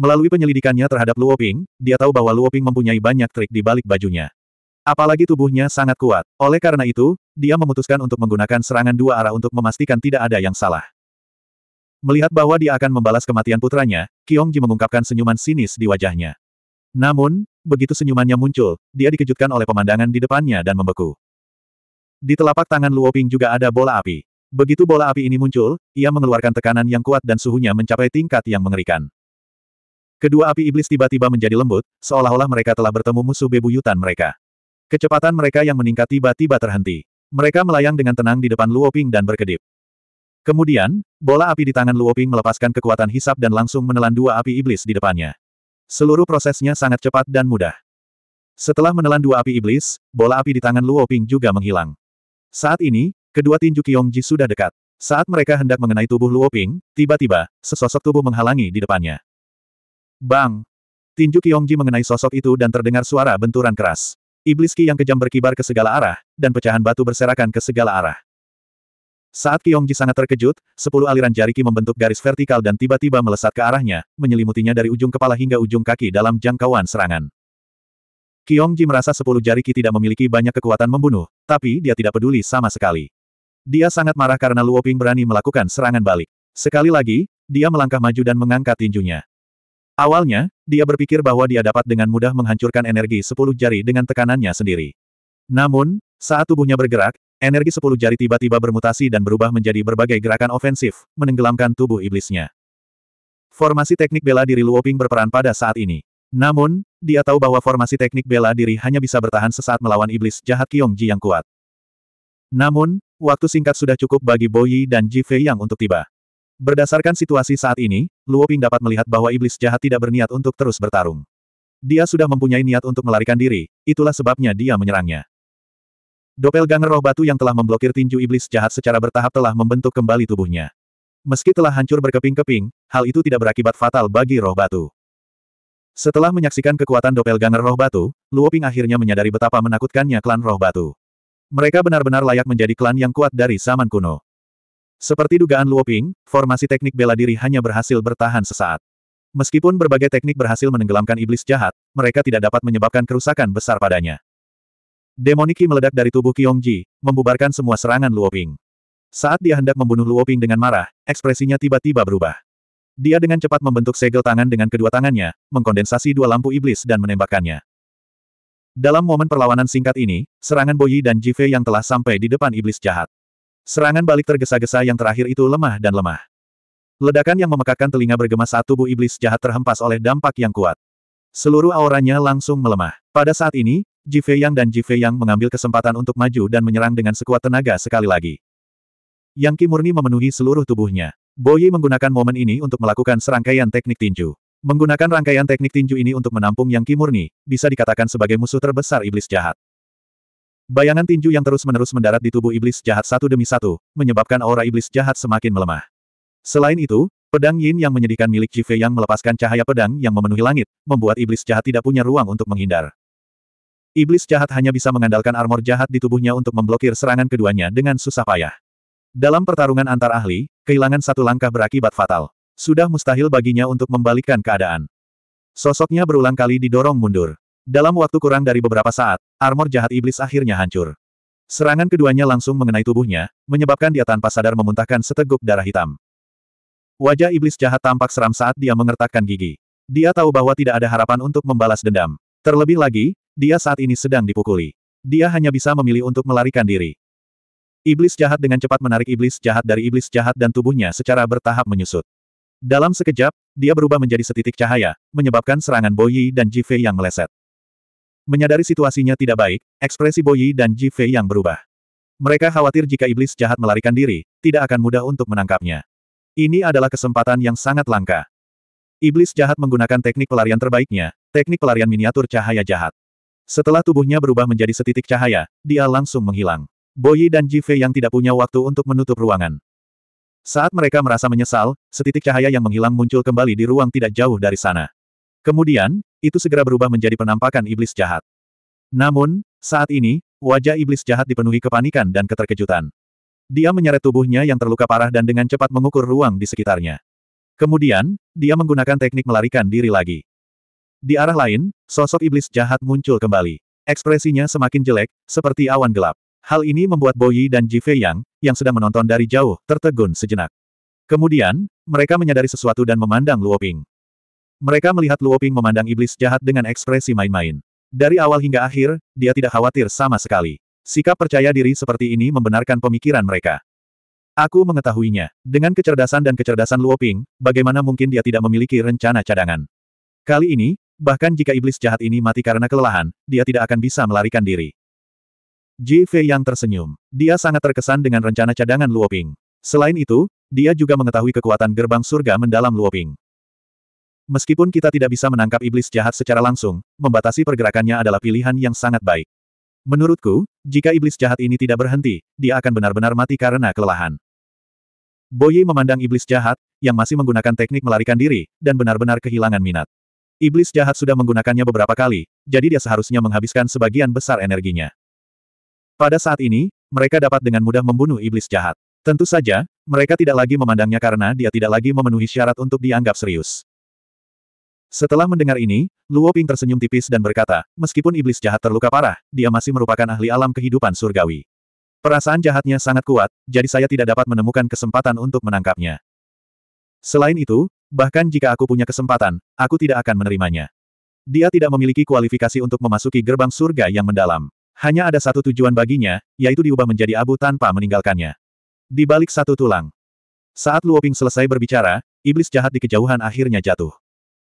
Melalui penyelidikannya terhadap Luo Ping, dia tahu bahwa Luo Ping mempunyai banyak trik di balik bajunya. Apalagi tubuhnya sangat kuat. Oleh karena itu, dia memutuskan untuk menggunakan serangan dua arah untuk memastikan tidak ada yang salah. Melihat bahwa dia akan membalas kematian putranya, Kiong Ji mengungkapkan senyuman sinis di wajahnya. Namun, begitu senyumannya muncul, dia dikejutkan oleh pemandangan di depannya dan membeku. Di telapak tangan Luo Ping juga ada bola api. Begitu bola api ini muncul, ia mengeluarkan tekanan yang kuat dan suhunya mencapai tingkat yang mengerikan. Kedua api iblis tiba-tiba menjadi lembut, seolah-olah mereka telah bertemu musuh bebuyutan mereka. Kecepatan mereka yang meningkat tiba-tiba terhenti. Mereka melayang dengan tenang di depan Luoping dan berkedip. Kemudian, bola api di tangan Luoping melepaskan kekuatan hisap dan langsung menelan dua api iblis di depannya. Seluruh prosesnya sangat cepat dan mudah. Setelah menelan dua api iblis, bola api di tangan Luoping juga menghilang. Saat ini, kedua tinju Ji sudah dekat. Saat mereka hendak mengenai tubuh Luoping, tiba-tiba, sesosok tubuh menghalangi di depannya. Bang! Tinju Kyongji mengenai sosok itu dan terdengar suara benturan keras. Iblis Ki yang kejam berkibar ke segala arah, dan pecahan batu berserakan ke segala arah. Saat Kyongji sangat terkejut, sepuluh aliran jari Ki membentuk garis vertikal dan tiba-tiba melesat ke arahnya, menyelimutinya dari ujung kepala hingga ujung kaki dalam jangkauan serangan. Kyongji merasa sepuluh jari Ki tidak memiliki banyak kekuatan membunuh, tapi dia tidak peduli sama sekali. Dia sangat marah karena Luoping berani melakukan serangan balik. Sekali lagi, dia melangkah maju dan mengangkat tinjunya. Awalnya, dia berpikir bahwa dia dapat dengan mudah menghancurkan energi sepuluh jari dengan tekanannya sendiri. Namun, saat tubuhnya bergerak, energi sepuluh jari tiba-tiba bermutasi dan berubah menjadi berbagai gerakan ofensif, menenggelamkan tubuh iblisnya. Formasi teknik bela diri Luoping berperan pada saat ini. Namun, dia tahu bahwa formasi teknik bela diri hanya bisa bertahan sesaat melawan iblis jahat Qiong Ji yang kuat. Namun, waktu singkat sudah cukup bagi Boyi dan Ji Fei Yang untuk tiba. Berdasarkan situasi saat ini, Luo Ping dapat melihat bahwa iblis jahat tidak berniat untuk terus bertarung. Dia sudah mempunyai niat untuk melarikan diri, itulah sebabnya dia menyerangnya. Doppelganger roh batu yang telah memblokir tinju iblis jahat secara bertahap telah membentuk kembali tubuhnya. Meski telah hancur berkeping-keping, hal itu tidak berakibat fatal bagi roh batu. Setelah menyaksikan kekuatan doppelganger roh batu, Luo Ping akhirnya menyadari betapa menakutkannya klan roh batu. Mereka benar-benar layak menjadi klan yang kuat dari zaman kuno. Seperti dugaan Luoping, formasi teknik bela diri hanya berhasil bertahan sesaat. Meskipun berbagai teknik berhasil menenggelamkan iblis jahat, mereka tidak dapat menyebabkan kerusakan besar padanya. Demoniki meledak dari tubuh Ji, membubarkan semua serangan Luoping. Saat dia hendak membunuh Luoping dengan marah, ekspresinya tiba-tiba berubah. Dia dengan cepat membentuk segel tangan dengan kedua tangannya, mengkondensasi dua lampu iblis dan menembakkannya. Dalam momen perlawanan singkat ini, serangan Boyi dan Jive yang telah sampai di depan iblis jahat. Serangan balik tergesa-gesa yang terakhir itu lemah dan lemah. Ledakan yang memekakkan telinga bergema saat tubuh iblis jahat terhempas oleh dampak yang kuat. Seluruh auranya langsung melemah. Pada saat ini, Fei Yang dan Fei Yang mengambil kesempatan untuk maju dan menyerang dengan sekuat tenaga sekali lagi. Yang Kimurni memenuhi seluruh tubuhnya. Boyi menggunakan momen ini untuk melakukan serangkaian teknik tinju. Menggunakan rangkaian teknik tinju ini untuk menampung Yang Kimurni, bisa dikatakan sebagai musuh terbesar iblis jahat. Bayangan tinju yang terus-menerus mendarat di tubuh iblis jahat satu demi satu, menyebabkan aura iblis jahat semakin melemah. Selain itu, pedang Yin yang menyedihkan milik Jive yang melepaskan cahaya pedang yang memenuhi langit, membuat iblis jahat tidak punya ruang untuk menghindar. Iblis jahat hanya bisa mengandalkan armor jahat di tubuhnya untuk memblokir serangan keduanya dengan susah payah. Dalam pertarungan antar ahli, kehilangan satu langkah berakibat fatal. Sudah mustahil baginya untuk membalikkan keadaan. Sosoknya berulang kali didorong mundur. Dalam waktu kurang dari beberapa saat, armor jahat iblis akhirnya hancur. Serangan keduanya langsung mengenai tubuhnya, menyebabkan dia tanpa sadar memuntahkan seteguk darah hitam. Wajah iblis jahat tampak seram saat dia mengertakkan gigi. Dia tahu bahwa tidak ada harapan untuk membalas dendam. Terlebih lagi, dia saat ini sedang dipukuli. Dia hanya bisa memilih untuk melarikan diri. Iblis jahat dengan cepat menarik iblis jahat dari iblis jahat dan tubuhnya secara bertahap menyusut. Dalam sekejap, dia berubah menjadi setitik cahaya, menyebabkan serangan Boyi dan Jifei yang meleset. Menyadari situasinya tidak baik, ekspresi Boyi dan Ji Fei yang berubah. Mereka khawatir jika iblis jahat melarikan diri, tidak akan mudah untuk menangkapnya. Ini adalah kesempatan yang sangat langka. Iblis jahat menggunakan teknik pelarian terbaiknya, teknik pelarian miniatur cahaya jahat. Setelah tubuhnya berubah menjadi setitik cahaya, dia langsung menghilang. Boyi dan Ji Fei yang tidak punya waktu untuk menutup ruangan. Saat mereka merasa menyesal, setitik cahaya yang menghilang muncul kembali di ruang tidak jauh dari sana. Kemudian, itu segera berubah menjadi penampakan iblis jahat. Namun, saat ini, wajah iblis jahat dipenuhi kepanikan dan keterkejutan. Dia menyeret tubuhnya yang terluka parah dan dengan cepat mengukur ruang di sekitarnya. Kemudian, dia menggunakan teknik melarikan diri lagi. Di arah lain, sosok iblis jahat muncul kembali. Ekspresinya semakin jelek, seperti awan gelap. Hal ini membuat Boyi dan Ji Fei Yang, yang sedang menonton dari jauh, tertegun sejenak. Kemudian, mereka menyadari sesuatu dan memandang Luo Ping. Mereka melihat Luoping memandang iblis jahat dengan ekspresi main-main. Dari awal hingga akhir, dia tidak khawatir sama sekali. Sikap percaya diri seperti ini membenarkan pemikiran mereka. Aku mengetahuinya. Dengan kecerdasan dan kecerdasan Luoping, bagaimana mungkin dia tidak memiliki rencana cadangan. Kali ini, bahkan jika iblis jahat ini mati karena kelelahan, dia tidak akan bisa melarikan diri. Ji Fei yang tersenyum. Dia sangat terkesan dengan rencana cadangan Luoping. Selain itu, dia juga mengetahui kekuatan gerbang surga mendalam Luoping. Meskipun kita tidak bisa menangkap iblis jahat secara langsung, membatasi pergerakannya adalah pilihan yang sangat baik. Menurutku, jika iblis jahat ini tidak berhenti, dia akan benar-benar mati karena kelelahan. Boye memandang iblis jahat, yang masih menggunakan teknik melarikan diri, dan benar-benar kehilangan minat. Iblis jahat sudah menggunakannya beberapa kali, jadi dia seharusnya menghabiskan sebagian besar energinya. Pada saat ini, mereka dapat dengan mudah membunuh iblis jahat. Tentu saja, mereka tidak lagi memandangnya karena dia tidak lagi memenuhi syarat untuk dianggap serius. Setelah mendengar ini, Luo Ping tersenyum tipis dan berkata, meskipun iblis jahat terluka parah, dia masih merupakan ahli alam kehidupan surgawi. Perasaan jahatnya sangat kuat, jadi saya tidak dapat menemukan kesempatan untuk menangkapnya. Selain itu, bahkan jika aku punya kesempatan, aku tidak akan menerimanya. Dia tidak memiliki kualifikasi untuk memasuki gerbang surga yang mendalam. Hanya ada satu tujuan baginya, yaitu diubah menjadi abu tanpa meninggalkannya. Di balik satu tulang. Saat Luoping selesai berbicara, iblis jahat di kejauhan akhirnya jatuh.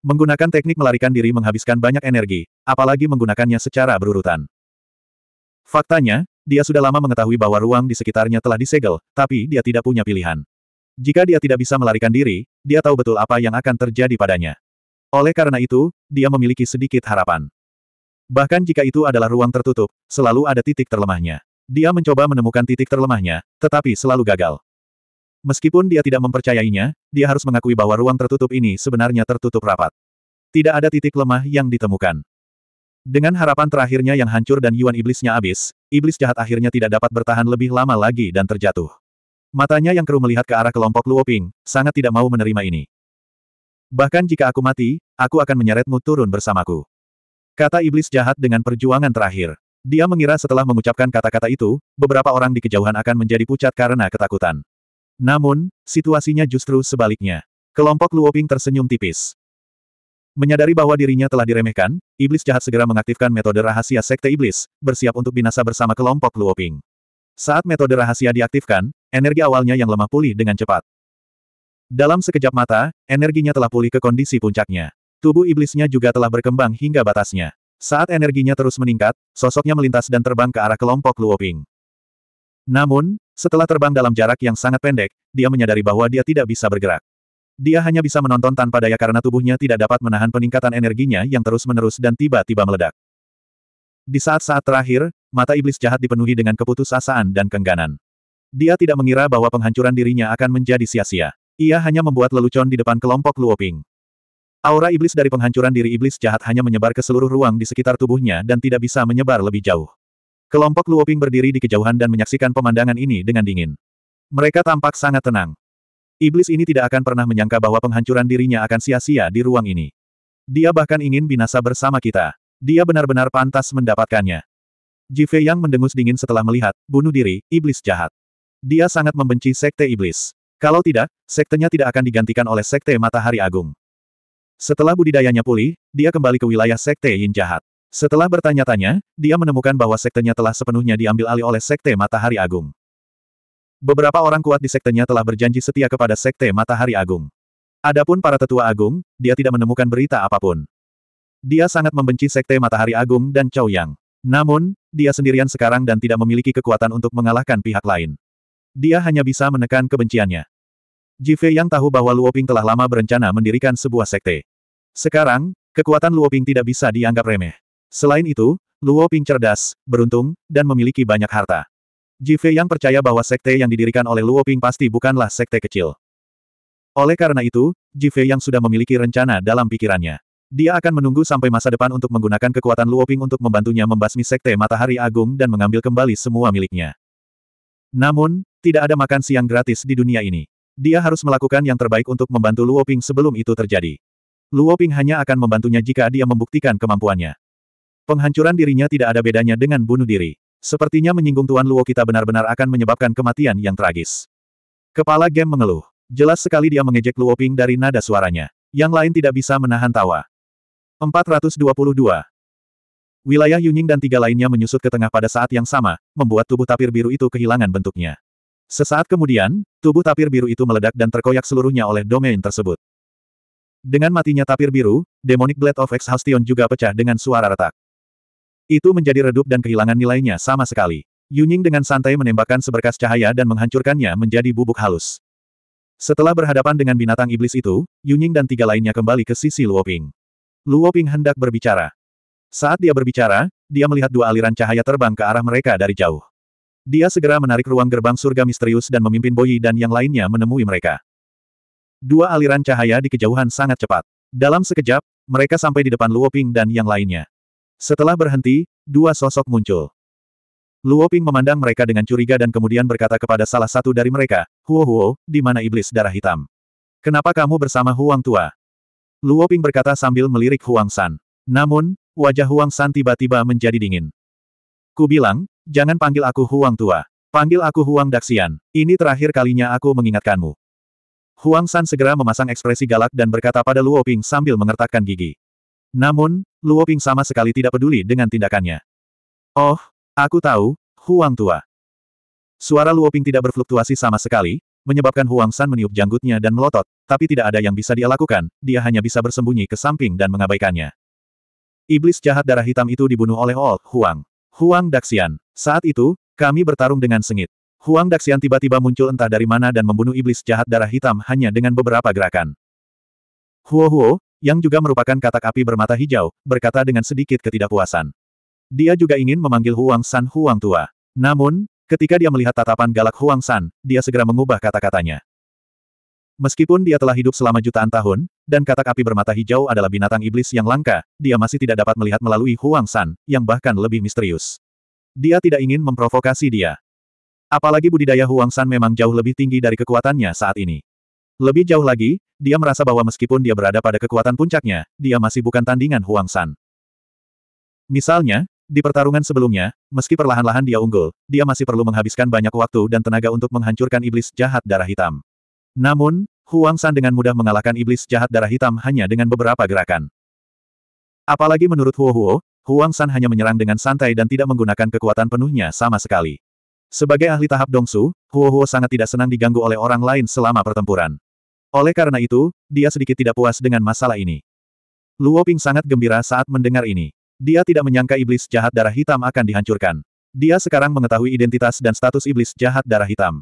Menggunakan teknik melarikan diri menghabiskan banyak energi, apalagi menggunakannya secara berurutan. Faktanya, dia sudah lama mengetahui bahwa ruang di sekitarnya telah disegel, tapi dia tidak punya pilihan. Jika dia tidak bisa melarikan diri, dia tahu betul apa yang akan terjadi padanya. Oleh karena itu, dia memiliki sedikit harapan. Bahkan jika itu adalah ruang tertutup, selalu ada titik terlemahnya. Dia mencoba menemukan titik terlemahnya, tetapi selalu gagal. Meskipun dia tidak mempercayainya, dia harus mengakui bahwa ruang tertutup ini sebenarnya tertutup rapat. Tidak ada titik lemah yang ditemukan. Dengan harapan terakhirnya yang hancur dan yuan iblisnya habis, iblis jahat akhirnya tidak dapat bertahan lebih lama lagi dan terjatuh. Matanya yang keruh melihat ke arah kelompok Luoping, sangat tidak mau menerima ini. Bahkan jika aku mati, aku akan menyeretmu turun bersamaku. Kata iblis jahat dengan perjuangan terakhir. Dia mengira setelah mengucapkan kata-kata itu, beberapa orang di kejauhan akan menjadi pucat karena ketakutan. Namun, situasinya justru sebaliknya. Kelompok Luoping tersenyum tipis. Menyadari bahwa dirinya telah diremehkan, iblis jahat segera mengaktifkan metode rahasia Sekte Iblis, bersiap untuk binasa bersama kelompok Luoping. Saat metode rahasia diaktifkan, energi awalnya yang lemah pulih dengan cepat. Dalam sekejap mata, energinya telah pulih ke kondisi puncaknya. Tubuh iblisnya juga telah berkembang hingga batasnya. Saat energinya terus meningkat, sosoknya melintas dan terbang ke arah kelompok Luoping. Namun, setelah terbang dalam jarak yang sangat pendek, dia menyadari bahwa dia tidak bisa bergerak. Dia hanya bisa menonton tanpa daya karena tubuhnya tidak dapat menahan peningkatan energinya yang terus-menerus dan tiba-tiba meledak. Di saat-saat terakhir, mata iblis jahat dipenuhi dengan keputusasaan dan kengganan. Dia tidak mengira bahwa penghancuran dirinya akan menjadi sia-sia. Ia hanya membuat lelucon di depan kelompok Luoping. Aura iblis dari penghancuran diri iblis jahat hanya menyebar ke seluruh ruang di sekitar tubuhnya dan tidak bisa menyebar lebih jauh. Kelompok Luoping berdiri di kejauhan dan menyaksikan pemandangan ini dengan dingin. Mereka tampak sangat tenang. Iblis ini tidak akan pernah menyangka bahwa penghancuran dirinya akan sia-sia di ruang ini. Dia bahkan ingin binasa bersama kita. Dia benar-benar pantas mendapatkannya. Jive yang mendengus dingin setelah melihat, bunuh diri, iblis jahat. Dia sangat membenci sekte iblis. Kalau tidak, sektenya tidak akan digantikan oleh sekte matahari agung. Setelah budidayanya pulih, dia kembali ke wilayah sekte Yin jahat. Setelah bertanya-tanya, dia menemukan bahwa sektenya telah sepenuhnya diambil alih oleh Sekte Matahari Agung. Beberapa orang kuat di sektenya telah berjanji setia kepada Sekte Matahari Agung. Adapun para tetua agung, dia tidak menemukan berita apapun. Dia sangat membenci Sekte Matahari Agung dan Chow Yang. Namun, dia sendirian sekarang dan tidak memiliki kekuatan untuk mengalahkan pihak lain. Dia hanya bisa menekan kebenciannya. Jive Yang tahu bahwa Luoping telah lama berencana mendirikan sebuah sekte. Sekarang, kekuatan Luoping tidak bisa dianggap remeh. Selain itu, Luo Ping cerdas, beruntung, dan memiliki banyak harta. Jive yang percaya bahwa sekte yang didirikan oleh Luo Ping pasti bukanlah sekte kecil. Oleh karena itu, Jive yang sudah memiliki rencana dalam pikirannya. Dia akan menunggu sampai masa depan untuk menggunakan kekuatan Luo Ping untuk membantunya membasmi Sekte Matahari Agung dan mengambil kembali semua miliknya. Namun, tidak ada makan siang gratis di dunia ini. Dia harus melakukan yang terbaik untuk membantu Luo Ping sebelum itu terjadi. Luo Ping hanya akan membantunya jika dia membuktikan kemampuannya. Penghancuran dirinya tidak ada bedanya dengan bunuh diri. Sepertinya menyinggung Tuan Luo kita benar-benar akan menyebabkan kematian yang tragis. Kepala Gem mengeluh. Jelas sekali dia mengejek Luo Ping dari nada suaranya. Yang lain tidak bisa menahan tawa. 422. Wilayah Yuning dan tiga lainnya menyusut ke tengah pada saat yang sama, membuat tubuh tapir biru itu kehilangan bentuknya. Sesaat kemudian, tubuh tapir biru itu meledak dan terkoyak seluruhnya oleh domain tersebut. Dengan matinya tapir biru, Demonic Blade of Exhaustion juga pecah dengan suara retak. Itu menjadi redup dan kehilangan nilainya sama sekali. Yunying dengan santai menembakkan seberkas cahaya dan menghancurkannya menjadi bubuk halus. Setelah berhadapan dengan binatang iblis itu, Yunying dan tiga lainnya kembali ke sisi Luoping. Luoping hendak berbicara. Saat dia berbicara, dia melihat dua aliran cahaya terbang ke arah mereka dari jauh. Dia segera menarik ruang gerbang surga misterius dan memimpin Boyi dan yang lainnya menemui mereka. Dua aliran cahaya di kejauhan sangat cepat. Dalam sekejap, mereka sampai di depan Luoping dan yang lainnya. Setelah berhenti, dua sosok muncul. Luo Ping memandang mereka dengan curiga dan kemudian berkata kepada salah satu dari mereka, Huo Huo, di mana iblis darah hitam? Kenapa kamu bersama Huang Tua? Luo Ping berkata sambil melirik Huang San. Namun, wajah Huang San tiba-tiba menjadi dingin. Ku bilang, jangan panggil aku Huang Tua. Panggil aku Huang Daxian, ini terakhir kalinya aku mengingatkanmu. Huang San segera memasang ekspresi galak dan berkata pada Luo Ping sambil mengertakkan gigi. Namun, Luo Ping sama sekali tidak peduli dengan tindakannya. Oh, aku tahu, Huang tua. Suara Luo Ping tidak berfluktuasi sama sekali, menyebabkan Huang San meniup janggutnya dan melotot, tapi tidak ada yang bisa dia lakukan, dia hanya bisa bersembunyi ke samping dan mengabaikannya. Iblis jahat darah hitam itu dibunuh oleh Ol, Huang. Huang Daxian. Saat itu, kami bertarung dengan sengit. Huang Daxian tiba-tiba muncul entah dari mana dan membunuh iblis jahat darah hitam hanya dengan beberapa gerakan. Huo Huo, yang juga merupakan katak api bermata hijau, berkata dengan sedikit ketidakpuasan. Dia juga ingin memanggil Huang San Huang Tua. Namun, ketika dia melihat tatapan galak Huang San, dia segera mengubah kata-katanya. Meskipun dia telah hidup selama jutaan tahun, dan katak api bermata hijau adalah binatang iblis yang langka, dia masih tidak dapat melihat melalui Huang San, yang bahkan lebih misterius. Dia tidak ingin memprovokasi dia. Apalagi budidaya Huang San memang jauh lebih tinggi dari kekuatannya saat ini. Lebih jauh lagi, dia merasa bahwa meskipun dia berada pada kekuatan puncaknya, dia masih bukan tandingan Huang San. Misalnya, di pertarungan sebelumnya, meski perlahan-lahan dia unggul, dia masih perlu menghabiskan banyak waktu dan tenaga untuk menghancurkan iblis jahat darah hitam. Namun, Huang San dengan mudah mengalahkan iblis jahat darah hitam hanya dengan beberapa gerakan. Apalagi menurut Huo Huo, Huang San hanya menyerang dengan santai dan tidak menggunakan kekuatan penuhnya sama sekali. Sebagai ahli tahap Dongsu, Huo Huo sangat tidak senang diganggu oleh orang lain selama pertempuran. Oleh karena itu, dia sedikit tidak puas dengan masalah ini. Luo Ping sangat gembira saat mendengar ini. Dia tidak menyangka iblis jahat darah hitam akan dihancurkan. Dia sekarang mengetahui identitas dan status iblis jahat darah hitam.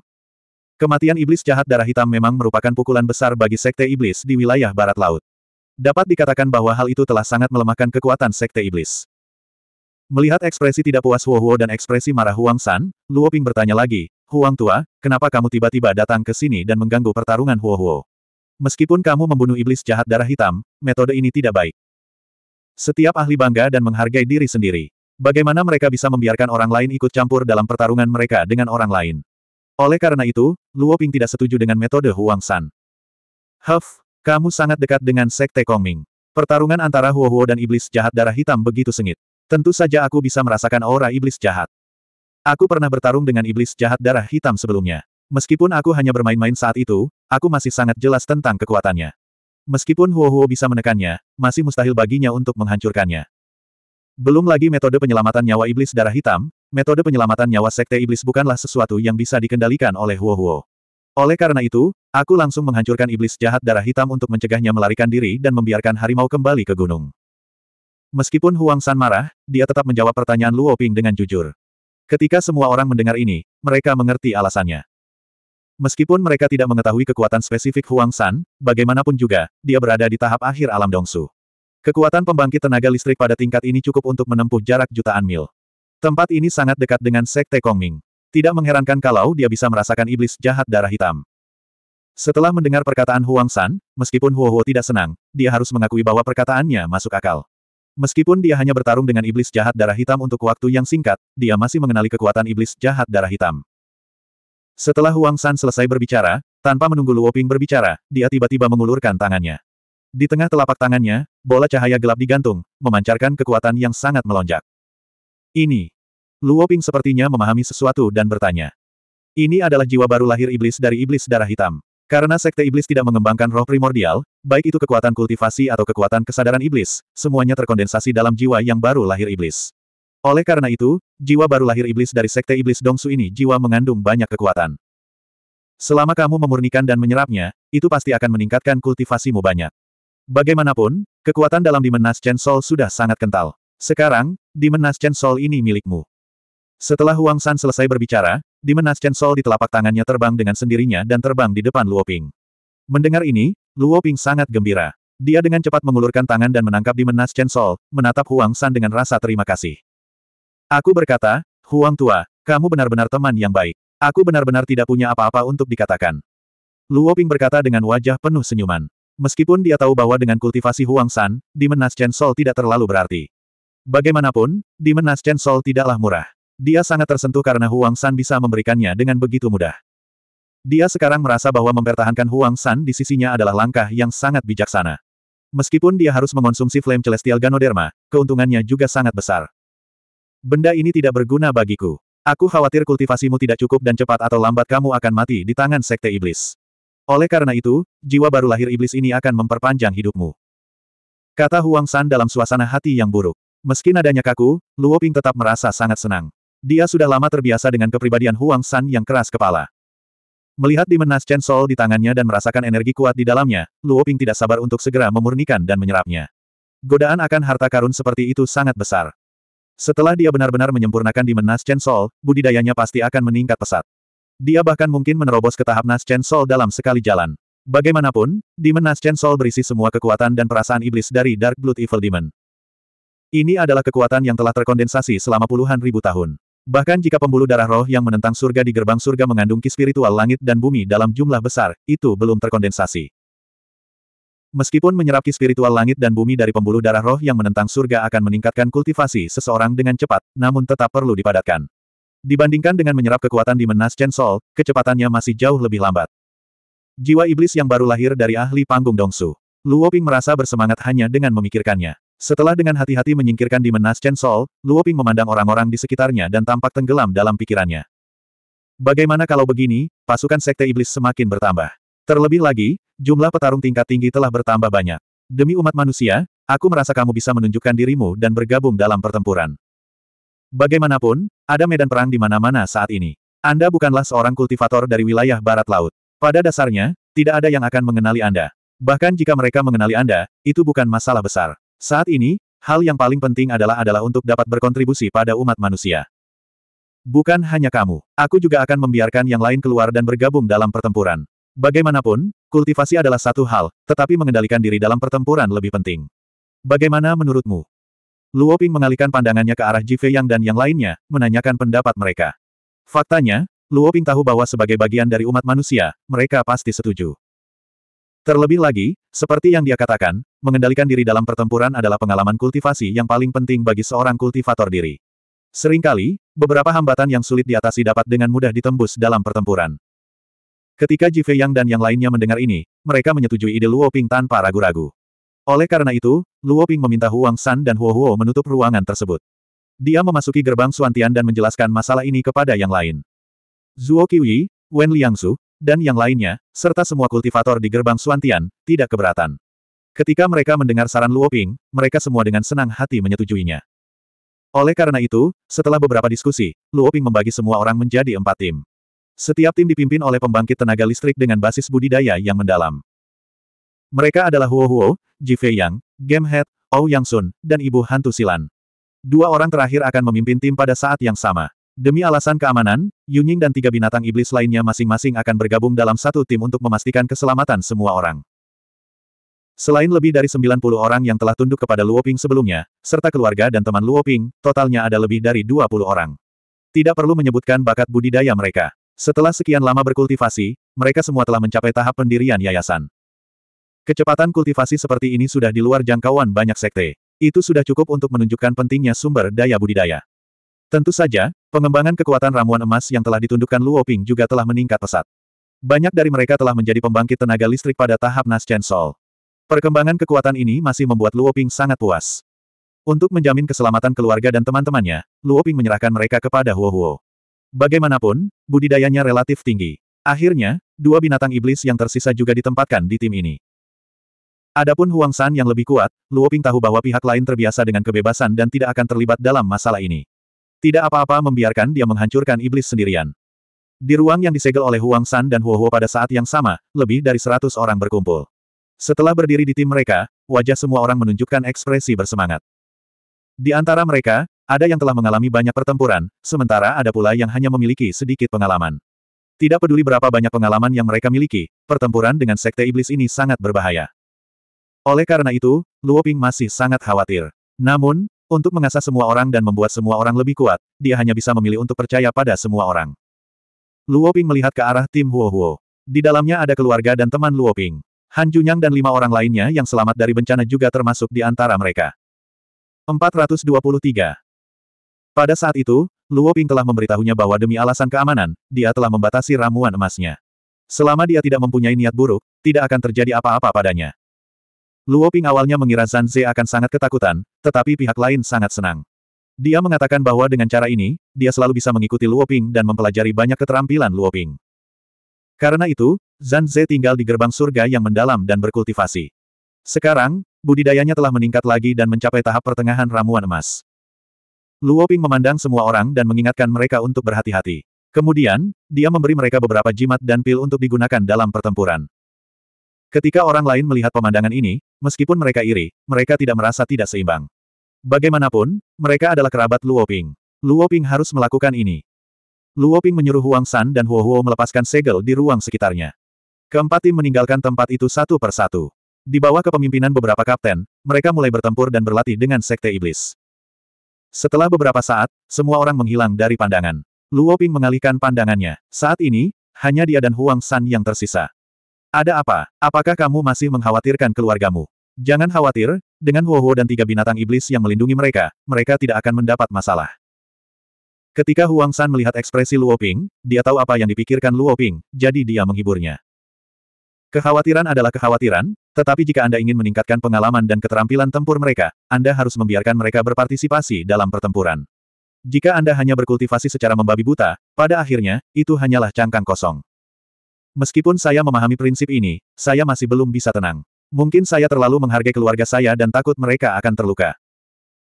Kematian iblis jahat darah hitam memang merupakan pukulan besar bagi sekte iblis di wilayah barat laut. Dapat dikatakan bahwa hal itu telah sangat melemahkan kekuatan sekte iblis. Melihat ekspresi tidak puas Huo Huo dan ekspresi marah Huang San, Luo Ping bertanya lagi, Huang Tua, kenapa kamu tiba-tiba datang ke sini dan mengganggu pertarungan Huo Huo? Meskipun kamu membunuh iblis jahat darah hitam, metode ini tidak baik. Setiap ahli bangga dan menghargai diri sendiri. Bagaimana mereka bisa membiarkan orang lain ikut campur dalam pertarungan mereka dengan orang lain? Oleh karena itu, Luo Ping tidak setuju dengan metode Huang San. Huff, kamu sangat dekat dengan Sekte Kongming. Pertarungan antara Huo Huo dan iblis jahat darah hitam begitu sengit. Tentu saja aku bisa merasakan aura iblis jahat. Aku pernah bertarung dengan iblis jahat darah hitam sebelumnya. Meskipun aku hanya bermain-main saat itu, aku masih sangat jelas tentang kekuatannya. Meskipun Huo Huo bisa menekannya, masih mustahil baginya untuk menghancurkannya. Belum lagi metode penyelamatan nyawa iblis darah hitam, metode penyelamatan nyawa sekte iblis bukanlah sesuatu yang bisa dikendalikan oleh Huo Huo. Oleh karena itu, aku langsung menghancurkan iblis jahat darah hitam untuk mencegahnya melarikan diri dan membiarkan harimau kembali ke gunung. Meskipun Huang San marah, dia tetap menjawab pertanyaan Luo Ping dengan jujur. Ketika semua orang mendengar ini, mereka mengerti alasannya. Meskipun mereka tidak mengetahui kekuatan spesifik Huang San, bagaimanapun juga, dia berada di tahap akhir alam Dongsu. Kekuatan pembangkit tenaga listrik pada tingkat ini cukup untuk menempuh jarak jutaan mil. Tempat ini sangat dekat dengan Sekte Kongming. Tidak mengherankan kalau dia bisa merasakan iblis jahat darah hitam. Setelah mendengar perkataan Huang San, meskipun Huo Huo tidak senang, dia harus mengakui bahwa perkataannya masuk akal. Meskipun dia hanya bertarung dengan iblis jahat darah hitam untuk waktu yang singkat, dia masih mengenali kekuatan iblis jahat darah hitam. Setelah Huang San selesai berbicara, tanpa menunggu Luoping berbicara, dia tiba-tiba mengulurkan tangannya. Di tengah telapak tangannya, bola cahaya gelap digantung, memancarkan kekuatan yang sangat melonjak. Ini. Luoping sepertinya memahami sesuatu dan bertanya. Ini adalah jiwa baru lahir iblis dari iblis darah hitam. Karena sekte iblis tidak mengembangkan roh primordial, baik itu kekuatan kultivasi atau kekuatan kesadaran iblis, semuanya terkondensasi dalam jiwa yang baru lahir iblis. Oleh karena itu, jiwa baru lahir iblis dari sekte iblis Dongsu ini jiwa mengandung banyak kekuatan. Selama kamu memurnikan dan menyerapnya, itu pasti akan meningkatkan kultivasimu banyak. Bagaimanapun, kekuatan dalam Dimenas Chen Sol sudah sangat kental. Sekarang, Dimenas Chen Sol ini milikmu. Setelah Huang San selesai berbicara, Dimenas Chen Sol di telapak tangannya terbang dengan sendirinya dan terbang di depan Luo Ping. Mendengar ini, Luo Ping sangat gembira. Dia dengan cepat mengulurkan tangan dan menangkap Dimenas Chen Sol, menatap Huang San dengan rasa terima kasih. Aku berkata, Huang Tua, kamu benar-benar teman yang baik. Aku benar-benar tidak punya apa-apa untuk dikatakan. Luo Ping berkata dengan wajah penuh senyuman. Meskipun dia tahu bahwa dengan kultivasi Huang San, di Menas Chen Sol tidak terlalu berarti. Bagaimanapun, di Menas Chen Sol tidaklah murah. Dia sangat tersentuh karena Huang San bisa memberikannya dengan begitu mudah. Dia sekarang merasa bahwa mempertahankan Huang San di sisinya adalah langkah yang sangat bijaksana. Meskipun dia harus mengonsumsi flame celestial ganoderma, keuntungannya juga sangat besar. Benda ini tidak berguna bagiku. Aku khawatir kultivasimu tidak cukup dan cepat atau lambat kamu akan mati di tangan sekte iblis. Oleh karena itu, jiwa baru lahir iblis ini akan memperpanjang hidupmu. Kata Huang San dalam suasana hati yang buruk. Meski nadanya kaku, Luo Ping tetap merasa sangat senang. Dia sudah lama terbiasa dengan kepribadian Huang San yang keras kepala. Melihat di menas Chen Sol di tangannya dan merasakan energi kuat di dalamnya, Luo Ping tidak sabar untuk segera memurnikan dan menyerapnya. Godaan akan harta karun seperti itu sangat besar. Setelah dia benar-benar menyempurnakan di menas Chen Sol, budidayanya pasti akan meningkat pesat. Dia bahkan mungkin menerobos ke tahap Nas Chen Sol dalam sekali jalan. Bagaimanapun, Demon Nas Chen Sol berisi semua kekuatan dan perasaan iblis dari Dark Blood Evil Demon. Ini adalah kekuatan yang telah terkondensasi selama puluhan ribu tahun. Bahkan jika pembuluh darah roh yang menentang surga di gerbang surga mengandung ki spiritual langit dan bumi dalam jumlah besar, itu belum terkondensasi. Meskipun menyerap spiritual langit dan bumi dari pembuluh darah roh yang menentang surga akan meningkatkan kultivasi seseorang dengan cepat, namun tetap perlu dipadatkan. Dibandingkan dengan menyerap kekuatan di Menas Chen Sol, kecepatannya masih jauh lebih lambat. Jiwa iblis yang baru lahir dari ahli panggung Dongsu. Luo Ping merasa bersemangat hanya dengan memikirkannya. Setelah dengan hati-hati menyingkirkan di Menas Chen Sol, Luo Ping memandang orang-orang di sekitarnya dan tampak tenggelam dalam pikirannya. Bagaimana kalau begini, pasukan sekte iblis semakin bertambah. Terlebih lagi, jumlah petarung tingkat tinggi telah bertambah banyak. Demi umat manusia, aku merasa kamu bisa menunjukkan dirimu dan bergabung dalam pertempuran. Bagaimanapun, ada medan perang di mana-mana saat ini. Anda bukanlah seorang kultivator dari wilayah barat laut. Pada dasarnya, tidak ada yang akan mengenali Anda. Bahkan jika mereka mengenali Anda, itu bukan masalah besar. Saat ini, hal yang paling penting adalah adalah untuk dapat berkontribusi pada umat manusia. Bukan hanya kamu, aku juga akan membiarkan yang lain keluar dan bergabung dalam pertempuran. Bagaimanapun, kultivasi adalah satu hal, tetapi mengendalikan diri dalam pertempuran lebih penting. Bagaimana menurutmu? Luo Ping mengalihkan pandangannya ke arah Jive Yang dan yang lainnya, menanyakan pendapat mereka. Faktanya, Luo Ping tahu bahwa sebagai bagian dari umat manusia, mereka pasti setuju. Terlebih lagi, seperti yang dia katakan, mengendalikan diri dalam pertempuran adalah pengalaman kultivasi yang paling penting bagi seorang kultivator diri. Seringkali, beberapa hambatan yang sulit diatasi dapat dengan mudah ditembus dalam pertempuran. Ketika Ji Yang dan yang lainnya mendengar ini, mereka menyetujui ide Luo Ping tanpa ragu-ragu. Oleh karena itu, Luo Ping meminta Huang San dan Huo Huo menutup ruangan tersebut. Dia memasuki gerbang Suantian dan menjelaskan masalah ini kepada yang lain. Zhuo Kiwi, Wen Liangsu, dan yang lainnya, serta semua kultivator di gerbang Suantian, tidak keberatan. Ketika mereka mendengar saran Luo Ping, mereka semua dengan senang hati menyetujuinya. Oleh karena itu, setelah beberapa diskusi, Luo Ping membagi semua orang menjadi empat tim. Setiap tim dipimpin oleh pembangkit tenaga listrik dengan basis budidaya yang mendalam. Mereka adalah Huo Huo, Ji Fei Yang, Game Head, Ou Yang Sun, dan Ibu Hantu Silan. Dua orang terakhir akan memimpin tim pada saat yang sama. Demi alasan keamanan, Yunying dan tiga binatang iblis lainnya masing-masing akan bergabung dalam satu tim untuk memastikan keselamatan semua orang. Selain lebih dari 90 orang yang telah tunduk kepada Luoping sebelumnya, serta keluarga dan teman Luoping, totalnya ada lebih dari 20 orang. Tidak perlu menyebutkan bakat budidaya mereka. Setelah sekian lama berkultivasi, mereka semua telah mencapai tahap pendirian yayasan. Kecepatan kultivasi seperti ini sudah di luar jangkauan banyak sekte. Itu sudah cukup untuk menunjukkan pentingnya sumber daya budidaya. Tentu saja, pengembangan kekuatan ramuan emas yang telah ditundukkan Luoping juga telah meningkat pesat. Banyak dari mereka telah menjadi pembangkit tenaga listrik pada tahap Chen Sol. Perkembangan kekuatan ini masih membuat Luoping sangat puas. Untuk menjamin keselamatan keluarga dan teman-temannya, Luoping menyerahkan mereka kepada Huo Huo. Bagaimanapun, budidayanya relatif tinggi. Akhirnya, dua binatang iblis yang tersisa juga ditempatkan di tim ini. Adapun Huang San yang lebih kuat, Luo Ping tahu bahwa pihak lain terbiasa dengan kebebasan dan tidak akan terlibat dalam masalah ini. Tidak apa-apa membiarkan dia menghancurkan iblis sendirian. Di ruang yang disegel oleh Huang San dan Huo Huo pada saat yang sama, lebih dari seratus orang berkumpul. Setelah berdiri di tim mereka, wajah semua orang menunjukkan ekspresi bersemangat. Di antara mereka, ada yang telah mengalami banyak pertempuran, sementara ada pula yang hanya memiliki sedikit pengalaman. Tidak peduli berapa banyak pengalaman yang mereka miliki, pertempuran dengan sekte iblis ini sangat berbahaya. Oleh karena itu, Luo Ping masih sangat khawatir. Namun, untuk mengasah semua orang dan membuat semua orang lebih kuat, dia hanya bisa memilih untuk percaya pada semua orang. Luo Ping melihat ke arah tim Huo Huo. Di dalamnya ada keluarga dan teman Luo Ping. Han Junyang dan lima orang lainnya yang selamat dari bencana juga termasuk di antara mereka. 423 pada saat itu, Luo Ping telah memberitahunya bahwa demi alasan keamanan, dia telah membatasi ramuan emasnya. Selama dia tidak mempunyai niat buruk, tidak akan terjadi apa-apa padanya. Luo Ping awalnya mengira Zan Ze akan sangat ketakutan, tetapi pihak lain sangat senang. Dia mengatakan bahwa dengan cara ini, dia selalu bisa mengikuti Luo Ping dan mempelajari banyak keterampilan Luo Ping. Karena itu, Zan Ze tinggal di gerbang surga yang mendalam dan berkultivasi. Sekarang, budidayanya telah meningkat lagi dan mencapai tahap pertengahan ramuan emas. Luo Ping memandang semua orang dan mengingatkan mereka untuk berhati-hati. Kemudian, dia memberi mereka beberapa jimat dan pil untuk digunakan dalam pertempuran. Ketika orang lain melihat pemandangan ini, meskipun mereka iri, mereka tidak merasa tidak seimbang. Bagaimanapun, mereka adalah kerabat Luo Ping. Luo Ping harus melakukan ini. Luo Ping menyuruh Huang San dan Huo Huo melepaskan segel di ruang sekitarnya. Keempat tim meninggalkan tempat itu satu per satu. Di bawah kepemimpinan beberapa kapten, mereka mulai bertempur dan berlatih dengan Sekte Iblis. Setelah beberapa saat, semua orang menghilang dari pandangan. Luo Ping mengalihkan pandangannya. Saat ini, hanya dia dan Huang San yang tersisa. Ada apa? Apakah kamu masih mengkhawatirkan keluargamu? Jangan khawatir, dengan Huo Huo dan tiga binatang iblis yang melindungi mereka, mereka tidak akan mendapat masalah. Ketika Huang San melihat ekspresi Luo Ping, dia tahu apa yang dipikirkan Luo Ping, jadi dia menghiburnya. Kekhawatiran adalah kekhawatiran, tetapi jika Anda ingin meningkatkan pengalaman dan keterampilan tempur mereka, Anda harus membiarkan mereka berpartisipasi dalam pertempuran. Jika Anda hanya berkultivasi secara membabi buta, pada akhirnya, itu hanyalah cangkang kosong. Meskipun saya memahami prinsip ini, saya masih belum bisa tenang. Mungkin saya terlalu menghargai keluarga saya dan takut mereka akan terluka.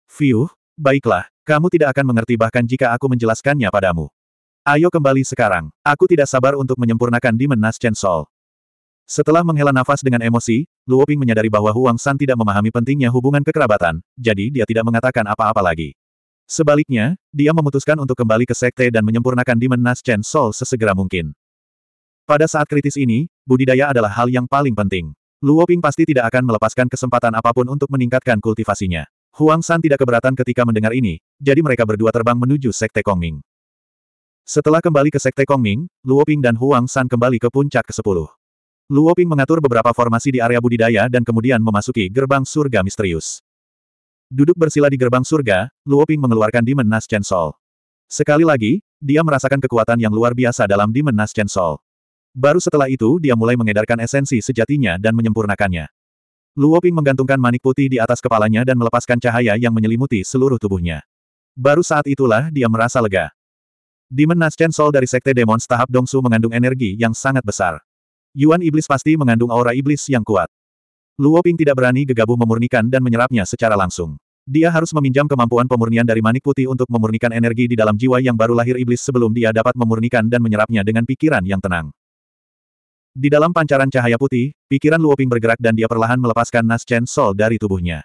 Fiuh, baiklah, kamu tidak akan mengerti bahkan jika aku menjelaskannya padamu. Ayo kembali sekarang. Aku tidak sabar untuk menyempurnakan Demon Nas Sol. Setelah menghela nafas dengan emosi, Luo Ping menyadari bahwa Huang San tidak memahami pentingnya hubungan kekerabatan, jadi dia tidak mengatakan apa-apa lagi. Sebaliknya, dia memutuskan untuk kembali ke sekte dan menyempurnakan Demon Nas Chen Soul sesegera mungkin. Pada saat kritis ini, budidaya adalah hal yang paling penting. Luo Ping pasti tidak akan melepaskan kesempatan apapun untuk meningkatkan kultivasinya. Huang San tidak keberatan ketika mendengar ini, jadi mereka berdua terbang menuju Sekte Kongming. Setelah kembali ke Sekte Kongming, Luo Ping dan Huang San kembali ke puncak ke-10. Luo Ping mengatur beberapa formasi di area budidaya dan kemudian memasuki gerbang surga misterius. Duduk bersila di gerbang surga, Luo Ping mengeluarkan Demon Nas Chen Sol. Sekali lagi, dia merasakan kekuatan yang luar biasa dalam Demon Nas Chen Sol. Baru setelah itu dia mulai mengedarkan esensi sejatinya dan menyempurnakannya. Luo Ping menggantungkan manik putih di atas kepalanya dan melepaskan cahaya yang menyelimuti seluruh tubuhnya. Baru saat itulah dia merasa lega. Demon Nas Chen Sol dari Sekte Demon tahap Dongsu mengandung energi yang sangat besar. Yuan Iblis pasti mengandung aura iblis yang kuat. Luo Ping tidak berani gegabah memurnikan dan menyerapnya secara langsung. Dia harus meminjam kemampuan pemurnian dari manik putih untuk memurnikan energi di dalam jiwa yang baru lahir iblis sebelum dia dapat memurnikan dan menyerapnya dengan pikiran yang tenang. Di dalam pancaran cahaya putih, pikiran Luoping bergerak dan dia perlahan melepaskan Nas Chen Sol dari tubuhnya.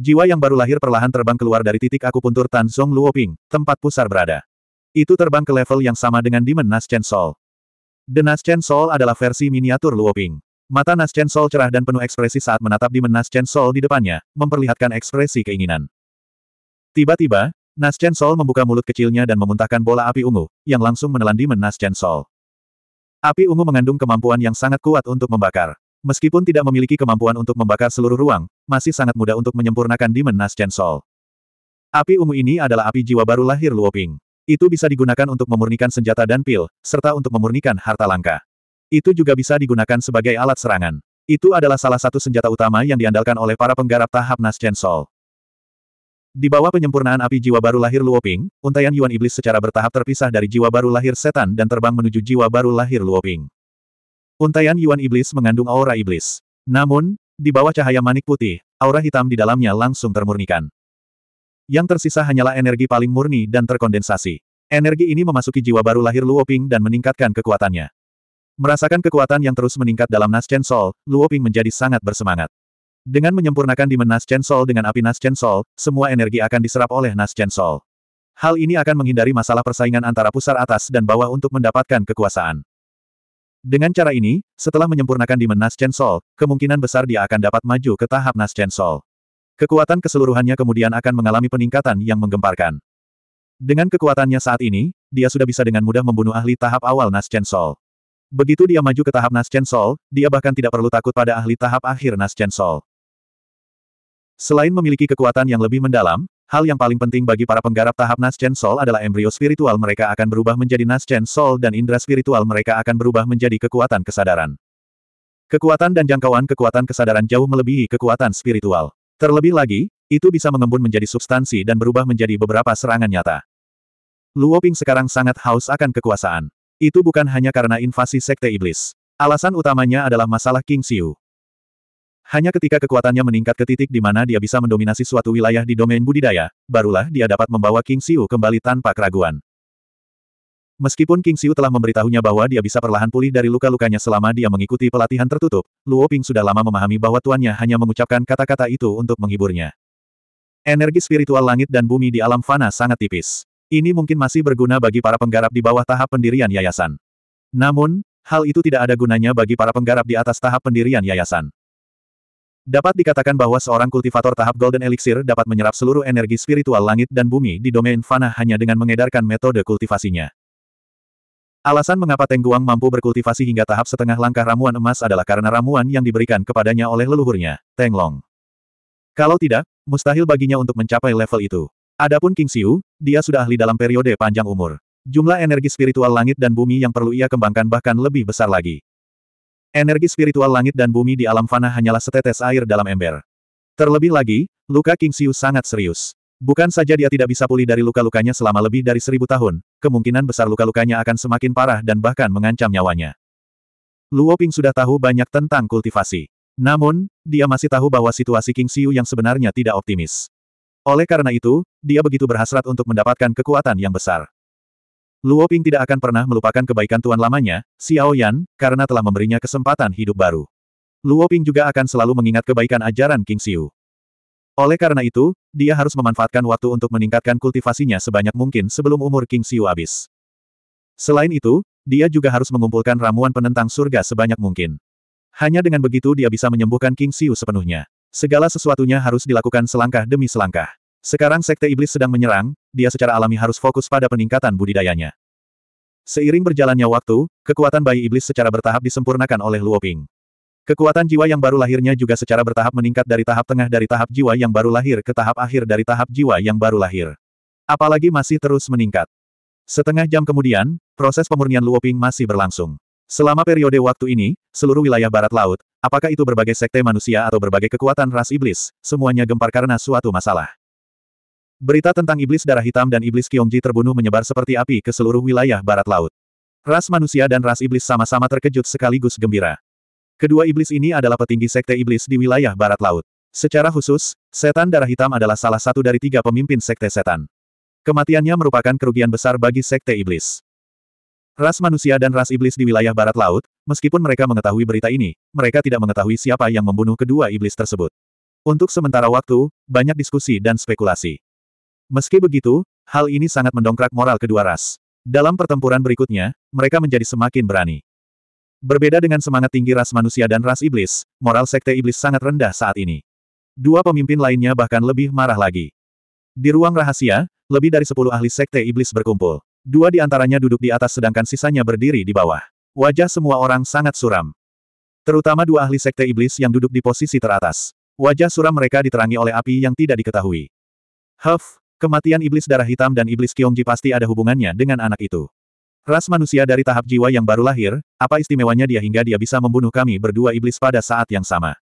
Jiwa yang baru lahir perlahan terbang keluar dari titik akupuntur Tan Zong Luoping, tempat pusar berada. Itu terbang ke level yang sama dengan Demon Nas Chen Sol. The Naschen Soul adalah versi miniatur Luoping. Mata Naschen Soul cerah dan penuh ekspresi saat menatap di Naschen Soul di depannya, memperlihatkan ekspresi keinginan. Tiba-tiba, Naschen Soul membuka mulut kecilnya dan memuntahkan bola api ungu, yang langsung menelan di Naschen Soul. Api ungu mengandung kemampuan yang sangat kuat untuk membakar. Meskipun tidak memiliki kemampuan untuk membakar seluruh ruang, masih sangat mudah untuk menyempurnakan Demon Naschen Soul. Api ungu ini adalah api jiwa baru lahir Luoping. Itu bisa digunakan untuk memurnikan senjata dan pil, serta untuk memurnikan harta langka. Itu juga bisa digunakan sebagai alat serangan. Itu adalah salah satu senjata utama yang diandalkan oleh para penggarap tahap Chen Sol. Di bawah penyempurnaan api jiwa baru lahir Luoping, untaian Yuan Iblis secara bertahap terpisah dari jiwa baru lahir setan dan terbang menuju jiwa baru lahir Luoping. Untaian Yuan Iblis mengandung aura iblis. Namun, di bawah cahaya manik putih, aura hitam di dalamnya langsung termurnikan. Yang tersisa hanyalah energi paling murni dan terkondensasi. Energi ini memasuki jiwa baru lahir Luoping dan meningkatkan kekuatannya. Merasakan kekuatan yang terus meningkat dalam Naschen Sol, Luoping menjadi sangat bersemangat. Dengan menyempurnakan Demon Naschen Sol dengan api Naschen Sol, semua energi akan diserap oleh Naschen Sol. Hal ini akan menghindari masalah persaingan antara pusar atas dan bawah untuk mendapatkan kekuasaan. Dengan cara ini, setelah menyempurnakan Demon Naschen Sol, kemungkinan besar dia akan dapat maju ke tahap Naschen Sol. Kekuatan keseluruhannya kemudian akan mengalami peningkatan yang menggemparkan. Dengan kekuatannya saat ini, dia sudah bisa dengan mudah membunuh ahli tahap awal Chen Sol. Begitu dia maju ke tahap Chen Sol, dia bahkan tidak perlu takut pada ahli tahap akhir Chen Sol. Selain memiliki kekuatan yang lebih mendalam, hal yang paling penting bagi para penggarap tahap Chen Sol adalah embrio spiritual mereka akan berubah menjadi Chen Sol dan indera spiritual mereka akan berubah menjadi kekuatan kesadaran. Kekuatan dan jangkauan kekuatan kesadaran jauh melebihi kekuatan spiritual. Terlebih lagi, itu bisa mengembun menjadi substansi dan berubah menjadi beberapa serangan nyata. Luoping sekarang sangat haus akan kekuasaan. Itu bukan hanya karena invasi sekte iblis. Alasan utamanya adalah masalah King Xiu. Hanya ketika kekuatannya meningkat ke titik di mana dia bisa mendominasi suatu wilayah di domain budidaya, barulah dia dapat membawa King Xiu kembali tanpa keraguan. Meskipun King Xiu telah memberitahunya bahwa dia bisa perlahan pulih dari luka-lukanya selama dia mengikuti pelatihan tertutup, Luo Ping sudah lama memahami bahwa tuannya hanya mengucapkan kata-kata itu untuk menghiburnya. Energi spiritual langit dan bumi di alam fana sangat tipis. Ini mungkin masih berguna bagi para penggarap di bawah tahap pendirian yayasan. Namun, hal itu tidak ada gunanya bagi para penggarap di atas tahap pendirian yayasan. Dapat dikatakan bahwa seorang kultivator tahap Golden Elixir dapat menyerap seluruh energi spiritual langit dan bumi di domain fana hanya dengan mengedarkan metode kultivasinya. Alasan mengapa Teng Guang mampu berkultivasi hingga tahap setengah langkah ramuan emas adalah karena ramuan yang diberikan kepadanya oleh leluhurnya, Teng Long. Kalau tidak, mustahil baginya untuk mencapai level itu. Adapun King Xiu, dia sudah ahli dalam periode panjang umur. Jumlah energi spiritual langit dan bumi yang perlu ia kembangkan bahkan lebih besar lagi. Energi spiritual langit dan bumi di alam fana hanyalah setetes air dalam ember. Terlebih lagi, luka King Xiu sangat serius. Bukan saja dia tidak bisa pulih dari luka-lukanya selama lebih dari seribu tahun, kemungkinan besar luka-lukanya akan semakin parah dan bahkan mengancam nyawanya. Luo Ping sudah tahu banyak tentang kultivasi. Namun, dia masih tahu bahwa situasi King Xiu yang sebenarnya tidak optimis. Oleh karena itu, dia begitu berhasrat untuk mendapatkan kekuatan yang besar. Luo Ping tidak akan pernah melupakan kebaikan tuan lamanya, Xiao Yan, karena telah memberinya kesempatan hidup baru. Luo Ping juga akan selalu mengingat kebaikan ajaran King Xiu. Oleh karena itu, dia harus memanfaatkan waktu untuk meningkatkan kultivasinya sebanyak mungkin sebelum umur King Siu habis. Selain itu, dia juga harus mengumpulkan ramuan penentang surga sebanyak mungkin. Hanya dengan begitu dia bisa menyembuhkan King Siu sepenuhnya. Segala sesuatunya harus dilakukan selangkah demi selangkah. Sekarang Sekte Iblis sedang menyerang, dia secara alami harus fokus pada peningkatan budidayanya. Seiring berjalannya waktu, kekuatan bayi iblis secara bertahap disempurnakan oleh Luoping. Kekuatan jiwa yang baru lahirnya juga secara bertahap meningkat dari tahap tengah dari tahap jiwa yang baru lahir ke tahap akhir dari tahap jiwa yang baru lahir. Apalagi masih terus meningkat. Setengah jam kemudian, proses pemurnian Luoping masih berlangsung. Selama periode waktu ini, seluruh wilayah barat laut, apakah itu berbagai sekte manusia atau berbagai kekuatan ras iblis, semuanya gempar karena suatu masalah. Berita tentang iblis darah hitam dan iblis Kyongji terbunuh menyebar seperti api ke seluruh wilayah barat laut. Ras manusia dan ras iblis sama-sama terkejut sekaligus gembira. Kedua iblis ini adalah petinggi sekte iblis di wilayah barat laut. Secara khusus, setan darah hitam adalah salah satu dari tiga pemimpin sekte setan. Kematiannya merupakan kerugian besar bagi sekte iblis. Ras manusia dan ras iblis di wilayah barat laut, meskipun mereka mengetahui berita ini, mereka tidak mengetahui siapa yang membunuh kedua iblis tersebut. Untuk sementara waktu, banyak diskusi dan spekulasi. Meski begitu, hal ini sangat mendongkrak moral kedua ras. Dalam pertempuran berikutnya, mereka menjadi semakin berani. Berbeda dengan semangat tinggi ras manusia dan ras iblis, moral sekte iblis sangat rendah saat ini. Dua pemimpin lainnya bahkan lebih marah lagi. Di ruang rahasia, lebih dari sepuluh ahli sekte iblis berkumpul. Dua di antaranya duduk di atas sedangkan sisanya berdiri di bawah. Wajah semua orang sangat suram. Terutama dua ahli sekte iblis yang duduk di posisi teratas. Wajah suram mereka diterangi oleh api yang tidak diketahui. Huff, kematian iblis darah hitam dan iblis kiongji pasti ada hubungannya dengan anak itu. Ras manusia dari tahap jiwa yang baru lahir, apa istimewanya dia hingga dia bisa membunuh kami berdua iblis pada saat yang sama.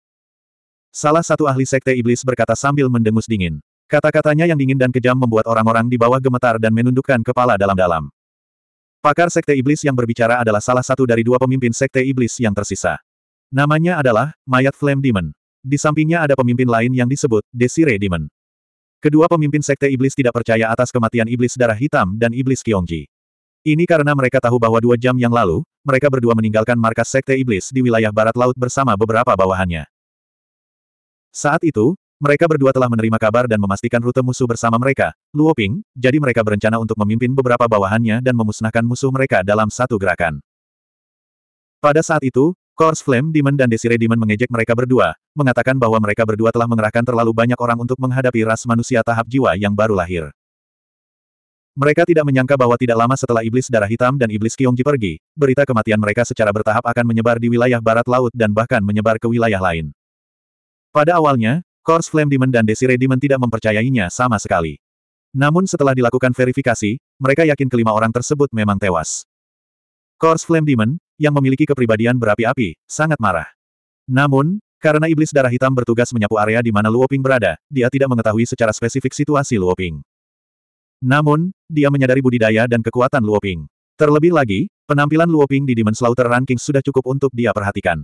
Salah satu ahli sekte iblis berkata sambil mendengus dingin. Kata-katanya yang dingin dan kejam membuat orang-orang di bawah gemetar dan menundukkan kepala dalam-dalam. Pakar sekte iblis yang berbicara adalah salah satu dari dua pemimpin sekte iblis yang tersisa. Namanya adalah Mayat Flame Demon. Di sampingnya ada pemimpin lain yang disebut Desire Demon. Kedua pemimpin sekte iblis tidak percaya atas kematian iblis darah hitam dan iblis Kyongji. Ini karena mereka tahu bahwa dua jam yang lalu, mereka berdua meninggalkan markas Sekte Iblis di wilayah barat laut bersama beberapa bawahannya. Saat itu, mereka berdua telah menerima kabar dan memastikan rute musuh bersama mereka, Luoping, jadi mereka berencana untuk memimpin beberapa bawahannya dan memusnahkan musuh mereka dalam satu gerakan. Pada saat itu, Course Flame Demon dan Desire Demon mengejek mereka berdua, mengatakan bahwa mereka berdua telah mengerahkan terlalu banyak orang untuk menghadapi ras manusia tahap jiwa yang baru lahir. Mereka tidak menyangka bahwa tidak lama setelah Iblis Darah Hitam dan Iblis Kyongji pergi, berita kematian mereka secara bertahap akan menyebar di wilayah barat laut dan bahkan menyebar ke wilayah lain. Pada awalnya, Kors Flame Demon dan Desire Demon tidak mempercayainya sama sekali. Namun setelah dilakukan verifikasi, mereka yakin kelima orang tersebut memang tewas. Kors Flame Demon, yang memiliki kepribadian berapi-api, sangat marah. Namun, karena Iblis Darah Hitam bertugas menyapu area di mana Luoping berada, dia tidak mengetahui secara spesifik situasi Luoping. Namun, dia menyadari budidaya dan kekuatan Luoping. Terlebih lagi, penampilan Luoping di Demon Slaughter Ranking sudah cukup untuk dia perhatikan.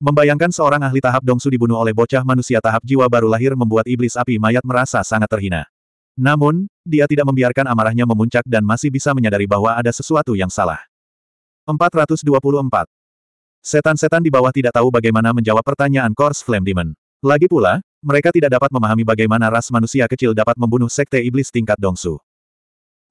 Membayangkan seorang ahli tahap dongsu dibunuh oleh bocah manusia tahap jiwa baru lahir membuat iblis api mayat merasa sangat terhina. Namun, dia tidak membiarkan amarahnya memuncak dan masih bisa menyadari bahwa ada sesuatu yang salah. 424. Setan-setan di bawah tidak tahu bagaimana menjawab pertanyaan Kors Flame Demon. Lagi pula, mereka tidak dapat memahami bagaimana ras manusia kecil dapat membunuh sekte iblis tingkat Dongsu.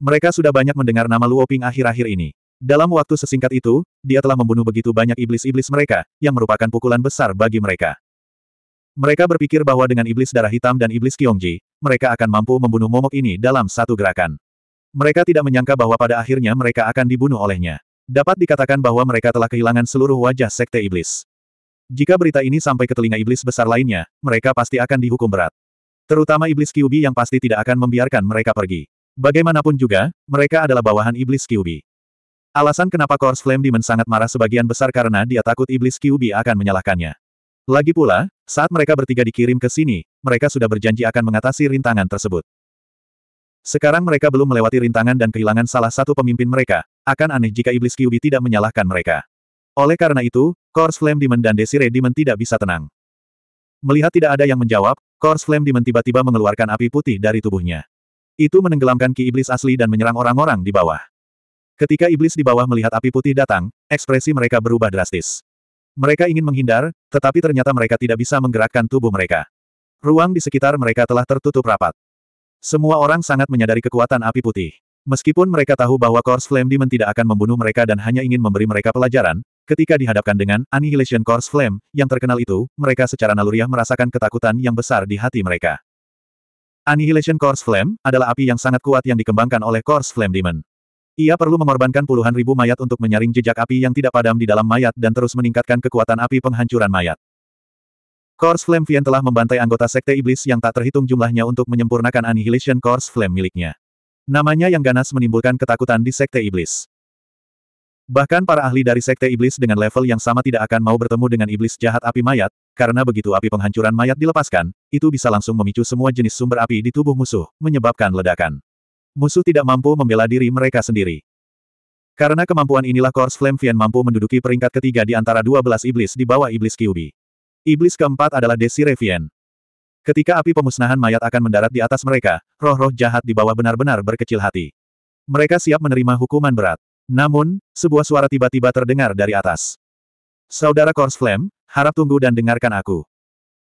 Mereka sudah banyak mendengar nama Luoping akhir-akhir ini. Dalam waktu sesingkat itu, dia telah membunuh begitu banyak iblis-iblis mereka, yang merupakan pukulan besar bagi mereka. Mereka berpikir bahwa dengan iblis darah hitam dan iblis Kyongji, mereka akan mampu membunuh momok ini dalam satu gerakan. Mereka tidak menyangka bahwa pada akhirnya mereka akan dibunuh olehnya. Dapat dikatakan bahwa mereka telah kehilangan seluruh wajah sekte iblis. Jika berita ini sampai ke telinga iblis besar lainnya, mereka pasti akan dihukum berat. Terutama iblis Kyubi yang pasti tidak akan membiarkan mereka pergi. Bagaimanapun juga, mereka adalah bawahan iblis Kyubi. Alasan kenapa Course Flame Demon sangat marah sebagian besar karena dia takut iblis Kyubi akan menyalahkannya. Lagi pula, saat mereka bertiga dikirim ke sini, mereka sudah berjanji akan mengatasi rintangan tersebut. Sekarang mereka belum melewati rintangan dan kehilangan salah satu pemimpin mereka, akan aneh jika iblis Kyubi tidak menyalahkan mereka. Oleh karena itu, Course Flame Demon dan Desire Demon tidak bisa tenang. Melihat tidak ada yang menjawab, Course Flame Demon tiba-tiba mengeluarkan api putih dari tubuhnya. Itu menenggelamkan ki iblis asli dan menyerang orang-orang di bawah. Ketika iblis di bawah melihat api putih datang, ekspresi mereka berubah drastis. Mereka ingin menghindar, tetapi ternyata mereka tidak bisa menggerakkan tubuh mereka. Ruang di sekitar mereka telah tertutup rapat. Semua orang sangat menyadari kekuatan api putih. Meskipun mereka tahu bahwa Course Flame Demon tidak akan membunuh mereka dan hanya ingin memberi mereka pelajaran, ketika dihadapkan dengan Annihilation Course Flame, yang terkenal itu, mereka secara naluriah merasakan ketakutan yang besar di hati mereka. Annihilation Course Flame adalah api yang sangat kuat yang dikembangkan oleh Course Flame Demon. Ia perlu mengorbankan puluhan ribu mayat untuk menyaring jejak api yang tidak padam di dalam mayat dan terus meningkatkan kekuatan api penghancuran mayat. Course Flame Vien telah membantai anggota Sekte Iblis yang tak terhitung jumlahnya untuk menyempurnakan Annihilation Course Flame miliknya. Namanya yang ganas menimbulkan ketakutan di Sekte Iblis. Bahkan para ahli dari Sekte Iblis dengan level yang sama tidak akan mau bertemu dengan Iblis jahat api mayat, karena begitu api penghancuran mayat dilepaskan, itu bisa langsung memicu semua jenis sumber api di tubuh musuh, menyebabkan ledakan. Musuh tidak mampu membela diri mereka sendiri. Karena kemampuan inilah Kors Flame mampu menduduki peringkat ketiga di antara 12 iblis di bawah iblis Kyubi. Iblis keempat adalah Desire Fian. Ketika api pemusnahan mayat akan mendarat di atas mereka, roh-roh jahat di bawah benar-benar berkecil hati. Mereka siap menerima hukuman berat. Namun, sebuah suara tiba-tiba terdengar dari atas. Saudara Kors Flame, harap tunggu dan dengarkan aku.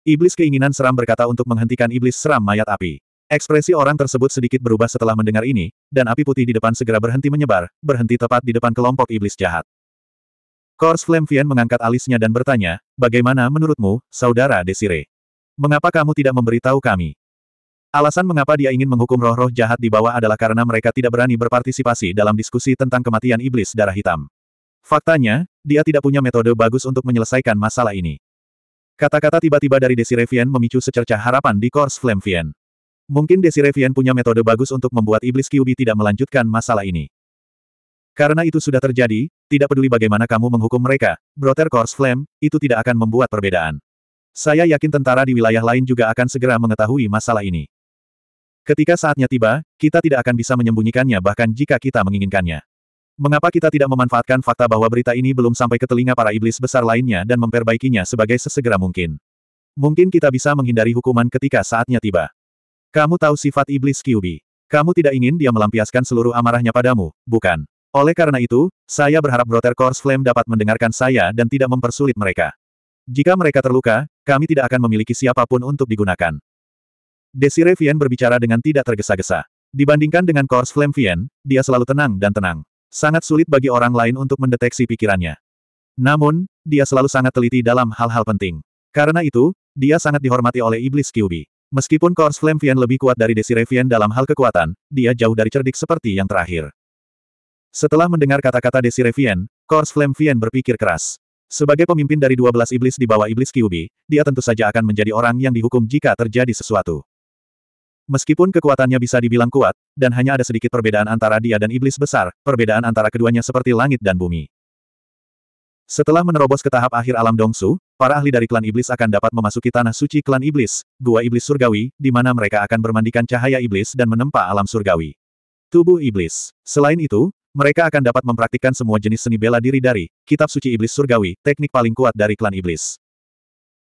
Iblis keinginan seram berkata untuk menghentikan iblis seram mayat api. Ekspresi orang tersebut sedikit berubah setelah mendengar ini, dan api putih di depan segera berhenti menyebar, berhenti tepat di depan kelompok iblis jahat. Kors Vian mengangkat alisnya dan bertanya, bagaimana menurutmu, Saudara Desire? Mengapa kamu tidak memberitahu kami? Alasan mengapa dia ingin menghukum roh-roh jahat di bawah adalah karena mereka tidak berani berpartisipasi dalam diskusi tentang kematian iblis darah hitam. Faktanya, dia tidak punya metode bagus untuk menyelesaikan masalah ini. Kata-kata tiba-tiba dari Desirevian memicu secercah harapan di Kors Flamvien. Mungkin Desirevian punya metode bagus untuk membuat iblis Kyubi tidak melanjutkan masalah ini. Karena itu sudah terjadi, tidak peduli bagaimana kamu menghukum mereka, Brother Kors Flame, itu tidak akan membuat perbedaan. Saya yakin tentara di wilayah lain juga akan segera mengetahui masalah ini. Ketika saatnya tiba, kita tidak akan bisa menyembunyikannya bahkan jika kita menginginkannya. Mengapa kita tidak memanfaatkan fakta bahwa berita ini belum sampai ke telinga para iblis besar lainnya dan memperbaikinya sebagai sesegera mungkin? Mungkin kita bisa menghindari hukuman ketika saatnya tiba. Kamu tahu sifat iblis Kyubi. Kamu tidak ingin dia melampiaskan seluruh amarahnya padamu, bukan? Oleh karena itu, saya berharap Brother Corps Flame dapat mendengarkan saya dan tidak mempersulit mereka. Jika mereka terluka, kami tidak akan memiliki siapapun untuk digunakan. Desire Vien berbicara dengan tidak tergesa-gesa. Dibandingkan dengan Kors Flame Vien, dia selalu tenang dan tenang. Sangat sulit bagi orang lain untuk mendeteksi pikirannya. Namun, dia selalu sangat teliti dalam hal-hal penting. Karena itu, dia sangat dihormati oleh Iblis Kyubi. Meskipun Kors Flame Vien lebih kuat dari Desire Vien dalam hal kekuatan, dia jauh dari cerdik seperti yang terakhir. Setelah mendengar kata-kata Desire Vien, Kors Flame Vien berpikir keras. Sebagai pemimpin dari 12 iblis di bawah iblis Kyubi, dia tentu saja akan menjadi orang yang dihukum jika terjadi sesuatu. Meskipun kekuatannya bisa dibilang kuat, dan hanya ada sedikit perbedaan antara dia dan iblis besar, perbedaan antara keduanya seperti langit dan bumi. Setelah menerobos ke tahap akhir alam Dongsu, para ahli dari klan iblis akan dapat memasuki tanah suci klan iblis, gua iblis surgawi, di mana mereka akan bermandikan cahaya iblis dan menempa alam surgawi. Tubuh iblis. Selain itu, mereka akan dapat mempraktikkan semua jenis seni bela diri dari Kitab Suci Iblis Surgawi, teknik paling kuat dari klan iblis.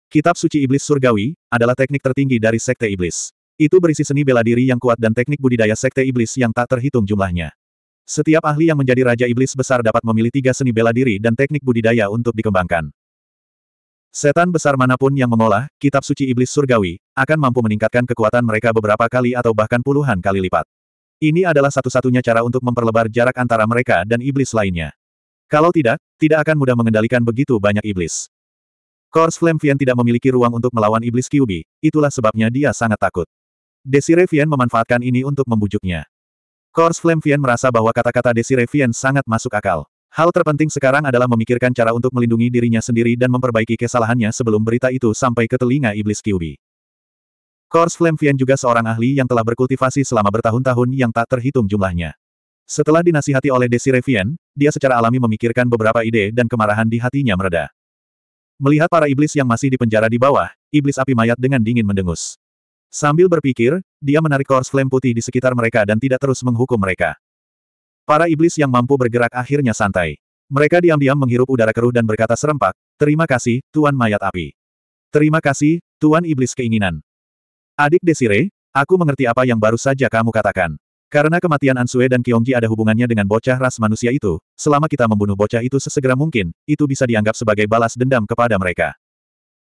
Kitab Suci Iblis Surgawi adalah teknik tertinggi dari Sekte Iblis. Itu berisi seni bela diri yang kuat dan teknik budidaya Sekte Iblis yang tak terhitung jumlahnya. Setiap ahli yang menjadi Raja Iblis besar dapat memilih tiga seni bela diri dan teknik budidaya untuk dikembangkan. Setan besar manapun yang mengolah kitab suci iblis surgawi akan mampu meningkatkan kekuatan mereka beberapa kali atau bahkan puluhan kali lipat. Ini adalah satu-satunya cara untuk memperlebar jarak antara mereka dan iblis lainnya. Kalau tidak, tidak akan mudah mengendalikan begitu banyak iblis. Kors Vian tidak memiliki ruang untuk melawan iblis Kyubi, itulah sebabnya dia sangat takut. Desire Vian memanfaatkan ini untuk membujuknya. Kors Vian merasa bahwa kata-kata Desire Vian sangat masuk akal. Hal terpenting sekarang adalah memikirkan cara untuk melindungi dirinya sendiri dan memperbaiki kesalahannya sebelum berita itu sampai ke telinga iblis Kyubi. Kors Flemvian juga seorang ahli yang telah berkultivasi selama bertahun-tahun yang tak terhitung jumlahnya. Setelah dinasihati oleh Desirevian, dia secara alami memikirkan beberapa ide dan kemarahan di hatinya mereda. Melihat para iblis yang masih dipenjara di bawah, iblis api mayat dengan dingin mendengus. Sambil berpikir, dia menarik kors flame putih di sekitar mereka dan tidak terus menghukum mereka. Para iblis yang mampu bergerak akhirnya santai. Mereka diam-diam menghirup udara keruh dan berkata serempak, Terima kasih, Tuan Mayat Api. Terima kasih, Tuan Iblis Keinginan. Adik Desire, aku mengerti apa yang baru saja kamu katakan. Karena kematian Ansue dan Kyongji ada hubungannya dengan bocah ras manusia itu, selama kita membunuh bocah itu sesegera mungkin, itu bisa dianggap sebagai balas dendam kepada mereka.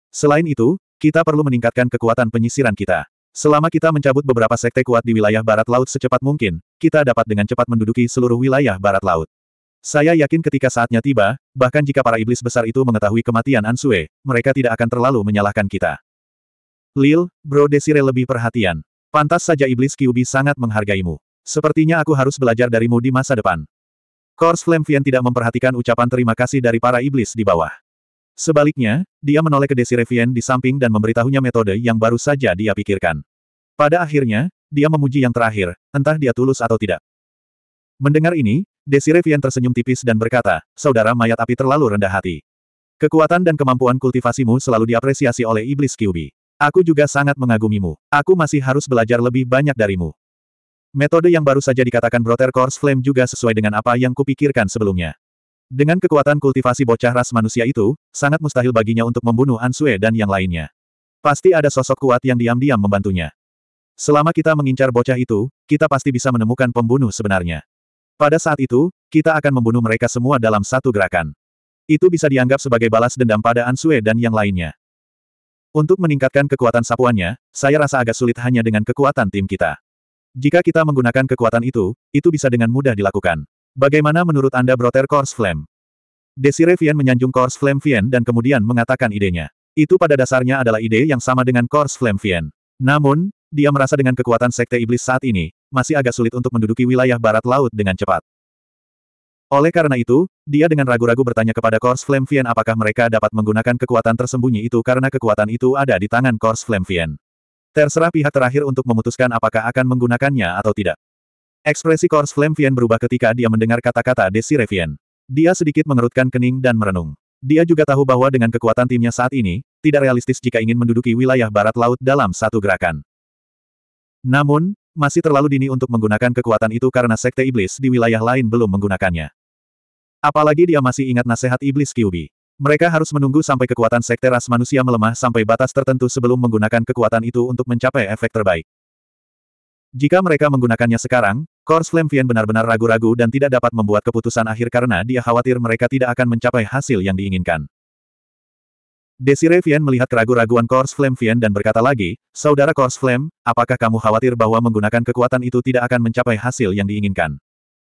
Selain itu, kita perlu meningkatkan kekuatan penyisiran kita. Selama kita mencabut beberapa sekte kuat di wilayah barat laut secepat mungkin, kita dapat dengan cepat menduduki seluruh wilayah barat laut. Saya yakin ketika saatnya tiba, bahkan jika para iblis besar itu mengetahui kematian Ansue, mereka tidak akan terlalu menyalahkan kita. Lil, bro Desire lebih perhatian. Pantas saja iblis Kyubi sangat menghargaimu. Sepertinya aku harus belajar darimu di masa depan. Kors Flamvian tidak memperhatikan ucapan terima kasih dari para iblis di bawah. Sebaliknya, dia menoleh ke Desire Vien di samping dan memberitahunya metode yang baru saja dia pikirkan. Pada akhirnya, dia memuji yang terakhir, entah dia tulus atau tidak. Mendengar ini, Desire Vien tersenyum tipis dan berkata, Saudara mayat api terlalu rendah hati. Kekuatan dan kemampuan kultivasimu selalu diapresiasi oleh Iblis Kyubi. Aku juga sangat mengagumimu. Aku masih harus belajar lebih banyak darimu. Metode yang baru saja dikatakan Brother Course Flame juga sesuai dengan apa yang kupikirkan sebelumnya. Dengan kekuatan kultivasi bocah ras manusia itu, sangat mustahil baginya untuk membunuh Ansue dan yang lainnya. Pasti ada sosok kuat yang diam-diam membantunya. Selama kita mengincar bocah itu, kita pasti bisa menemukan pembunuh sebenarnya. Pada saat itu, kita akan membunuh mereka semua dalam satu gerakan. Itu bisa dianggap sebagai balas dendam pada Ansue dan yang lainnya. Untuk meningkatkan kekuatan sapuannya, saya rasa agak sulit hanya dengan kekuatan tim kita. Jika kita menggunakan kekuatan itu, itu bisa dengan mudah dilakukan. Bagaimana menurut Anda Broter Course Flame? Desire Vian menyanjung Course Flame Vian dan kemudian mengatakan idenya. Itu pada dasarnya adalah ide yang sama dengan Course Flame Vian. Namun, dia merasa dengan kekuatan Sekte Iblis saat ini, masih agak sulit untuk menduduki wilayah barat laut dengan cepat. Oleh karena itu, dia dengan ragu-ragu bertanya kepada Kors Flamvien apakah mereka dapat menggunakan kekuatan tersembunyi itu karena kekuatan itu ada di tangan Kors Flamvien. Terserah pihak terakhir untuk memutuskan apakah akan menggunakannya atau tidak. Ekspresi Kors Flamvien berubah ketika dia mendengar kata-kata Desirevien. Dia sedikit mengerutkan kening dan merenung. Dia juga tahu bahwa dengan kekuatan timnya saat ini, tidak realistis jika ingin menduduki wilayah barat laut dalam satu gerakan. Namun, masih terlalu dini untuk menggunakan kekuatan itu karena Sekte Iblis di wilayah lain belum menggunakannya. Apalagi dia masih ingat nasihat iblis Kyubi. Mereka harus menunggu sampai kekuatan sekte ras manusia melemah sampai batas tertentu sebelum menggunakan kekuatan itu untuk mencapai efek terbaik. Jika mereka menggunakannya sekarang, Kors Flamvian benar-benar ragu-ragu dan tidak dapat membuat keputusan akhir karena dia khawatir mereka tidak akan mencapai hasil yang diinginkan. Desiree Vian melihat keraguan-raguan Kors Flamvian dan berkata lagi, Saudara Kors Flame, apakah kamu khawatir bahwa menggunakan kekuatan itu tidak akan mencapai hasil yang diinginkan?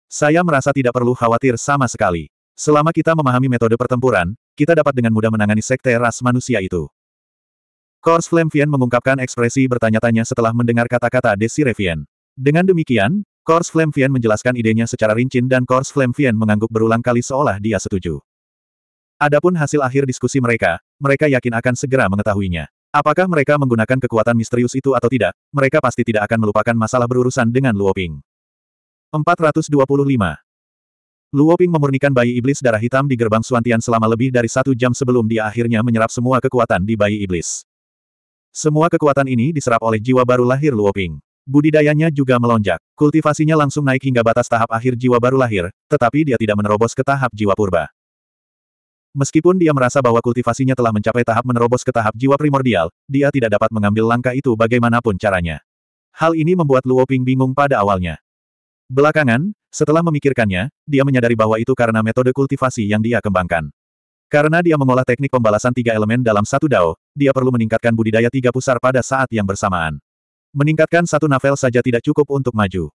Saya merasa tidak perlu khawatir sama sekali. Selama kita memahami metode pertempuran, kita dapat dengan mudah menangani sekte ras manusia itu. Kors Flemvian mengungkapkan ekspresi bertanya-tanya setelah mendengar kata-kata Desi Revian. Dengan demikian, Kors Flemvian menjelaskan idenya secara rinci dan Kors Flemvian mengangguk berulang kali seolah dia setuju. Adapun hasil akhir diskusi mereka, mereka yakin akan segera mengetahuinya. Apakah mereka menggunakan kekuatan misterius itu atau tidak, mereka pasti tidak akan melupakan masalah berurusan dengan Luoping. 425. Ping memurnikan bayi iblis darah hitam di gerbang Suantian selama lebih dari satu jam sebelum dia akhirnya menyerap semua kekuatan di bayi iblis. Semua kekuatan ini diserap oleh jiwa baru lahir Luo Ping. Budidayanya juga melonjak. Kultivasinya langsung naik hingga batas tahap akhir jiwa baru lahir, tetapi dia tidak menerobos ke tahap jiwa purba. Meskipun dia merasa bahwa kultivasinya telah mencapai tahap menerobos ke tahap jiwa primordial, dia tidak dapat mengambil langkah itu bagaimanapun caranya. Hal ini membuat Luo Ping bingung pada awalnya. Belakangan, setelah memikirkannya, dia menyadari bahwa itu karena metode kultivasi yang dia kembangkan. Karena dia mengolah teknik pembalasan tiga elemen dalam satu dao, dia perlu meningkatkan budidaya tiga pusar pada saat yang bersamaan. Meningkatkan satu navel saja tidak cukup untuk maju.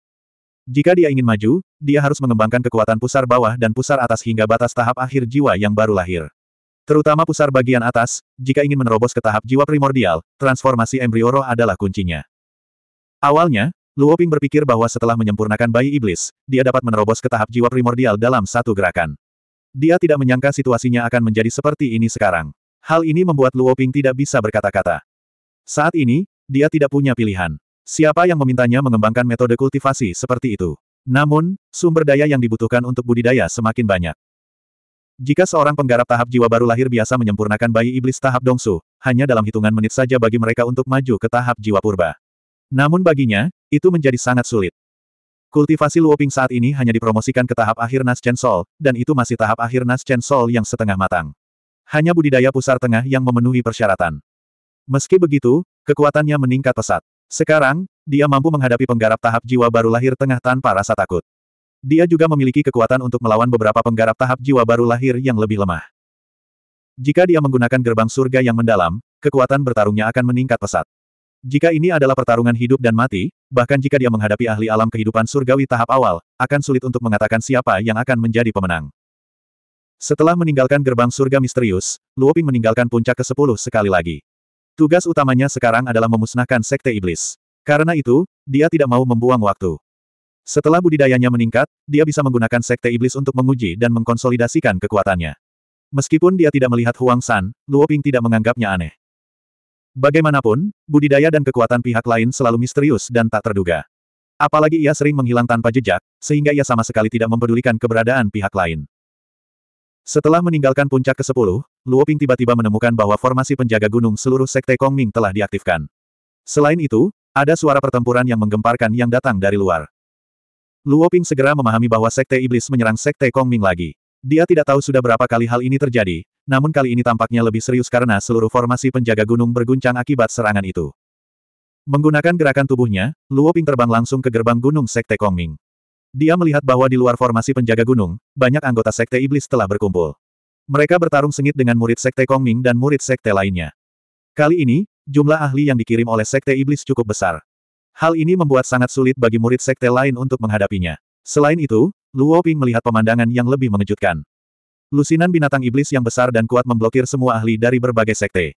Jika dia ingin maju, dia harus mengembangkan kekuatan pusar bawah dan pusar atas hingga batas tahap akhir jiwa yang baru lahir. Terutama pusar bagian atas, jika ingin menerobos ke tahap jiwa primordial, transformasi embrio roh adalah kuncinya. Awalnya, Luo Ping berpikir bahwa setelah menyempurnakan bayi iblis, dia dapat menerobos ke tahap jiwa primordial dalam satu gerakan. Dia tidak menyangka situasinya akan menjadi seperti ini sekarang. Hal ini membuat Luo Ping tidak bisa berkata-kata. Saat ini, dia tidak punya pilihan. Siapa yang memintanya mengembangkan metode kultivasi seperti itu? Namun, sumber daya yang dibutuhkan untuk budidaya semakin banyak. Jika seorang penggarap tahap jiwa baru lahir biasa menyempurnakan bayi iblis tahap dongsu, hanya dalam hitungan menit saja bagi mereka untuk maju ke tahap jiwa purba. Namun baginya, itu menjadi sangat sulit. Kultivasi Luoping saat ini hanya dipromosikan ke tahap akhir naschen Sol, dan itu masih tahap akhir naschen Sol yang setengah matang. Hanya budidaya pusar tengah yang memenuhi persyaratan. Meski begitu, kekuatannya meningkat pesat. Sekarang, dia mampu menghadapi penggarap tahap jiwa baru lahir tengah tanpa rasa takut. Dia juga memiliki kekuatan untuk melawan beberapa penggarap tahap jiwa baru lahir yang lebih lemah. Jika dia menggunakan gerbang surga yang mendalam, kekuatan bertarungnya akan meningkat pesat. Jika ini adalah pertarungan hidup dan mati, bahkan jika dia menghadapi ahli alam kehidupan surgawi tahap awal, akan sulit untuk mengatakan siapa yang akan menjadi pemenang. Setelah meninggalkan gerbang surga misterius, Luoping meninggalkan puncak ke-10 sekali lagi. Tugas utamanya sekarang adalah memusnahkan sekte iblis. Karena itu, dia tidak mau membuang waktu. Setelah budidayanya meningkat, dia bisa menggunakan sekte iblis untuk menguji dan mengkonsolidasikan kekuatannya. Meskipun dia tidak melihat Huang San, Luoping tidak menganggapnya aneh. Bagaimanapun, budidaya dan kekuatan pihak lain selalu misterius dan tak terduga. Apalagi ia sering menghilang tanpa jejak, sehingga ia sama sekali tidak mempedulikan keberadaan pihak lain. Setelah meninggalkan puncak ke-10, Luo Ping tiba-tiba menemukan bahwa formasi penjaga gunung seluruh sekte Kongming telah diaktifkan. Selain itu, ada suara pertempuran yang menggemparkan yang datang dari luar. Luo Ping segera memahami bahwa sekte iblis menyerang sekte Kongming lagi. Dia tidak tahu sudah berapa kali hal ini terjadi, namun kali ini tampaknya lebih serius karena seluruh formasi penjaga gunung berguncang akibat serangan itu. Menggunakan gerakan tubuhnya, Luo Ping terbang langsung ke gerbang gunung Sekte Kongming. Dia melihat bahwa di luar formasi penjaga gunung, banyak anggota Sekte Iblis telah berkumpul. Mereka bertarung sengit dengan murid Sekte Kongming dan murid Sekte lainnya. Kali ini, jumlah ahli yang dikirim oleh Sekte Iblis cukup besar. Hal ini membuat sangat sulit bagi murid Sekte lain untuk menghadapinya. Selain itu, Luo Ping melihat pemandangan yang lebih mengejutkan. Lusinan binatang iblis yang besar dan kuat memblokir semua ahli dari berbagai sekte.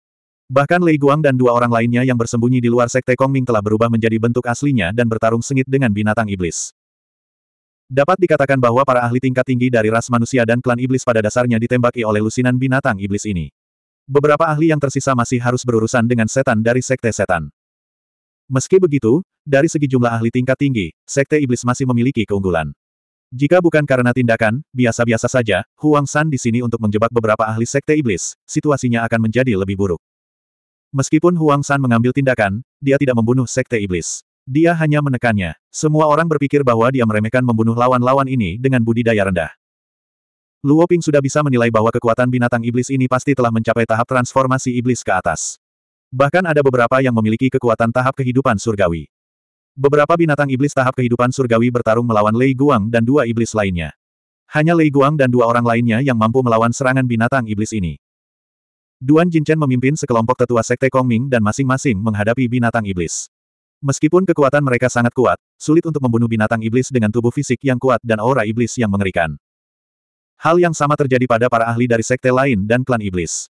Bahkan Lei Guang dan dua orang lainnya yang bersembunyi di luar sekte Kong Ming telah berubah menjadi bentuk aslinya dan bertarung sengit dengan binatang iblis. Dapat dikatakan bahwa para ahli tingkat tinggi dari ras manusia dan klan iblis pada dasarnya ditembaki oleh lusinan binatang iblis ini. Beberapa ahli yang tersisa masih harus berurusan dengan setan dari sekte setan. Meski begitu, dari segi jumlah ahli tingkat tinggi, Sekte Iblis masih memiliki keunggulan. Jika bukan karena tindakan, biasa-biasa saja, Huang San di sini untuk menjebak beberapa ahli Sekte Iblis, situasinya akan menjadi lebih buruk. Meskipun Huang San mengambil tindakan, dia tidak membunuh Sekte Iblis. Dia hanya menekannya. Semua orang berpikir bahwa dia meremehkan membunuh lawan-lawan ini dengan budidaya rendah. Luo Ping sudah bisa menilai bahwa kekuatan binatang iblis ini pasti telah mencapai tahap transformasi iblis ke atas. Bahkan ada beberapa yang memiliki kekuatan tahap kehidupan surgawi. Beberapa binatang iblis tahap kehidupan surgawi bertarung melawan Lei Guang dan dua iblis lainnya. Hanya Lei Guang dan dua orang lainnya yang mampu melawan serangan binatang iblis ini. Duan Jinchen memimpin sekelompok tetua sekte Kongming dan masing-masing menghadapi binatang iblis. Meskipun kekuatan mereka sangat kuat, sulit untuk membunuh binatang iblis dengan tubuh fisik yang kuat dan aura iblis yang mengerikan. Hal yang sama terjadi pada para ahli dari sekte lain dan klan iblis.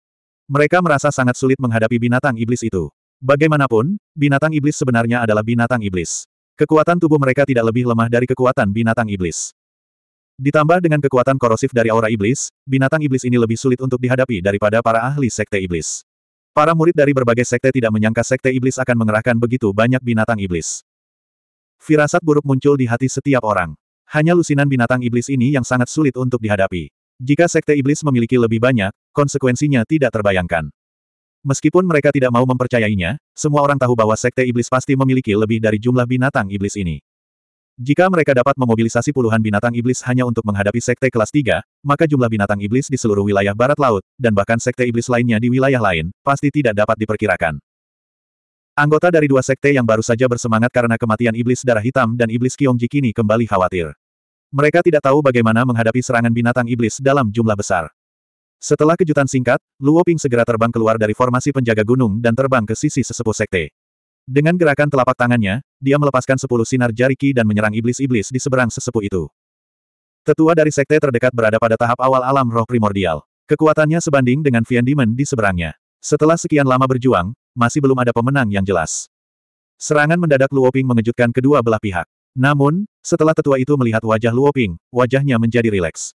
Mereka merasa sangat sulit menghadapi binatang iblis itu. Bagaimanapun, binatang iblis sebenarnya adalah binatang iblis. Kekuatan tubuh mereka tidak lebih lemah dari kekuatan binatang iblis. Ditambah dengan kekuatan korosif dari aura iblis, binatang iblis ini lebih sulit untuk dihadapi daripada para ahli sekte iblis. Para murid dari berbagai sekte tidak menyangka sekte iblis akan mengerahkan begitu banyak binatang iblis. Firasat buruk muncul di hati setiap orang. Hanya lusinan binatang iblis ini yang sangat sulit untuk dihadapi. Jika sekte iblis memiliki lebih banyak, konsekuensinya tidak terbayangkan. Meskipun mereka tidak mau mempercayainya, semua orang tahu bahwa sekte iblis pasti memiliki lebih dari jumlah binatang iblis ini. Jika mereka dapat memobilisasi puluhan binatang iblis hanya untuk menghadapi sekte kelas 3, maka jumlah binatang iblis di seluruh wilayah barat laut, dan bahkan sekte iblis lainnya di wilayah lain, pasti tidak dapat diperkirakan. Anggota dari dua sekte yang baru saja bersemangat karena kematian iblis darah hitam dan iblis Kiong kini kembali khawatir. Mereka tidak tahu bagaimana menghadapi serangan binatang iblis dalam jumlah besar. Setelah kejutan singkat, Luo Ping segera terbang keluar dari formasi penjaga gunung dan terbang ke sisi sesepuh sekte. Dengan gerakan telapak tangannya, dia melepaskan sepuluh sinar jari ki dan menyerang iblis-iblis di seberang sesepuh itu. Tetua dari sekte terdekat berada pada tahap awal alam roh primordial. Kekuatannya sebanding dengan Vian Demon di seberangnya. Setelah sekian lama berjuang, masih belum ada pemenang yang jelas. Serangan mendadak Luo Ping mengejutkan kedua belah pihak. Namun, setelah tetua itu melihat wajah Luo Ping, wajahnya menjadi rileks.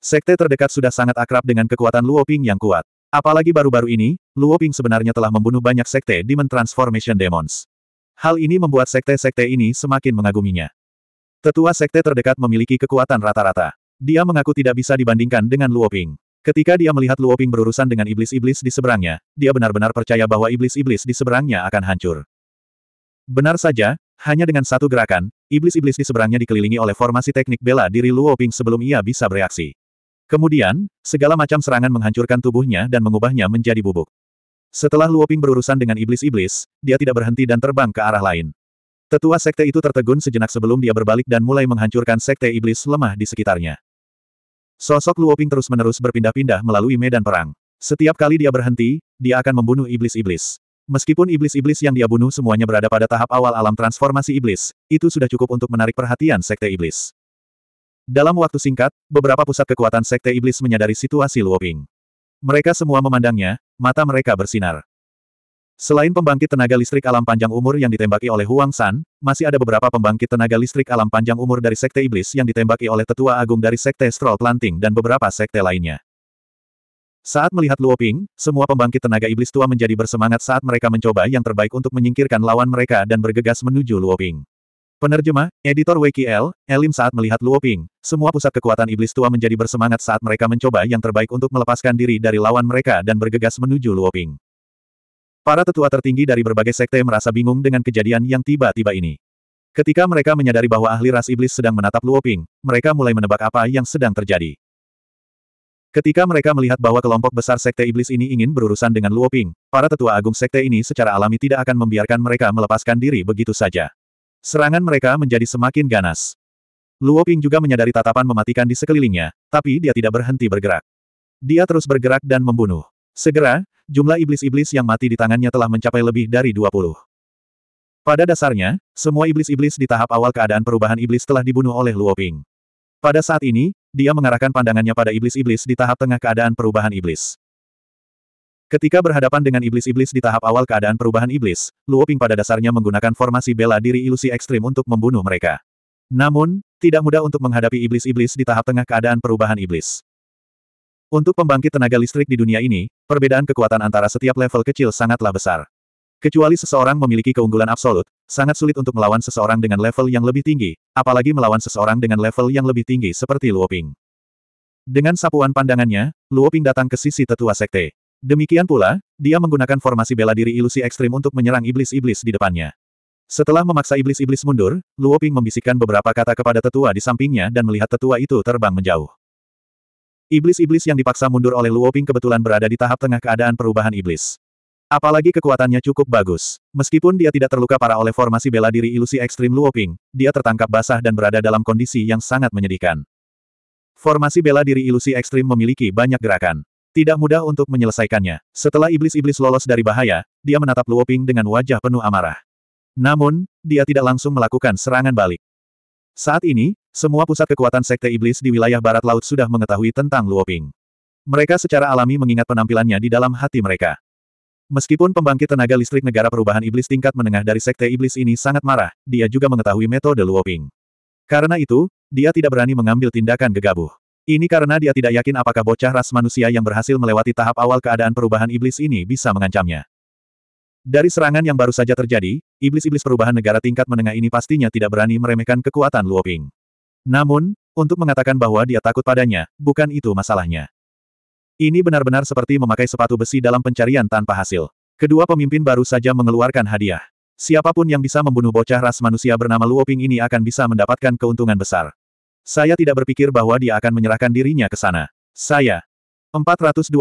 Sekte terdekat sudah sangat akrab dengan kekuatan Luo Ping yang kuat. Apalagi baru-baru ini, Luo Ping sebenarnya telah membunuh banyak sekte Demon Transformation Demons. Hal ini membuat sekte-sekte ini semakin mengaguminya. Tetua sekte terdekat memiliki kekuatan rata-rata. Dia mengaku tidak bisa dibandingkan dengan Luo Ping. Ketika dia melihat Luo Ping berurusan dengan iblis-iblis di seberangnya, dia benar-benar percaya bahwa iblis-iblis di seberangnya akan hancur. Benar saja, hanya dengan satu gerakan, iblis-iblis di seberangnya dikelilingi oleh formasi teknik bela diri Luo Ping sebelum ia bisa bereaksi. Kemudian, segala macam serangan menghancurkan tubuhnya dan mengubahnya menjadi bubuk. Setelah Luo Ping berurusan dengan iblis-iblis, dia tidak berhenti dan terbang ke arah lain. Tetua sekte itu tertegun sejenak sebelum dia berbalik dan mulai menghancurkan sekte iblis lemah di sekitarnya. Sosok Luo Ping terus-menerus berpindah-pindah melalui medan perang. Setiap kali dia berhenti, dia akan membunuh iblis-iblis. Meskipun iblis-iblis yang dia bunuh semuanya berada pada tahap awal alam transformasi iblis, itu sudah cukup untuk menarik perhatian sekte iblis. Dalam waktu singkat, beberapa pusat kekuatan sekte iblis menyadari situasi Luoping. Mereka semua memandangnya, mata mereka bersinar. Selain pembangkit tenaga listrik alam panjang umur yang ditembaki oleh Huang San, masih ada beberapa pembangkit tenaga listrik alam panjang umur dari sekte iblis yang ditembaki oleh tetua agung dari sekte Stroll Planting dan beberapa sekte lainnya. Saat melihat Luo Ping, semua pembangkit tenaga iblis tua menjadi bersemangat saat mereka mencoba yang terbaik untuk menyingkirkan lawan mereka dan bergegas menuju Luo Ping. Penerjemah, editor Wiki L, Elim saat melihat Luo Ping, semua pusat kekuatan iblis tua menjadi bersemangat saat mereka mencoba yang terbaik untuk melepaskan diri dari lawan mereka dan bergegas menuju Luo Ping. Para tetua tertinggi dari berbagai sekte merasa bingung dengan kejadian yang tiba-tiba ini. Ketika mereka menyadari bahwa ahli ras iblis sedang menatap Luo Ping, mereka mulai menebak apa yang sedang terjadi. Ketika mereka melihat bahwa kelompok besar Sekte Iblis ini ingin berurusan dengan Luo Ping, para tetua agung Sekte ini secara alami tidak akan membiarkan mereka melepaskan diri begitu saja. Serangan mereka menjadi semakin ganas. Luo Ping juga menyadari tatapan mematikan di sekelilingnya, tapi dia tidak berhenti bergerak. Dia terus bergerak dan membunuh. Segera, jumlah iblis-iblis yang mati di tangannya telah mencapai lebih dari 20. Pada dasarnya, semua iblis-iblis di tahap awal keadaan perubahan iblis telah dibunuh oleh Luo Ping. Pada saat ini, dia mengarahkan pandangannya pada iblis-iblis di tahap tengah keadaan perubahan iblis. Ketika berhadapan dengan iblis-iblis di tahap awal keadaan perubahan iblis, Luo Ping pada dasarnya menggunakan formasi bela diri ilusi ekstrim untuk membunuh mereka. Namun, tidak mudah untuk menghadapi iblis-iblis di tahap tengah keadaan perubahan iblis. Untuk pembangkit tenaga listrik di dunia ini, perbedaan kekuatan antara setiap level kecil sangatlah besar. Kecuali seseorang memiliki keunggulan absolut, sangat sulit untuk melawan seseorang dengan level yang lebih tinggi, apalagi melawan seseorang dengan level yang lebih tinggi seperti Luoping. Dengan sapuan pandangannya, Luoping datang ke sisi tetua sekte. Demikian pula, dia menggunakan formasi bela diri ilusi ekstrim untuk menyerang iblis-iblis di depannya. Setelah memaksa iblis-iblis mundur, Luoping membisikkan beberapa kata kepada tetua di sampingnya dan melihat tetua itu terbang menjauh. Iblis-iblis yang dipaksa mundur oleh Luoping kebetulan berada di tahap tengah keadaan perubahan iblis. Apalagi kekuatannya cukup bagus. Meskipun dia tidak terluka parah oleh formasi bela diri ilusi ekstrim Luoping, dia tertangkap basah dan berada dalam kondisi yang sangat menyedihkan. Formasi bela diri ilusi ekstrim memiliki banyak gerakan. Tidak mudah untuk menyelesaikannya. Setelah iblis-iblis lolos dari bahaya, dia menatap Luoping dengan wajah penuh amarah. Namun, dia tidak langsung melakukan serangan balik. Saat ini, semua pusat kekuatan sekte iblis di wilayah barat laut sudah mengetahui tentang Luoping. Mereka secara alami mengingat penampilannya di dalam hati mereka. Meskipun pembangkit tenaga listrik negara perubahan iblis tingkat menengah dari sekte iblis ini sangat marah, dia juga mengetahui metode Luoping. Karena itu, dia tidak berani mengambil tindakan gegabah. Ini karena dia tidak yakin apakah bocah ras manusia yang berhasil melewati tahap awal keadaan perubahan iblis ini bisa mengancamnya. Dari serangan yang baru saja terjadi, iblis-iblis perubahan negara tingkat menengah ini pastinya tidak berani meremehkan kekuatan Luoping. Namun, untuk mengatakan bahwa dia takut padanya, bukan itu masalahnya. Ini benar-benar seperti memakai sepatu besi dalam pencarian tanpa hasil. Kedua pemimpin baru saja mengeluarkan hadiah. Siapapun yang bisa membunuh bocah ras manusia bernama Luoping ini akan bisa mendapatkan keuntungan besar. Saya tidak berpikir bahwa dia akan menyerahkan dirinya ke sana. Saya. 426.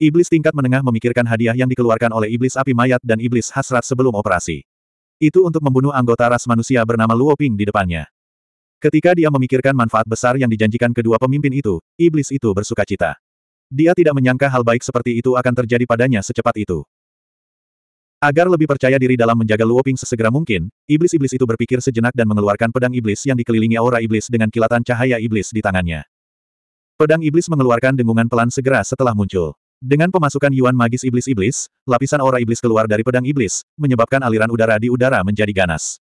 Iblis tingkat menengah memikirkan hadiah yang dikeluarkan oleh iblis api mayat dan iblis hasrat sebelum operasi. Itu untuk membunuh anggota ras manusia bernama Luoping di depannya. Ketika dia memikirkan manfaat besar yang dijanjikan kedua pemimpin itu, iblis itu bersuka cita. Dia tidak menyangka hal baik seperti itu akan terjadi padanya secepat itu. Agar lebih percaya diri dalam menjaga Luoping sesegera mungkin, iblis-iblis itu berpikir sejenak dan mengeluarkan pedang iblis yang dikelilingi aura iblis dengan kilatan cahaya iblis di tangannya. Pedang iblis mengeluarkan dengungan pelan segera setelah muncul. Dengan pemasukan yuan magis iblis-iblis, lapisan aura iblis keluar dari pedang iblis, menyebabkan aliran udara di udara menjadi ganas.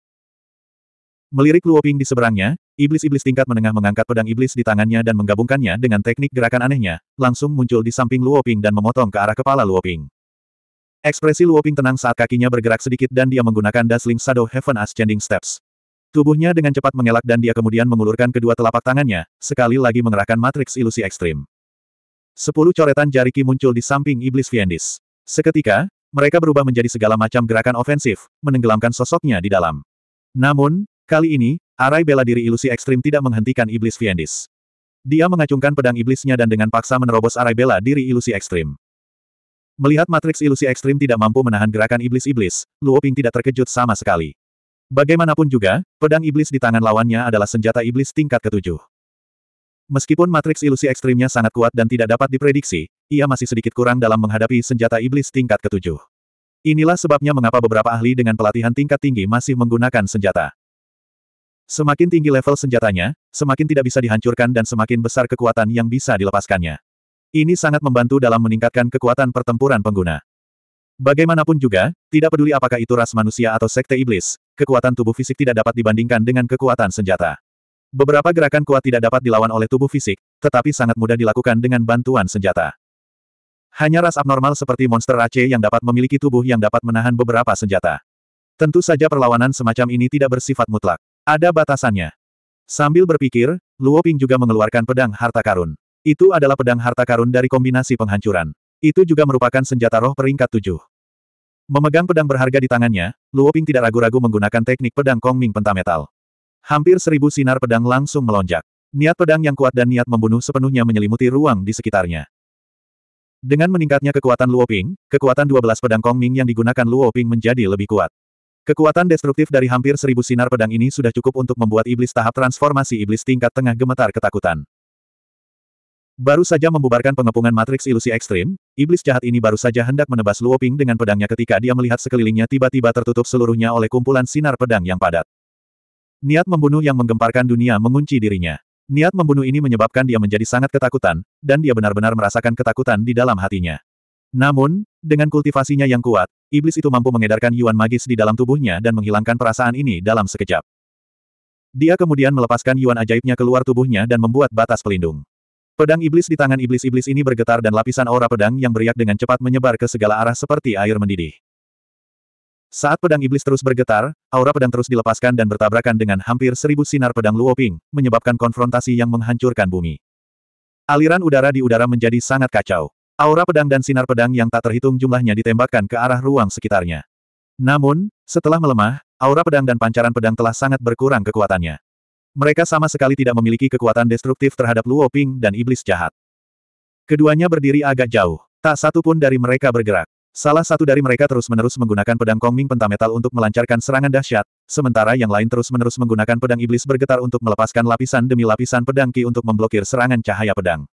Melirik Luoping di seberangnya, iblis-iblis tingkat menengah mengangkat pedang iblis di tangannya dan menggabungkannya dengan teknik gerakan anehnya, langsung muncul di samping Luoping dan memotong ke arah kepala Luoping. Ekspresi Luoping tenang saat kakinya bergerak sedikit dan dia menggunakan Dazzling Shadow Heaven Ascending Steps. Tubuhnya dengan cepat mengelak dan dia kemudian mengulurkan kedua telapak tangannya, sekali lagi mengerahkan matriks ilusi ekstrim. Sepuluh coretan jari Ki muncul di samping iblis Fiendis. Seketika, mereka berubah menjadi segala macam gerakan ofensif, menenggelamkan sosoknya di dalam. Namun, Kali ini, arai bela diri ilusi ekstrim tidak menghentikan iblis Fiendis. Dia mengacungkan pedang iblisnya dan dengan paksa menerobos arai bela diri ilusi ekstrim. Melihat matriks ilusi ekstrim tidak mampu menahan gerakan iblis-iblis, Luo Ping tidak terkejut sama sekali. Bagaimanapun juga, pedang iblis di tangan lawannya adalah senjata iblis tingkat ketujuh. Meskipun matriks ilusi ekstrimnya sangat kuat dan tidak dapat diprediksi, ia masih sedikit kurang dalam menghadapi senjata iblis tingkat ketujuh. Inilah sebabnya mengapa beberapa ahli dengan pelatihan tingkat tinggi masih menggunakan senjata Semakin tinggi level senjatanya, semakin tidak bisa dihancurkan dan semakin besar kekuatan yang bisa dilepaskannya. Ini sangat membantu dalam meningkatkan kekuatan pertempuran pengguna. Bagaimanapun juga, tidak peduli apakah itu ras manusia atau sekte iblis, kekuatan tubuh fisik tidak dapat dibandingkan dengan kekuatan senjata. Beberapa gerakan kuat tidak dapat dilawan oleh tubuh fisik, tetapi sangat mudah dilakukan dengan bantuan senjata. Hanya ras abnormal seperti monster Aceh yang dapat memiliki tubuh yang dapat menahan beberapa senjata. Tentu saja perlawanan semacam ini tidak bersifat mutlak. Ada batasannya. Sambil berpikir, Luo Ping juga mengeluarkan pedang harta karun. Itu adalah pedang harta karun dari kombinasi penghancuran. Itu juga merupakan senjata roh peringkat tujuh. Memegang pedang berharga di tangannya, Luo Ping tidak ragu-ragu menggunakan teknik pedang Kong Kongming pentametal. Hampir seribu sinar pedang langsung melonjak. Niat pedang yang kuat dan niat membunuh sepenuhnya menyelimuti ruang di sekitarnya. Dengan meningkatnya kekuatan Luo Ping, kekuatan 12 pedang Kong Ming yang digunakan Luo Ping menjadi lebih kuat. Kekuatan destruktif dari hampir seribu sinar pedang ini sudah cukup untuk membuat iblis tahap transformasi iblis tingkat tengah gemetar ketakutan. Baru saja membubarkan pengepungan matriks ilusi ekstrim, iblis jahat ini baru saja hendak menebas Luoping dengan pedangnya ketika dia melihat sekelilingnya tiba-tiba tertutup seluruhnya oleh kumpulan sinar pedang yang padat. Niat membunuh yang menggemparkan dunia mengunci dirinya. Niat membunuh ini menyebabkan dia menjadi sangat ketakutan, dan dia benar-benar merasakan ketakutan di dalam hatinya. Namun, dengan kultivasinya yang kuat, iblis itu mampu mengedarkan yuan magis di dalam tubuhnya dan menghilangkan perasaan ini dalam sekejap. Dia kemudian melepaskan yuan ajaibnya keluar tubuhnya dan membuat batas pelindung. Pedang iblis di tangan iblis-iblis ini bergetar dan lapisan aura pedang yang beriak dengan cepat menyebar ke segala arah seperti air mendidih. Saat pedang iblis terus bergetar, aura pedang terus dilepaskan dan bertabrakan dengan hampir seribu sinar pedang Luoping, menyebabkan konfrontasi yang menghancurkan bumi. Aliran udara di udara menjadi sangat kacau. Aura pedang dan sinar pedang yang tak terhitung jumlahnya ditembakkan ke arah ruang sekitarnya. Namun, setelah melemah, aura pedang dan pancaran pedang telah sangat berkurang kekuatannya. Mereka sama sekali tidak memiliki kekuatan destruktif terhadap Luo Ping dan iblis jahat. Keduanya berdiri agak jauh. Tak satu pun dari mereka bergerak. Salah satu dari mereka terus-menerus menggunakan pedang Kongming pentametal untuk melancarkan serangan dahsyat, sementara yang lain terus-menerus menggunakan pedang iblis bergetar untuk melepaskan lapisan demi lapisan pedang Ki untuk memblokir serangan cahaya pedang.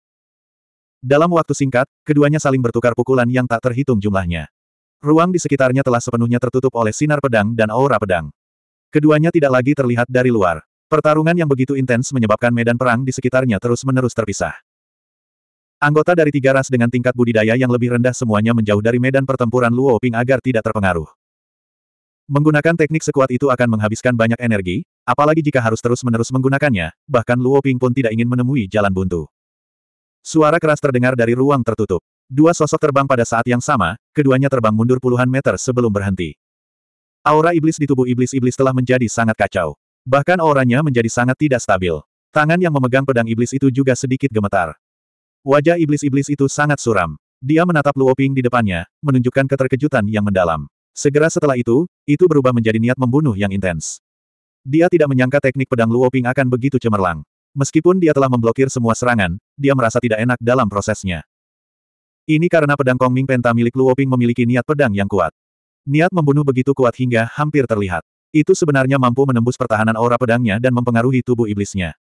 Dalam waktu singkat, keduanya saling bertukar pukulan yang tak terhitung jumlahnya. Ruang di sekitarnya telah sepenuhnya tertutup oleh sinar pedang dan aura pedang. Keduanya tidak lagi terlihat dari luar. Pertarungan yang begitu intens menyebabkan medan perang di sekitarnya terus-menerus terpisah. Anggota dari tiga ras dengan tingkat budidaya yang lebih rendah semuanya menjauh dari medan pertempuran Luo Ping agar tidak terpengaruh. Menggunakan teknik sekuat itu akan menghabiskan banyak energi, apalagi jika harus terus-menerus menggunakannya, bahkan Luo Ping pun tidak ingin menemui jalan buntu. Suara keras terdengar dari ruang tertutup. Dua sosok terbang pada saat yang sama, keduanya terbang mundur puluhan meter sebelum berhenti. Aura iblis di tubuh iblis-iblis telah menjadi sangat kacau. Bahkan auranya menjadi sangat tidak stabil. Tangan yang memegang pedang iblis itu juga sedikit gemetar. Wajah iblis-iblis itu sangat suram. Dia menatap Luoping di depannya, menunjukkan keterkejutan yang mendalam. Segera setelah itu, itu berubah menjadi niat membunuh yang intens. Dia tidak menyangka teknik pedang Luoping akan begitu cemerlang. Meskipun dia telah memblokir semua serangan, dia merasa tidak enak dalam prosesnya. Ini karena pedang Kongming Penta milik Luoping memiliki niat pedang yang kuat. Niat membunuh begitu kuat hingga hampir terlihat. Itu sebenarnya mampu menembus pertahanan aura pedangnya dan mempengaruhi tubuh iblisnya.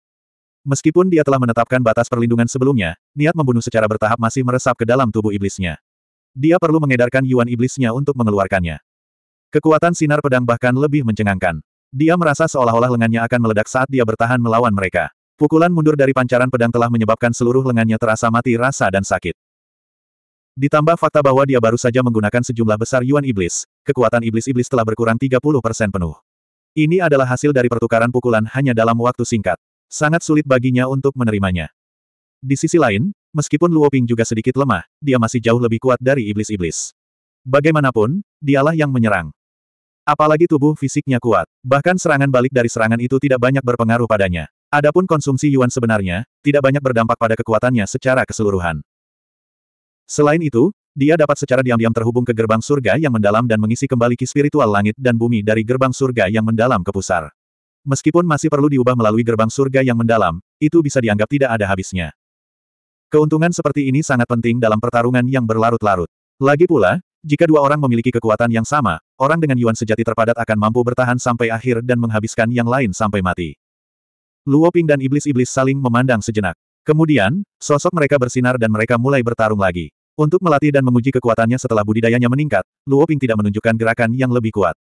Meskipun dia telah menetapkan batas perlindungan sebelumnya, niat membunuh secara bertahap masih meresap ke dalam tubuh iblisnya. Dia perlu mengedarkan yuan iblisnya untuk mengeluarkannya. Kekuatan sinar pedang bahkan lebih mencengangkan. Dia merasa seolah-olah lengannya akan meledak saat dia bertahan melawan mereka. Pukulan mundur dari pancaran pedang telah menyebabkan seluruh lengannya terasa mati rasa dan sakit. Ditambah fakta bahwa dia baru saja menggunakan sejumlah besar Yuan Iblis, kekuatan Iblis-Iblis telah berkurang 30% penuh. Ini adalah hasil dari pertukaran pukulan hanya dalam waktu singkat. Sangat sulit baginya untuk menerimanya. Di sisi lain, meskipun Luo Ping juga sedikit lemah, dia masih jauh lebih kuat dari Iblis-Iblis. Bagaimanapun, dialah yang menyerang. Apalagi tubuh fisiknya kuat, bahkan serangan balik dari serangan itu tidak banyak berpengaruh padanya. Adapun konsumsi yuan sebenarnya, tidak banyak berdampak pada kekuatannya secara keseluruhan. Selain itu, dia dapat secara diam-diam terhubung ke gerbang surga yang mendalam dan mengisi kembali ki spiritual langit dan bumi dari gerbang surga yang mendalam ke pusar. Meskipun masih perlu diubah melalui gerbang surga yang mendalam, itu bisa dianggap tidak ada habisnya. Keuntungan seperti ini sangat penting dalam pertarungan yang berlarut-larut. Lagi pula, jika dua orang memiliki kekuatan yang sama, orang dengan yuan sejati terpadat akan mampu bertahan sampai akhir dan menghabiskan yang lain sampai mati. Luoping dan iblis-iblis saling memandang sejenak. Kemudian, sosok mereka bersinar dan mereka mulai bertarung lagi. Untuk melatih dan menguji kekuatannya setelah budidayanya meningkat, Luoping tidak menunjukkan gerakan yang lebih kuat.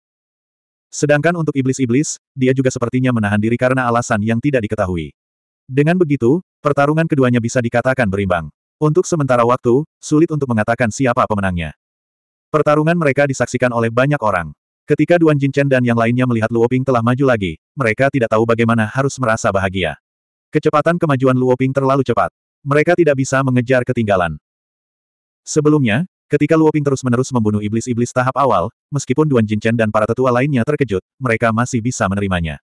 Sedangkan untuk iblis-iblis, dia juga sepertinya menahan diri karena alasan yang tidak diketahui. Dengan begitu, pertarungan keduanya bisa dikatakan berimbang. Untuk sementara waktu, sulit untuk mengatakan siapa pemenangnya. Pertarungan mereka disaksikan oleh banyak orang. Ketika Duan Jinchen dan yang lainnya melihat Luoping telah maju lagi, mereka tidak tahu bagaimana harus merasa bahagia. Kecepatan kemajuan Luoping terlalu cepat. Mereka tidak bisa mengejar ketinggalan. Sebelumnya, ketika Luoping terus-menerus membunuh iblis-iblis tahap awal, meskipun Duan Jinchen dan para tetua lainnya terkejut, mereka masih bisa menerimanya.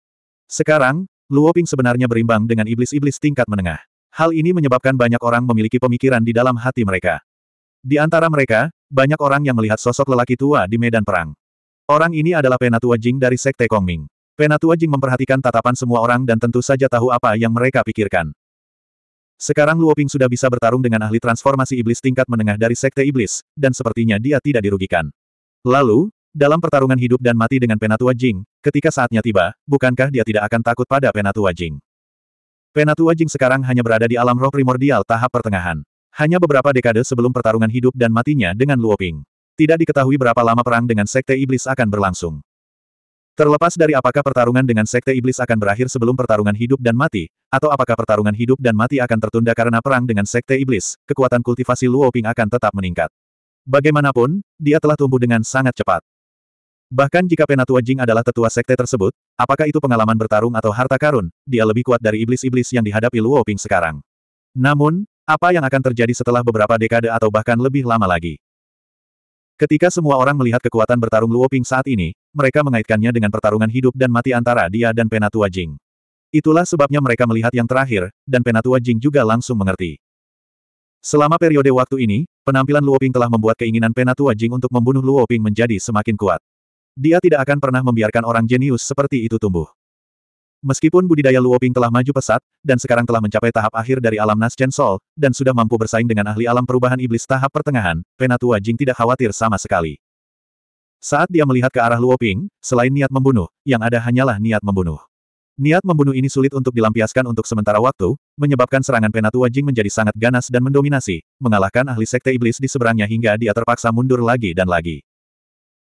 Sekarang, Luoping sebenarnya berimbang dengan iblis-iblis tingkat menengah. Hal ini menyebabkan banyak orang memiliki pemikiran di dalam hati mereka. Di antara mereka, banyak orang yang melihat sosok lelaki tua di medan perang. Orang ini adalah penatua Jing dari Sekte Kongming. Penatua Jing memperhatikan tatapan semua orang dan tentu saja tahu apa yang mereka pikirkan. Sekarang Luo Ping sudah bisa bertarung dengan ahli transformasi iblis tingkat menengah dari Sekte Iblis, dan sepertinya dia tidak dirugikan. Lalu, dalam pertarungan hidup dan mati dengan Penatua Jing, ketika saatnya tiba, bukankah dia tidak akan takut pada Penatua Jing? Penatua Jing sekarang hanya berada di alam roh primordial tahap pertengahan. Hanya beberapa dekade sebelum pertarungan hidup dan matinya dengan Luo Ping. Tidak diketahui berapa lama perang dengan Sekte Iblis akan berlangsung. Terlepas dari apakah pertarungan dengan Sekte Iblis akan berakhir sebelum pertarungan hidup dan mati, atau apakah pertarungan hidup dan mati akan tertunda karena perang dengan Sekte Iblis, kekuatan kultivasi Luoping akan tetap meningkat. Bagaimanapun, dia telah tumbuh dengan sangat cepat. Bahkan jika Penatua Jing adalah tetua Sekte tersebut, apakah itu pengalaman bertarung atau harta karun, dia lebih kuat dari iblis-iblis yang dihadapi Luoping sekarang. Namun, apa yang akan terjadi setelah beberapa dekade atau bahkan lebih lama lagi? Ketika semua orang melihat kekuatan bertarung Luo Ping saat ini, mereka mengaitkannya dengan pertarungan hidup dan mati antara dia dan Penatua Jing. Itulah sebabnya mereka melihat yang terakhir, dan Penatua Jing juga langsung mengerti. Selama periode waktu ini, penampilan Luoping telah membuat keinginan Penatua Jing untuk membunuh Luoping menjadi semakin kuat. Dia tidak akan pernah membiarkan orang jenius seperti itu tumbuh. Meskipun budidaya Luoping telah maju pesat, dan sekarang telah mencapai tahap akhir dari alam nas Chen Sol, dan sudah mampu bersaing dengan ahli alam perubahan iblis tahap pertengahan, Penatua Jing tidak khawatir sama sekali. Saat dia melihat ke arah Luoping, selain niat membunuh, yang ada hanyalah niat membunuh. Niat membunuh ini sulit untuk dilampiaskan untuk sementara waktu, menyebabkan serangan Penatua Jing menjadi sangat ganas dan mendominasi, mengalahkan ahli sekte iblis di seberangnya hingga dia terpaksa mundur lagi dan lagi.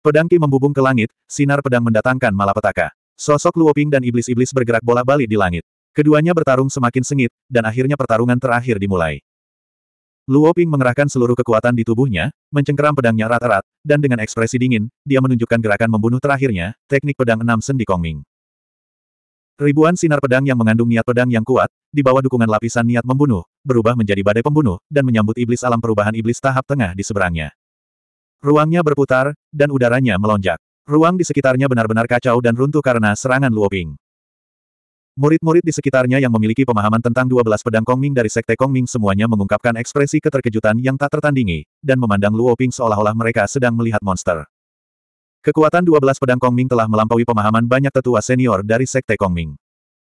Pedang Ki membubung ke langit, sinar pedang mendatangkan malapetaka. Sosok Luoping dan iblis-iblis bergerak bola-balik di langit. Keduanya bertarung semakin sengit, dan akhirnya pertarungan terakhir dimulai. Luoping mengerahkan seluruh kekuatan di tubuhnya, mencengkeram pedangnya rat-rat, dan dengan ekspresi dingin, dia menunjukkan gerakan membunuh terakhirnya, teknik pedang enam sendi Kongming. Ribuan sinar pedang yang mengandung niat pedang yang kuat, di bawah dukungan lapisan niat membunuh, berubah menjadi badai pembunuh, dan menyambut iblis alam perubahan iblis tahap tengah di seberangnya. Ruangnya berputar, dan udaranya melonjak. Ruang di sekitarnya benar-benar kacau dan runtuh karena serangan Luoping. Murid-murid di sekitarnya yang memiliki pemahaman tentang 12 pedang Kongming dari Sekte Kongming semuanya mengungkapkan ekspresi keterkejutan yang tak tertandingi, dan memandang Luoping seolah-olah mereka sedang melihat monster. Kekuatan 12 pedang Kongming telah melampaui pemahaman banyak tetua senior dari Sekte Kongming.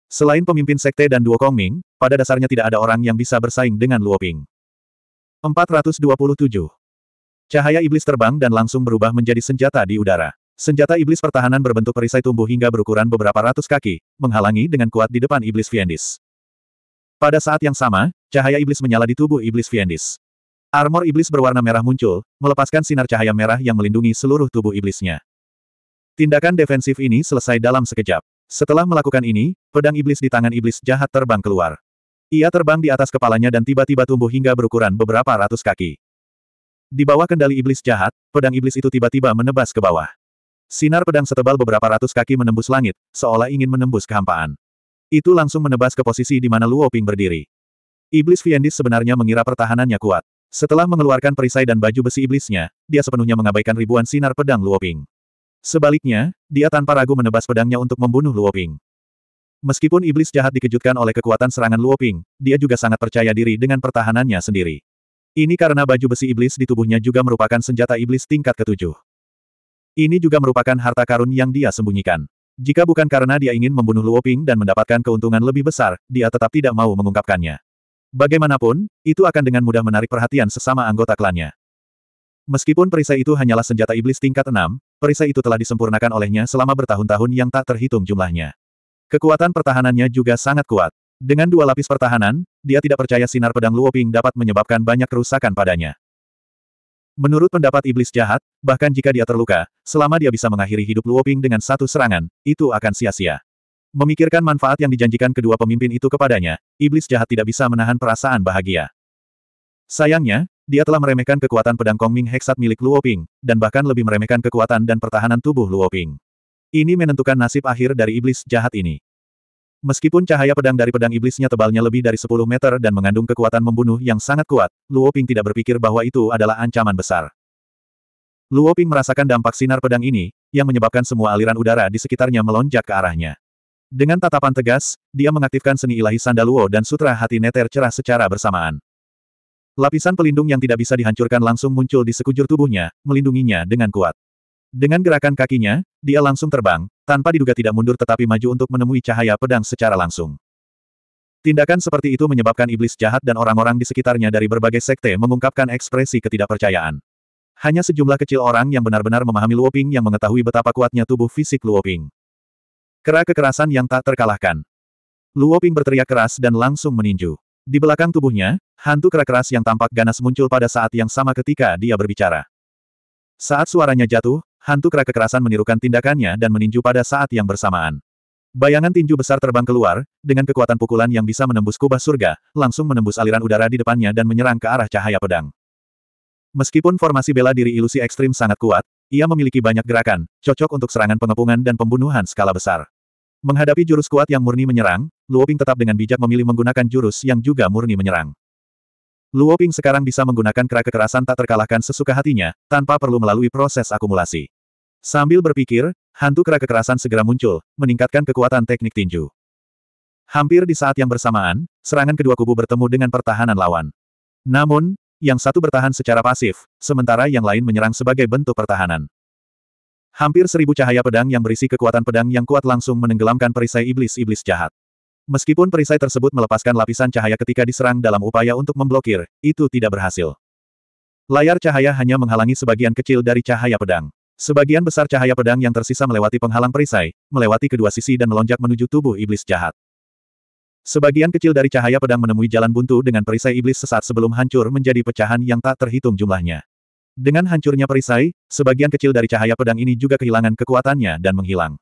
Selain pemimpin Sekte dan Duo Kongming, pada dasarnya tidak ada orang yang bisa bersaing dengan Luoping. 427. Cahaya iblis terbang dan langsung berubah menjadi senjata di udara. Senjata iblis pertahanan berbentuk perisai tumbuh hingga berukuran beberapa ratus kaki, menghalangi dengan kuat di depan iblis Fiendis. Pada saat yang sama, cahaya iblis menyala di tubuh iblis Fiendis. Armor iblis berwarna merah muncul, melepaskan sinar cahaya merah yang melindungi seluruh tubuh iblisnya. Tindakan defensif ini selesai dalam sekejap. Setelah melakukan ini, pedang iblis di tangan iblis jahat terbang keluar. Ia terbang di atas kepalanya dan tiba-tiba tumbuh hingga berukuran beberapa ratus kaki. Di bawah kendali iblis jahat, pedang iblis itu tiba-tiba menebas ke bawah. Sinar pedang setebal beberapa ratus kaki menembus langit, seolah ingin menembus kehampaan. Itu langsung menebas ke posisi di mana Luo Ping berdiri. Iblis Viendis sebenarnya mengira pertahanannya kuat. Setelah mengeluarkan perisai dan baju besi iblisnya, dia sepenuhnya mengabaikan ribuan sinar pedang Luo Ping. Sebaliknya, dia tanpa ragu menebas pedangnya untuk membunuh Luo Ping. Meskipun iblis jahat dikejutkan oleh kekuatan serangan Luo Ping, dia juga sangat percaya diri dengan pertahanannya sendiri. Ini karena baju besi iblis di tubuhnya juga merupakan senjata iblis tingkat ketujuh. Ini juga merupakan harta karun yang dia sembunyikan. Jika bukan karena dia ingin membunuh Luoping dan mendapatkan keuntungan lebih besar, dia tetap tidak mau mengungkapkannya. Bagaimanapun, itu akan dengan mudah menarik perhatian sesama anggota klannya. Meskipun perisai itu hanyalah senjata iblis tingkat 6, perisai itu telah disempurnakan olehnya selama bertahun-tahun yang tak terhitung jumlahnya. Kekuatan pertahanannya juga sangat kuat. Dengan dua lapis pertahanan, dia tidak percaya sinar pedang Luoping dapat menyebabkan banyak kerusakan padanya. Menurut pendapat iblis jahat, bahkan jika dia terluka, selama dia bisa mengakhiri hidup Luoping dengan satu serangan, itu akan sia-sia. Memikirkan manfaat yang dijanjikan kedua pemimpin itu kepadanya, iblis jahat tidak bisa menahan perasaan bahagia. Sayangnya, dia telah meremehkan kekuatan pedang Kongming Heksat milik Luoping, dan bahkan lebih meremehkan kekuatan dan pertahanan tubuh Luoping. Ini menentukan nasib akhir dari iblis jahat ini. Meskipun cahaya pedang dari pedang iblisnya tebalnya lebih dari 10 meter dan mengandung kekuatan membunuh yang sangat kuat, Luo Ping tidak berpikir bahwa itu adalah ancaman besar. Luo Ping merasakan dampak sinar pedang ini, yang menyebabkan semua aliran udara di sekitarnya melonjak ke arahnya. Dengan tatapan tegas, dia mengaktifkan seni ilahi Sandaluo dan sutra hati neter cerah secara bersamaan. Lapisan pelindung yang tidak bisa dihancurkan langsung muncul di sekujur tubuhnya, melindunginya dengan kuat. Dengan gerakan kakinya, dia langsung terbang, tanpa diduga tidak mundur tetapi maju untuk menemui cahaya pedang secara langsung. Tindakan seperti itu menyebabkan iblis jahat dan orang-orang di sekitarnya dari berbagai sekte mengungkapkan ekspresi ketidakpercayaan. Hanya sejumlah kecil orang yang benar-benar memahami Luoping yang mengetahui betapa kuatnya tubuh fisik Luoping. Kera kekerasan yang tak terkalahkan. Luoping berteriak keras dan langsung meninju. Di belakang tubuhnya, hantu kera keras yang tampak ganas muncul pada saat yang sama ketika dia berbicara. Saat suaranya jatuh, Hantu kera kekerasan menirukan tindakannya dan meninju pada saat yang bersamaan. Bayangan tinju besar terbang keluar, dengan kekuatan pukulan yang bisa menembus kubah surga, langsung menembus aliran udara di depannya dan menyerang ke arah cahaya pedang. Meskipun formasi bela diri ilusi ekstrim sangat kuat, ia memiliki banyak gerakan, cocok untuk serangan pengepungan dan pembunuhan skala besar. Menghadapi jurus kuat yang murni menyerang, Luoping tetap dengan bijak memilih menggunakan jurus yang juga murni menyerang. Luo Ping sekarang bisa menggunakan kera kekerasan tak terkalahkan sesuka hatinya, tanpa perlu melalui proses akumulasi. Sambil berpikir, hantu kera kekerasan segera muncul, meningkatkan kekuatan teknik tinju. Hampir di saat yang bersamaan, serangan kedua kubu bertemu dengan pertahanan lawan. Namun, yang satu bertahan secara pasif, sementara yang lain menyerang sebagai bentuk pertahanan. Hampir seribu cahaya pedang yang berisi kekuatan pedang yang kuat langsung menenggelamkan perisai iblis-iblis jahat. Meskipun perisai tersebut melepaskan lapisan cahaya ketika diserang dalam upaya untuk memblokir, itu tidak berhasil. Layar cahaya hanya menghalangi sebagian kecil dari cahaya pedang. Sebagian besar cahaya pedang yang tersisa melewati penghalang perisai, melewati kedua sisi dan melonjak menuju tubuh iblis jahat. Sebagian kecil dari cahaya pedang menemui jalan buntu dengan perisai iblis sesaat sebelum hancur menjadi pecahan yang tak terhitung jumlahnya. Dengan hancurnya perisai, sebagian kecil dari cahaya pedang ini juga kehilangan kekuatannya dan menghilang.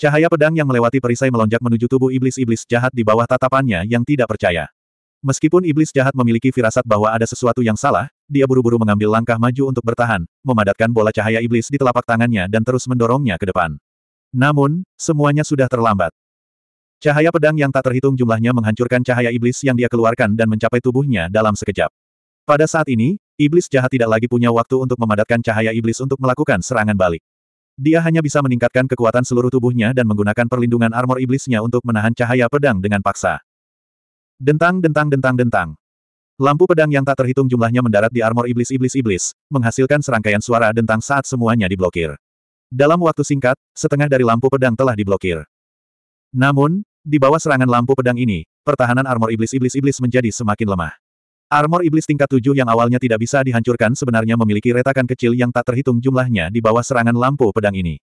Cahaya pedang yang melewati perisai melonjak menuju tubuh iblis-iblis jahat di bawah tatapannya yang tidak percaya. Meskipun iblis jahat memiliki firasat bahwa ada sesuatu yang salah, dia buru-buru mengambil langkah maju untuk bertahan, memadatkan bola cahaya iblis di telapak tangannya dan terus mendorongnya ke depan. Namun, semuanya sudah terlambat. Cahaya pedang yang tak terhitung jumlahnya menghancurkan cahaya iblis yang dia keluarkan dan mencapai tubuhnya dalam sekejap. Pada saat ini, iblis jahat tidak lagi punya waktu untuk memadatkan cahaya iblis untuk melakukan serangan balik. Dia hanya bisa meningkatkan kekuatan seluruh tubuhnya dan menggunakan perlindungan armor iblisnya untuk menahan cahaya pedang dengan paksa. Dentang dentang dentang dentang. Lampu pedang yang tak terhitung jumlahnya mendarat di armor iblis-iblis-iblis, menghasilkan serangkaian suara dentang saat semuanya diblokir. Dalam waktu singkat, setengah dari lampu pedang telah diblokir. Namun, di bawah serangan lampu pedang ini, pertahanan armor iblis-iblis-iblis menjadi semakin lemah. Armor iblis tingkat tujuh yang awalnya tidak bisa dihancurkan sebenarnya memiliki retakan kecil yang tak terhitung jumlahnya di bawah serangan lampu pedang ini.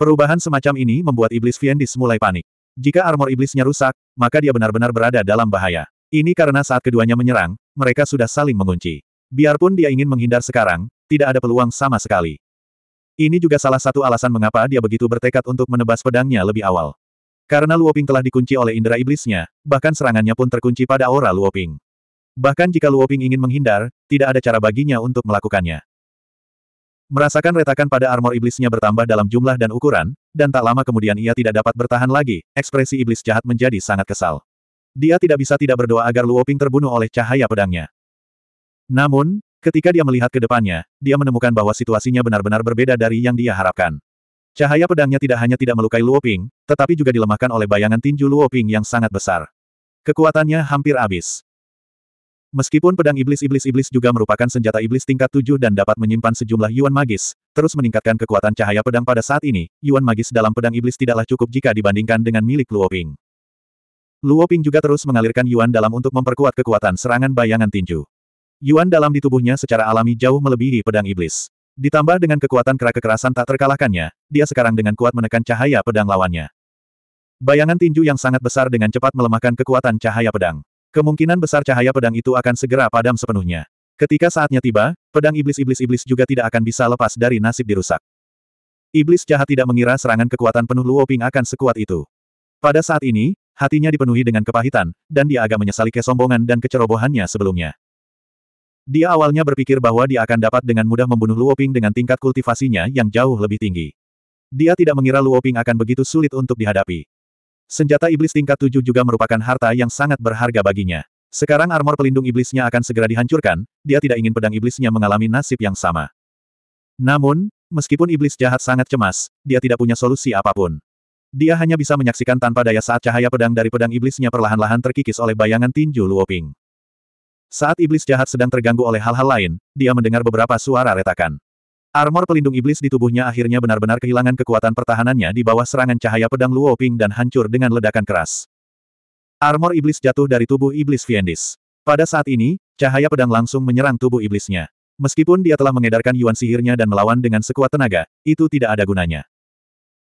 Perubahan semacam ini membuat iblis Fiendis mulai panik. Jika armor iblisnya rusak, maka dia benar-benar berada dalam bahaya. Ini karena saat keduanya menyerang, mereka sudah saling mengunci. Biarpun dia ingin menghindar sekarang, tidak ada peluang sama sekali. Ini juga salah satu alasan mengapa dia begitu bertekad untuk menebas pedangnya lebih awal. Karena Luoping telah dikunci oleh indera iblisnya, bahkan serangannya pun terkunci pada aura Luoping. Bahkan jika Luoping ingin menghindar, tidak ada cara baginya untuk melakukannya. Merasakan retakan pada armor iblisnya bertambah dalam jumlah dan ukuran, dan tak lama kemudian ia tidak dapat bertahan lagi, ekspresi iblis jahat menjadi sangat kesal. Dia tidak bisa tidak berdoa agar Luoping terbunuh oleh cahaya pedangnya. Namun, ketika dia melihat ke depannya, dia menemukan bahwa situasinya benar-benar berbeda dari yang dia harapkan. Cahaya pedangnya tidak hanya tidak melukai Luoping, tetapi juga dilemahkan oleh bayangan tinju Luoping yang sangat besar. Kekuatannya hampir habis. Meskipun pedang iblis-iblis-iblis juga merupakan senjata iblis tingkat tujuh dan dapat menyimpan sejumlah yuan magis, terus meningkatkan kekuatan cahaya pedang pada saat ini, yuan magis dalam pedang iblis tidaklah cukup jika dibandingkan dengan milik Luo Ping. Luo Ping juga terus mengalirkan yuan dalam untuk memperkuat kekuatan serangan bayangan tinju. Yuan dalam di tubuhnya secara alami jauh melebihi pedang iblis. Ditambah dengan kekuatan kera kekerasan tak terkalahkannya, dia sekarang dengan kuat menekan cahaya pedang lawannya. Bayangan tinju yang sangat besar dengan cepat melemahkan kekuatan cahaya pedang. Kemungkinan besar cahaya pedang itu akan segera padam sepenuhnya. Ketika saatnya tiba, pedang iblis-iblis-iblis juga tidak akan bisa lepas dari nasib dirusak. Iblis jahat tidak mengira serangan kekuatan penuh Luoping akan sekuat itu. Pada saat ini, hatinya dipenuhi dengan kepahitan, dan dia agak menyesali kesombongan dan kecerobohannya sebelumnya. Dia awalnya berpikir bahwa dia akan dapat dengan mudah membunuh Luoping dengan tingkat kultivasinya yang jauh lebih tinggi. Dia tidak mengira Luoping akan begitu sulit untuk dihadapi. Senjata iblis tingkat tujuh juga merupakan harta yang sangat berharga baginya. Sekarang armor pelindung iblisnya akan segera dihancurkan, dia tidak ingin pedang iblisnya mengalami nasib yang sama. Namun, meskipun iblis jahat sangat cemas, dia tidak punya solusi apapun. Dia hanya bisa menyaksikan tanpa daya saat cahaya pedang dari pedang iblisnya perlahan-lahan terkikis oleh bayangan tinju Luoping. Saat iblis jahat sedang terganggu oleh hal-hal lain, dia mendengar beberapa suara retakan. Armor pelindung iblis di tubuhnya akhirnya benar-benar kehilangan kekuatan pertahanannya di bawah serangan cahaya pedang Luo Ping dan hancur dengan ledakan keras. Armor iblis jatuh dari tubuh iblis Fiendis. Pada saat ini, cahaya pedang langsung menyerang tubuh iblisnya. Meskipun dia telah mengedarkan yuan sihirnya dan melawan dengan sekuat tenaga, itu tidak ada gunanya.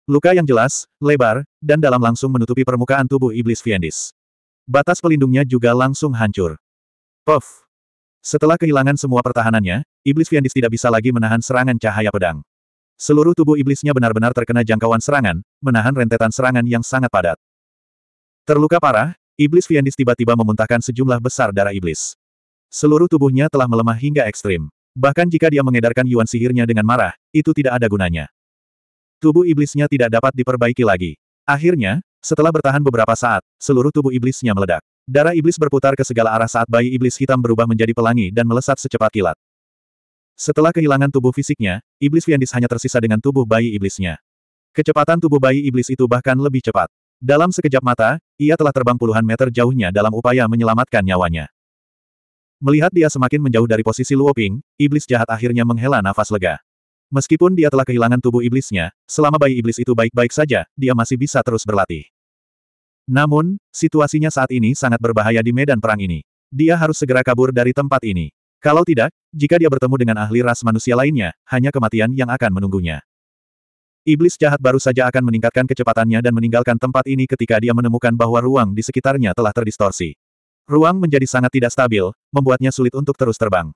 Luka yang jelas, lebar, dan dalam langsung menutupi permukaan tubuh iblis Fiendis. Batas pelindungnya juga langsung hancur. Puff! Setelah kehilangan semua pertahanannya, Iblis Fiendis tidak bisa lagi menahan serangan cahaya pedang. Seluruh tubuh iblisnya benar-benar terkena jangkauan serangan, menahan rentetan serangan yang sangat padat. Terluka parah, Iblis Fiendis tiba-tiba memuntahkan sejumlah besar darah iblis. Seluruh tubuhnya telah melemah hingga ekstrim. Bahkan jika dia mengedarkan yuan sihirnya dengan marah, itu tidak ada gunanya. Tubuh iblisnya tidak dapat diperbaiki lagi. Akhirnya, setelah bertahan beberapa saat, seluruh tubuh iblisnya meledak. Darah iblis berputar ke segala arah saat bayi iblis hitam berubah menjadi pelangi dan melesat secepat kilat. Setelah kehilangan tubuh fisiknya, iblis Viandis hanya tersisa dengan tubuh bayi iblisnya. Kecepatan tubuh bayi iblis itu bahkan lebih cepat. Dalam sekejap mata, ia telah terbang puluhan meter jauhnya dalam upaya menyelamatkan nyawanya. Melihat dia semakin menjauh dari posisi Luoping, iblis jahat akhirnya menghela nafas lega. Meskipun dia telah kehilangan tubuh iblisnya, selama bayi iblis itu baik-baik saja, dia masih bisa terus berlatih. Namun, situasinya saat ini sangat berbahaya di medan perang ini. Dia harus segera kabur dari tempat ini. Kalau tidak, jika dia bertemu dengan ahli ras manusia lainnya, hanya kematian yang akan menunggunya. Iblis jahat baru saja akan meningkatkan kecepatannya dan meninggalkan tempat ini ketika dia menemukan bahwa ruang di sekitarnya telah terdistorsi. Ruang menjadi sangat tidak stabil, membuatnya sulit untuk terus terbang.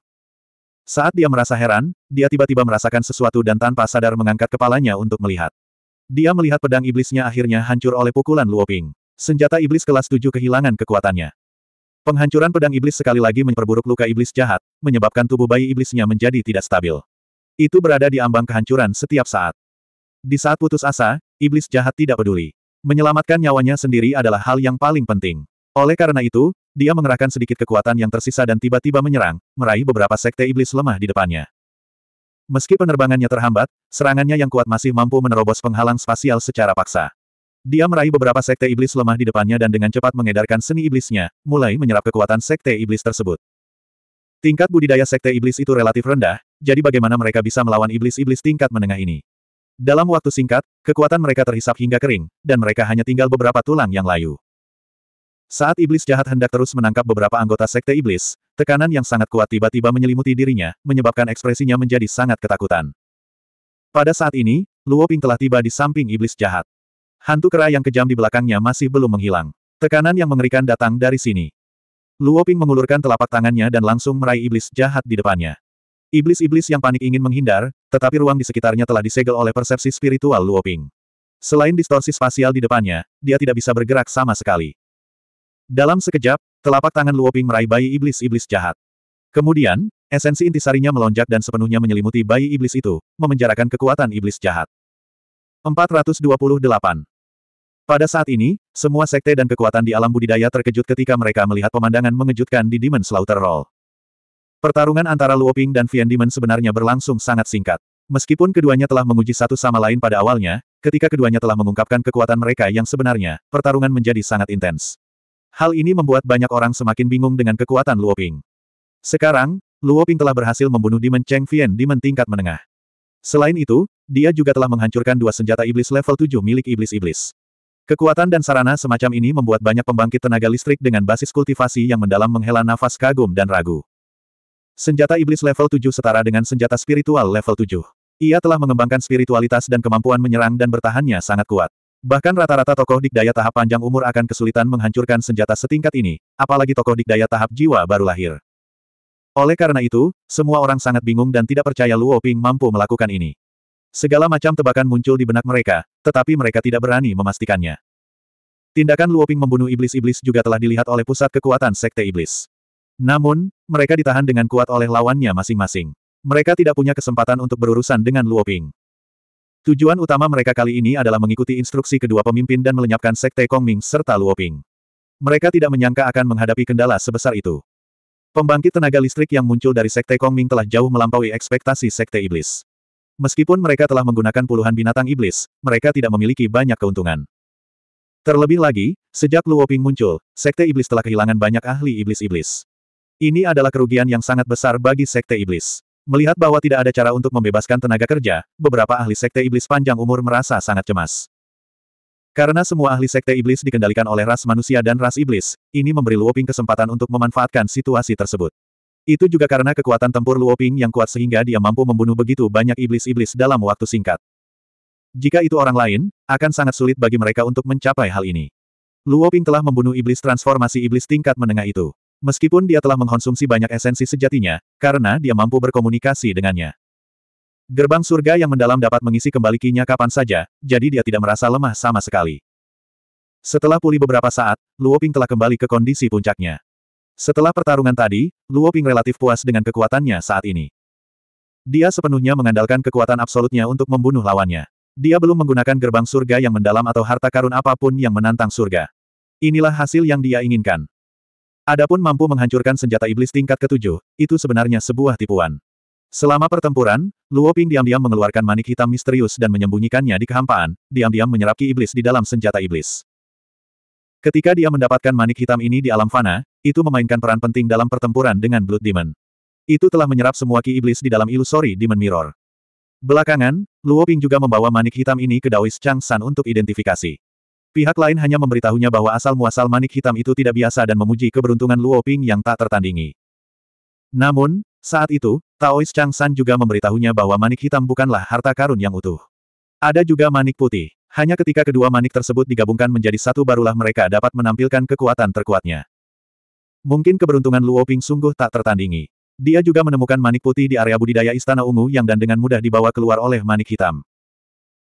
Saat dia merasa heran, dia tiba-tiba merasakan sesuatu dan tanpa sadar mengangkat kepalanya untuk melihat. Dia melihat pedang iblisnya akhirnya hancur oleh pukulan Luoping. Senjata iblis kelas 7 kehilangan kekuatannya. Penghancuran pedang iblis sekali lagi memperburuk luka iblis jahat, menyebabkan tubuh bayi iblisnya menjadi tidak stabil. Itu berada di ambang kehancuran setiap saat. Di saat putus asa, iblis jahat tidak peduli. Menyelamatkan nyawanya sendiri adalah hal yang paling penting. Oleh karena itu, dia mengerahkan sedikit kekuatan yang tersisa dan tiba-tiba menyerang, meraih beberapa sekte iblis lemah di depannya. Meski penerbangannya terhambat, serangannya yang kuat masih mampu menerobos penghalang spasial secara paksa. Dia meraih beberapa sekte iblis lemah di depannya dan dengan cepat mengedarkan seni iblisnya, mulai menyerap kekuatan sekte iblis tersebut. Tingkat budidaya sekte iblis itu relatif rendah, jadi bagaimana mereka bisa melawan iblis-iblis tingkat menengah ini? Dalam waktu singkat, kekuatan mereka terhisap hingga kering, dan mereka hanya tinggal beberapa tulang yang layu. Saat iblis jahat hendak terus menangkap beberapa anggota sekte iblis, tekanan yang sangat kuat tiba-tiba menyelimuti dirinya, menyebabkan ekspresinya menjadi sangat ketakutan. Pada saat ini, Luo Ping telah tiba di samping iblis jahat. Hantu kera yang kejam di belakangnya masih belum menghilang. Tekanan yang mengerikan datang dari sini. Luo Ping mengulurkan telapak tangannya dan langsung meraih iblis jahat di depannya. Iblis-iblis yang panik ingin menghindar, tetapi ruang di sekitarnya telah disegel oleh persepsi spiritual Luo Ping. Selain distorsi spasial di depannya, dia tidak bisa bergerak sama sekali. Dalam sekejap, telapak tangan Luo Ping meraih bayi iblis-iblis jahat. Kemudian, esensi intisarinya melonjak dan sepenuhnya menyelimuti bayi iblis itu, memenjarakan kekuatan iblis jahat. 428 pada saat ini, semua sekte dan kekuatan di alam budidaya terkejut ketika mereka melihat pemandangan mengejutkan di Demon Slaughter Roll. Pertarungan antara Luoping dan Vian Demon sebenarnya berlangsung sangat singkat. Meskipun keduanya telah menguji satu sama lain pada awalnya, ketika keduanya telah mengungkapkan kekuatan mereka yang sebenarnya, pertarungan menjadi sangat intens. Hal ini membuat banyak orang semakin bingung dengan kekuatan Luoping. Sekarang, Luoping telah berhasil membunuh Demon Cheng Vian Demon tingkat menengah. Selain itu, dia juga telah menghancurkan dua senjata iblis level 7 milik iblis-iblis. Kekuatan dan sarana semacam ini membuat banyak pembangkit tenaga listrik dengan basis kultivasi yang mendalam menghela nafas kagum dan ragu. Senjata iblis level 7 setara dengan senjata spiritual level 7. Ia telah mengembangkan spiritualitas dan kemampuan menyerang dan bertahannya sangat kuat. Bahkan rata-rata tokoh dikdaya tahap panjang umur akan kesulitan menghancurkan senjata setingkat ini, apalagi tokoh dikdaya tahap jiwa baru lahir. Oleh karena itu, semua orang sangat bingung dan tidak percaya Luo Ping mampu melakukan ini. Segala macam tebakan muncul di benak mereka, tetapi mereka tidak berani memastikannya. Tindakan Luoping membunuh iblis-iblis juga telah dilihat oleh pusat kekuatan Sekte Iblis. Namun, mereka ditahan dengan kuat oleh lawannya masing-masing. Mereka tidak punya kesempatan untuk berurusan dengan Luoping. Tujuan utama mereka kali ini adalah mengikuti instruksi kedua pemimpin dan melenyapkan Sekte Kongming serta Luoping. Mereka tidak menyangka akan menghadapi kendala sebesar itu. Pembangkit tenaga listrik yang muncul dari Sekte Kongming telah jauh melampaui ekspektasi Sekte Iblis. Meskipun mereka telah menggunakan puluhan binatang iblis, mereka tidak memiliki banyak keuntungan. Terlebih lagi, sejak Luoping muncul, Sekte Iblis telah kehilangan banyak ahli iblis-iblis. Ini adalah kerugian yang sangat besar bagi Sekte Iblis. Melihat bahwa tidak ada cara untuk membebaskan tenaga kerja, beberapa ahli Sekte Iblis panjang umur merasa sangat cemas. Karena semua ahli Sekte Iblis dikendalikan oleh ras manusia dan ras iblis, ini memberi Luoping kesempatan untuk memanfaatkan situasi tersebut. Itu juga karena kekuatan tempur Luoping yang kuat sehingga dia mampu membunuh begitu banyak iblis-iblis dalam waktu singkat. Jika itu orang lain, akan sangat sulit bagi mereka untuk mencapai hal ini. Luoping telah membunuh iblis transformasi iblis tingkat menengah itu. Meskipun dia telah mengkonsumsi banyak esensi sejatinya, karena dia mampu berkomunikasi dengannya. Gerbang surga yang mendalam dapat mengisi kembali kinya kapan saja, jadi dia tidak merasa lemah sama sekali. Setelah pulih beberapa saat, Luoping telah kembali ke kondisi puncaknya. Setelah pertarungan tadi, Luo Ping relatif puas dengan kekuatannya saat ini. Dia sepenuhnya mengandalkan kekuatan absolutnya untuk membunuh lawannya. Dia belum menggunakan gerbang surga yang mendalam atau harta karun apapun yang menantang surga. Inilah hasil yang dia inginkan. Adapun mampu menghancurkan senjata iblis tingkat ketujuh, itu sebenarnya sebuah tipuan. Selama pertempuran, Luo Ping diam-diam mengeluarkan manik hitam misterius dan menyembunyikannya di kehampaan, diam-diam menyerap ki iblis di dalam senjata iblis. Ketika dia mendapatkan manik hitam ini di alam fana, itu memainkan peran penting dalam pertempuran dengan Blood Demon. Itu telah menyerap semua ki iblis di dalam ilusori Demon Mirror. Belakangan, Luo Ping juga membawa manik hitam ini ke Daois Chang San untuk identifikasi. Pihak lain hanya memberitahunya bahwa asal-muasal manik hitam itu tidak biasa dan memuji keberuntungan Luo Ping yang tak tertandingi. Namun, saat itu, Taois Chang San juga memberitahunya bahwa manik hitam bukanlah harta karun yang utuh. Ada juga manik putih. Hanya ketika kedua manik tersebut digabungkan menjadi satu barulah mereka dapat menampilkan kekuatan terkuatnya. Mungkin keberuntungan Luo Ping sungguh tak tertandingi. Dia juga menemukan manik putih di area budidaya Istana Ungu yang dan dengan mudah dibawa keluar oleh manik hitam.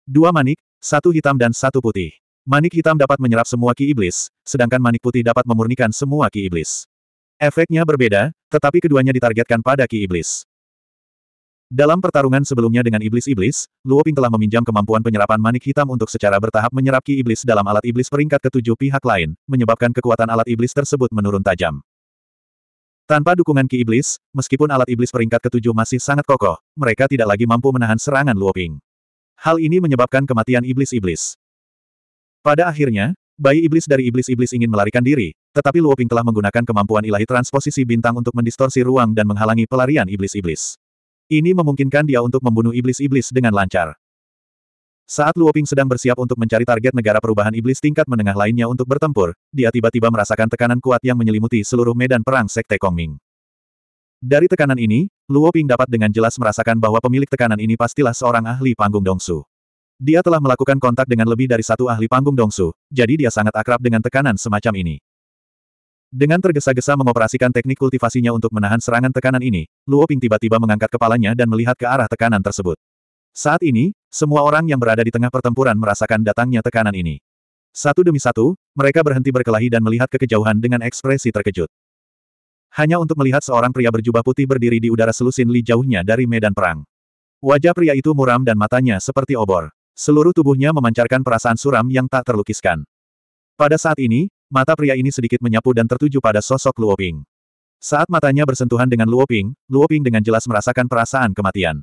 Dua manik, satu hitam dan satu putih. Manik hitam dapat menyerap semua ki iblis, sedangkan manik putih dapat memurnikan semua ki iblis. Efeknya berbeda, tetapi keduanya ditargetkan pada ki iblis. Dalam pertarungan sebelumnya dengan iblis-iblis, Luo Ping telah meminjam kemampuan penyerapan manik hitam untuk secara bertahap menyerap ki iblis dalam alat iblis peringkat ketujuh pihak lain, menyebabkan kekuatan alat iblis tersebut menurun tajam. Tanpa dukungan ki iblis, meskipun alat iblis peringkat ketujuh masih sangat kokoh, mereka tidak lagi mampu menahan serangan Luo Ping. Hal ini menyebabkan kematian iblis-iblis. Pada akhirnya, bayi iblis dari iblis-iblis ingin melarikan diri, tetapi Luo Ping telah menggunakan kemampuan ilahi transposisi bintang untuk mendistorsi ruang dan menghalangi pelarian iblis-iblis. Ini memungkinkan dia untuk membunuh iblis-iblis dengan lancar. Saat Luoping sedang bersiap untuk mencari target negara perubahan iblis tingkat menengah lainnya untuk bertempur, dia tiba-tiba merasakan tekanan kuat yang menyelimuti seluruh medan perang Sekte Kongming. Dari tekanan ini, Luoping dapat dengan jelas merasakan bahwa pemilik tekanan ini pastilah seorang ahli panggung Dongsu. Dia telah melakukan kontak dengan lebih dari satu ahli panggung Dongsu, jadi dia sangat akrab dengan tekanan semacam ini. Dengan tergesa-gesa mengoperasikan teknik kultivasinya untuk menahan serangan tekanan ini, Luo Ping tiba-tiba mengangkat kepalanya dan melihat ke arah tekanan tersebut. Saat ini, semua orang yang berada di tengah pertempuran merasakan datangnya tekanan ini. Satu demi satu, mereka berhenti berkelahi dan melihat ke kejauhan dengan ekspresi terkejut. Hanya untuk melihat seorang pria berjubah putih berdiri di udara selusin li jauhnya dari medan perang. Wajah pria itu muram dan matanya seperti obor. Seluruh tubuhnya memancarkan perasaan suram yang tak terlukiskan. Pada saat ini, Mata pria ini sedikit menyapu dan tertuju pada sosok Luoping. Saat matanya bersentuhan dengan Luoping, Luoping dengan jelas merasakan perasaan kematian.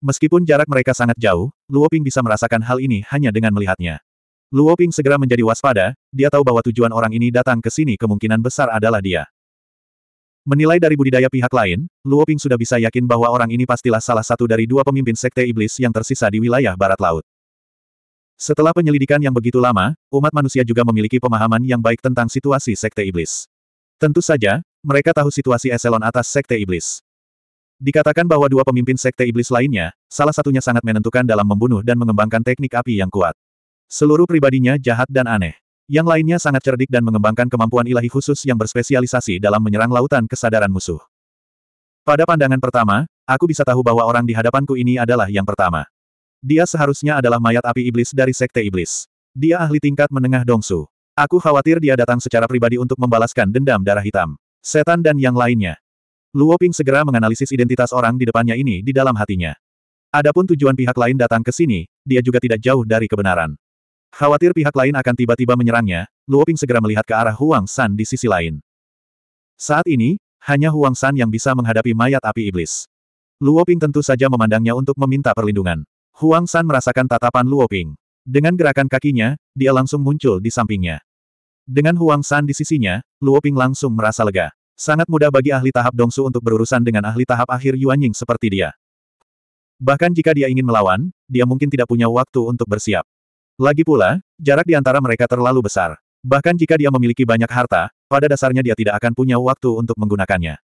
Meskipun jarak mereka sangat jauh, Luoping bisa merasakan hal ini hanya dengan melihatnya. Luoping segera menjadi waspada, dia tahu bahwa tujuan orang ini datang ke sini kemungkinan besar adalah dia. Menilai dari budidaya pihak lain, Luoping sudah bisa yakin bahwa orang ini pastilah salah satu dari dua pemimpin Sekte Iblis yang tersisa di wilayah Barat Laut. Setelah penyelidikan yang begitu lama, umat manusia juga memiliki pemahaman yang baik tentang situasi Sekte Iblis. Tentu saja, mereka tahu situasi eselon atas Sekte Iblis. Dikatakan bahwa dua pemimpin Sekte Iblis lainnya, salah satunya sangat menentukan dalam membunuh dan mengembangkan teknik api yang kuat. Seluruh pribadinya jahat dan aneh. Yang lainnya sangat cerdik dan mengembangkan kemampuan ilahi khusus yang berspesialisasi dalam menyerang lautan kesadaran musuh. Pada pandangan pertama, aku bisa tahu bahwa orang di hadapanku ini adalah yang pertama. Dia seharusnya adalah mayat api iblis dari Sekte Iblis. Dia ahli tingkat menengah Dongsu. Aku khawatir dia datang secara pribadi untuk membalaskan dendam darah hitam. Setan dan yang lainnya. Luo Ping segera menganalisis identitas orang di depannya ini di dalam hatinya. Adapun tujuan pihak lain datang ke sini, dia juga tidak jauh dari kebenaran. Khawatir pihak lain akan tiba-tiba menyerangnya, Luo Ping segera melihat ke arah Huang San di sisi lain. Saat ini, hanya Huang San yang bisa menghadapi mayat api iblis. Luo Ping tentu saja memandangnya untuk meminta perlindungan. Huang San merasakan tatapan Luoping. Dengan gerakan kakinya, dia langsung muncul di sampingnya. Dengan Huang San di sisinya, Luoping langsung merasa lega. Sangat mudah bagi ahli tahap Dongsu untuk berurusan dengan ahli tahap akhir Yuan Ying seperti dia. Bahkan jika dia ingin melawan, dia mungkin tidak punya waktu untuk bersiap. Lagi pula, jarak di antara mereka terlalu besar. Bahkan jika dia memiliki banyak harta, pada dasarnya dia tidak akan punya waktu untuk menggunakannya.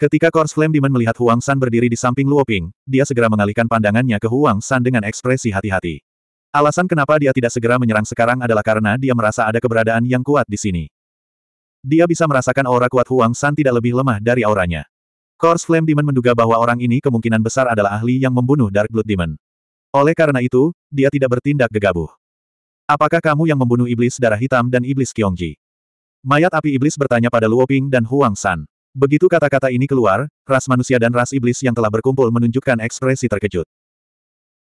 Ketika Kors Flame Demon melihat Huang San berdiri di samping Luoping, dia segera mengalihkan pandangannya ke Huang San dengan ekspresi hati-hati. Alasan kenapa dia tidak segera menyerang sekarang adalah karena dia merasa ada keberadaan yang kuat di sini. Dia bisa merasakan aura kuat Huang San tidak lebih lemah dari auranya. Kors Flame Demon menduga bahwa orang ini kemungkinan besar adalah ahli yang membunuh Dark Blood Demon. Oleh karena itu, dia tidak bertindak gegabah. Apakah kamu yang membunuh iblis darah hitam dan iblis Kyongji? Mayat api iblis bertanya pada Luoping dan Huang San. Begitu kata-kata ini keluar, ras manusia dan ras iblis yang telah berkumpul menunjukkan ekspresi terkejut.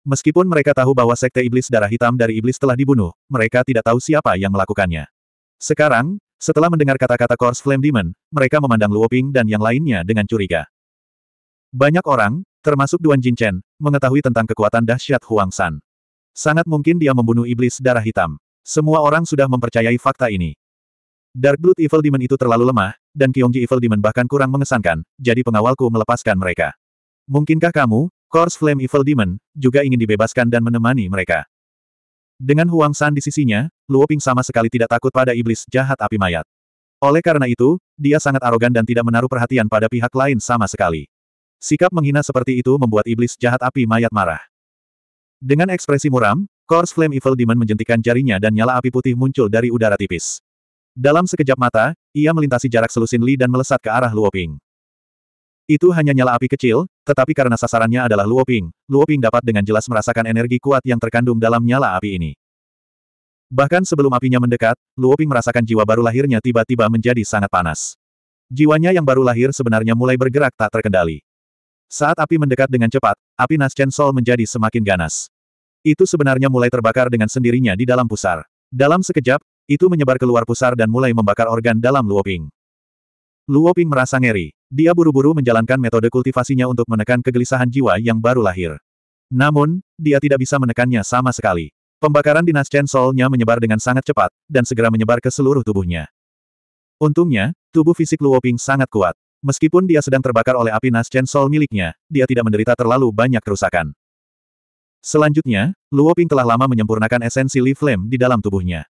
Meskipun mereka tahu bahwa sekte iblis darah hitam dari iblis telah dibunuh, mereka tidak tahu siapa yang melakukannya. Sekarang, setelah mendengar kata-kata Kors Flame Demon, mereka memandang Luoping dan yang lainnya dengan curiga. Banyak orang, termasuk Duan Jinchen, mengetahui tentang kekuatan dahsyat Huang San. Sangat mungkin dia membunuh iblis darah hitam. Semua orang sudah mempercayai fakta ini. Dark Blood Evil Demon itu terlalu lemah, dan Kyongji Evil Demon bahkan kurang mengesankan, jadi pengawalku melepaskan mereka. Mungkinkah kamu, Course Flame Evil Demon, juga ingin dibebaskan dan menemani mereka? Dengan Huang San di sisinya, Luo Ping sama sekali tidak takut pada iblis jahat api mayat. Oleh karena itu, dia sangat arogan dan tidak menaruh perhatian pada pihak lain sama sekali. Sikap menghina seperti itu membuat iblis jahat api mayat marah. Dengan ekspresi muram, Course Flame Evil Demon menjentikan jarinya dan nyala api putih muncul dari udara tipis. Dalam sekejap mata, ia melintasi jarak selusin Li dan melesat ke arah Luoping. Itu hanya nyala api kecil, tetapi karena sasarannya adalah Luoping, Luoping dapat dengan jelas merasakan energi kuat yang terkandung dalam nyala api ini. Bahkan sebelum apinya mendekat, Luoping merasakan jiwa baru lahirnya tiba-tiba menjadi sangat panas. Jiwanya yang baru lahir sebenarnya mulai bergerak tak terkendali. Saat api mendekat dengan cepat, api naschen Sol menjadi semakin ganas. Itu sebenarnya mulai terbakar dengan sendirinya di dalam pusar. Dalam sekejap, itu menyebar keluar pusar dan mulai membakar organ dalam Luoping. Luoping merasa ngeri. Dia buru-buru menjalankan metode kultivasinya untuk menekan kegelisahan jiwa yang baru lahir. Namun, dia tidak bisa menekannya sama sekali. Pembakaran dinas Chen Sol nya menyebar dengan sangat cepat, dan segera menyebar ke seluruh tubuhnya. Untungnya, tubuh fisik Luoping sangat kuat. Meskipun dia sedang terbakar oleh api Chen Sol miliknya, dia tidak menderita terlalu banyak kerusakan. Selanjutnya, Luoping telah lama menyempurnakan esensi Leaf Flame di dalam tubuhnya.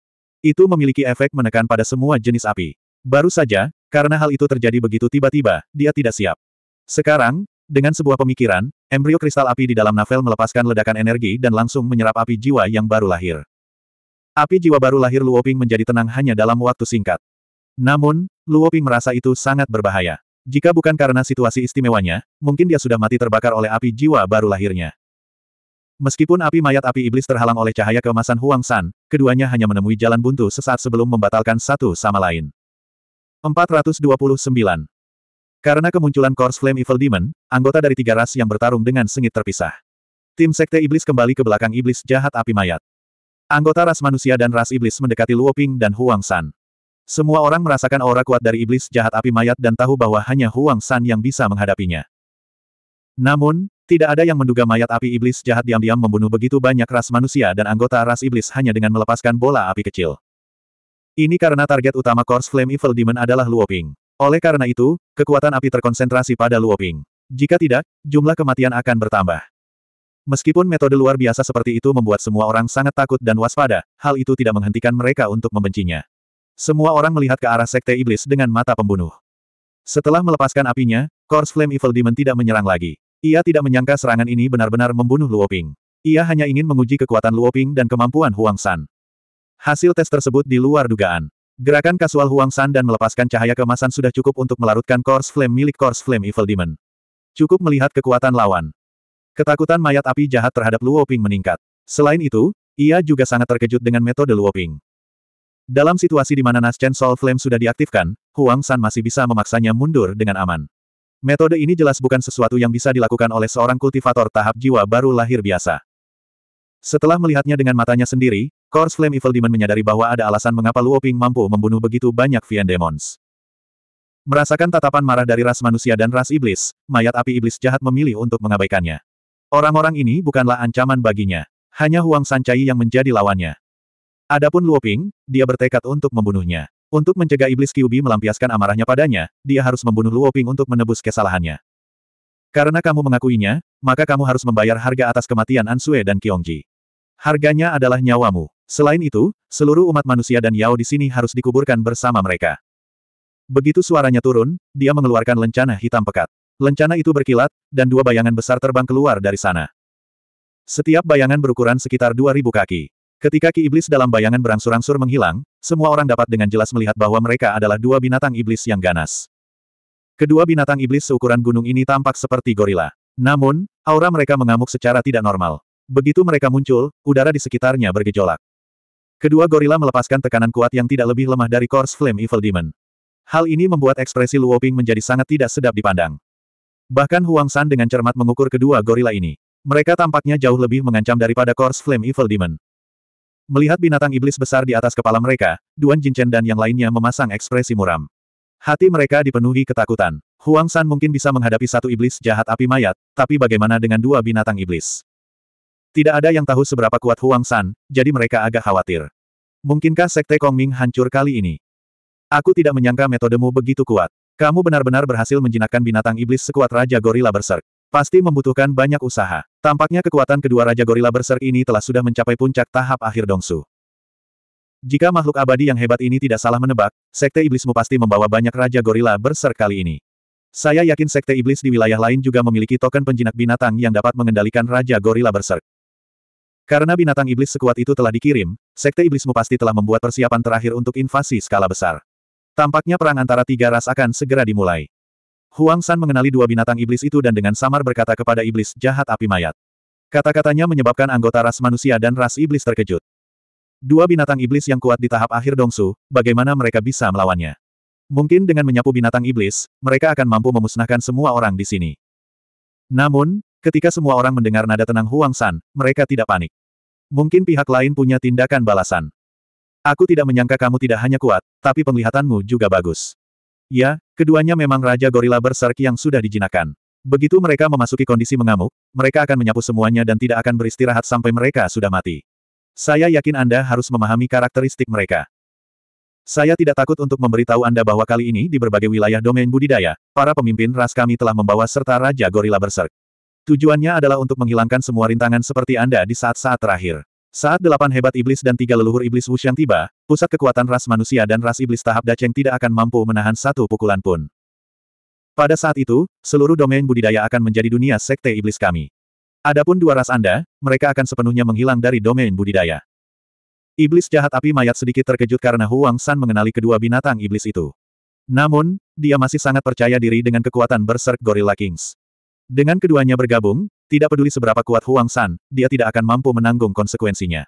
Itu memiliki efek menekan pada semua jenis api. Baru saja, karena hal itu terjadi begitu tiba-tiba, dia tidak siap. Sekarang, dengan sebuah pemikiran, embrio kristal api di dalam navel melepaskan ledakan energi dan langsung menyerap api jiwa yang baru lahir. Api jiwa baru lahir Luoping menjadi tenang hanya dalam waktu singkat. Namun, Luoping merasa itu sangat berbahaya. Jika bukan karena situasi istimewanya, mungkin dia sudah mati terbakar oleh api jiwa baru lahirnya. Meskipun api mayat api iblis terhalang oleh cahaya keemasan Huang San, keduanya hanya menemui jalan buntu sesaat sebelum membatalkan satu sama lain. 429. Karena kemunculan Corse Flame Evil Demon, anggota dari tiga ras yang bertarung dengan sengit terpisah. Tim Sekte Iblis kembali ke belakang Iblis Jahat Api Mayat. Anggota ras manusia dan ras iblis mendekati Luo Ping dan Huang San. Semua orang merasakan aura kuat dari iblis jahat api mayat dan tahu bahwa hanya Huang San yang bisa menghadapinya. Namun, tidak ada yang menduga mayat api iblis jahat diam-diam membunuh begitu banyak ras manusia dan anggota ras iblis hanya dengan melepaskan bola api kecil. Ini karena target utama Course Flame Evil Demon adalah Luoping. Oleh karena itu, kekuatan api terkonsentrasi pada Luoping. Jika tidak, jumlah kematian akan bertambah. Meskipun metode luar biasa seperti itu membuat semua orang sangat takut dan waspada, hal itu tidak menghentikan mereka untuk membencinya. Semua orang melihat ke arah Sekte Iblis dengan mata pembunuh. Setelah melepaskan apinya, Course Flame Evil Demon tidak menyerang lagi. Ia tidak menyangka serangan ini benar-benar membunuh Luoping. Ia hanya ingin menguji kekuatan Luoping dan kemampuan Huang San. Hasil tes tersebut di luar dugaan. Gerakan kasual Huang San dan melepaskan cahaya kemasan sudah cukup untuk melarutkan Course Flame milik Course Flame Evil Demon. Cukup melihat kekuatan lawan. Ketakutan mayat api jahat terhadap Luoping meningkat. Selain itu, ia juga sangat terkejut dengan metode Luoping. Dalam situasi di mana Naschen Soul Flame sudah diaktifkan, Huang San masih bisa memaksanya mundur dengan aman. Metode ini jelas bukan sesuatu yang bisa dilakukan oleh seorang kultivator tahap jiwa baru lahir biasa. Setelah melihatnya dengan matanya sendiri, Course Flame Evil Demon menyadari bahwa ada alasan mengapa Luoping mampu membunuh begitu banyak Vian Demons. Merasakan tatapan marah dari ras manusia dan ras iblis, mayat api iblis jahat memilih untuk mengabaikannya. Orang-orang ini bukanlah ancaman baginya. Hanya Huang Sancai yang menjadi lawannya. Adapun Luoping, dia bertekad untuk membunuhnya. Untuk mencegah iblis Kyubi melampiaskan amarahnya padanya, dia harus membunuh Luoping untuk menebus kesalahannya. Karena kamu mengakuinya, maka kamu harus membayar harga atas kematian Ansue dan Qiongji. Harganya adalah nyawamu. Selain itu, seluruh umat manusia dan Yao di sini harus dikuburkan bersama mereka. Begitu suaranya turun, dia mengeluarkan lencana hitam pekat. Lencana itu berkilat, dan dua bayangan besar terbang keluar dari sana. Setiap bayangan berukuran sekitar 2000 kaki. Ketika ki iblis dalam bayangan berangsur-angsur menghilang, semua orang dapat dengan jelas melihat bahwa mereka adalah dua binatang iblis yang ganas. Kedua binatang iblis seukuran gunung ini tampak seperti gorila. Namun, aura mereka mengamuk secara tidak normal. Begitu mereka muncul, udara di sekitarnya bergejolak. Kedua gorila melepaskan tekanan kuat yang tidak lebih lemah dari Course Flame Evil Demon. Hal ini membuat ekspresi Luo Ping menjadi sangat tidak sedap dipandang. Bahkan Huang San dengan cermat mengukur kedua gorila ini. Mereka tampaknya jauh lebih mengancam daripada Course Flame Evil Demon. Melihat binatang iblis besar di atas kepala mereka, Duan Jinchen dan yang lainnya memasang ekspresi muram. Hati mereka dipenuhi ketakutan. Huang San mungkin bisa menghadapi satu iblis jahat api mayat, tapi bagaimana dengan dua binatang iblis? Tidak ada yang tahu seberapa kuat Huang San, jadi mereka agak khawatir. Mungkinkah Sekte Kong Ming hancur kali ini? Aku tidak menyangka metodemu begitu kuat. Kamu benar-benar berhasil menjinakkan binatang iblis sekuat Raja Gorila Berserk. Pasti membutuhkan banyak usaha. Tampaknya kekuatan kedua Raja Gorila Berserk ini telah sudah mencapai puncak tahap akhir Dongsu. Jika makhluk abadi yang hebat ini tidak salah menebak, Sekte Iblismu pasti membawa banyak Raja Gorila Berserk kali ini. Saya yakin Sekte Iblis di wilayah lain juga memiliki token penjinak binatang yang dapat mengendalikan Raja Gorila Berserk. Karena binatang iblis sekuat itu telah dikirim, Sekte Iblismu pasti telah membuat persiapan terakhir untuk invasi skala besar. Tampaknya perang antara tiga ras akan segera dimulai. Huang San mengenali dua binatang iblis itu dan dengan samar berkata kepada iblis jahat api mayat. Kata-katanya menyebabkan anggota ras manusia dan ras iblis terkejut. Dua binatang iblis yang kuat di tahap akhir Dongsu, bagaimana mereka bisa melawannya? Mungkin dengan menyapu binatang iblis, mereka akan mampu memusnahkan semua orang di sini. Namun, ketika semua orang mendengar nada tenang Huang San, mereka tidak panik. Mungkin pihak lain punya tindakan balasan. Aku tidak menyangka kamu tidak hanya kuat, tapi penglihatanmu juga bagus. Ya, keduanya memang Raja Gorila Berserk yang sudah dijinakan. Begitu mereka memasuki kondisi mengamuk, mereka akan menyapu semuanya dan tidak akan beristirahat sampai mereka sudah mati. Saya yakin Anda harus memahami karakteristik mereka. Saya tidak takut untuk memberitahu Anda bahwa kali ini di berbagai wilayah domain budidaya, para pemimpin ras kami telah membawa serta Raja Gorila Berserk. Tujuannya adalah untuk menghilangkan semua rintangan seperti Anda di saat-saat terakhir. Saat delapan hebat iblis dan tiga leluhur iblis Wushan tiba, pusat kekuatan ras manusia dan ras iblis tahap Daceng tidak akan mampu menahan satu pukulan pun. Pada saat itu, seluruh domain budidaya akan menjadi dunia sekte iblis kami. Adapun dua ras Anda, mereka akan sepenuhnya menghilang dari domain budidaya. Iblis jahat api mayat sedikit terkejut karena Huang San mengenali kedua binatang iblis itu. Namun, dia masih sangat percaya diri dengan kekuatan berserk Gorilla Kings. Dengan keduanya bergabung, tidak peduli seberapa kuat Huang San, dia tidak akan mampu menanggung konsekuensinya.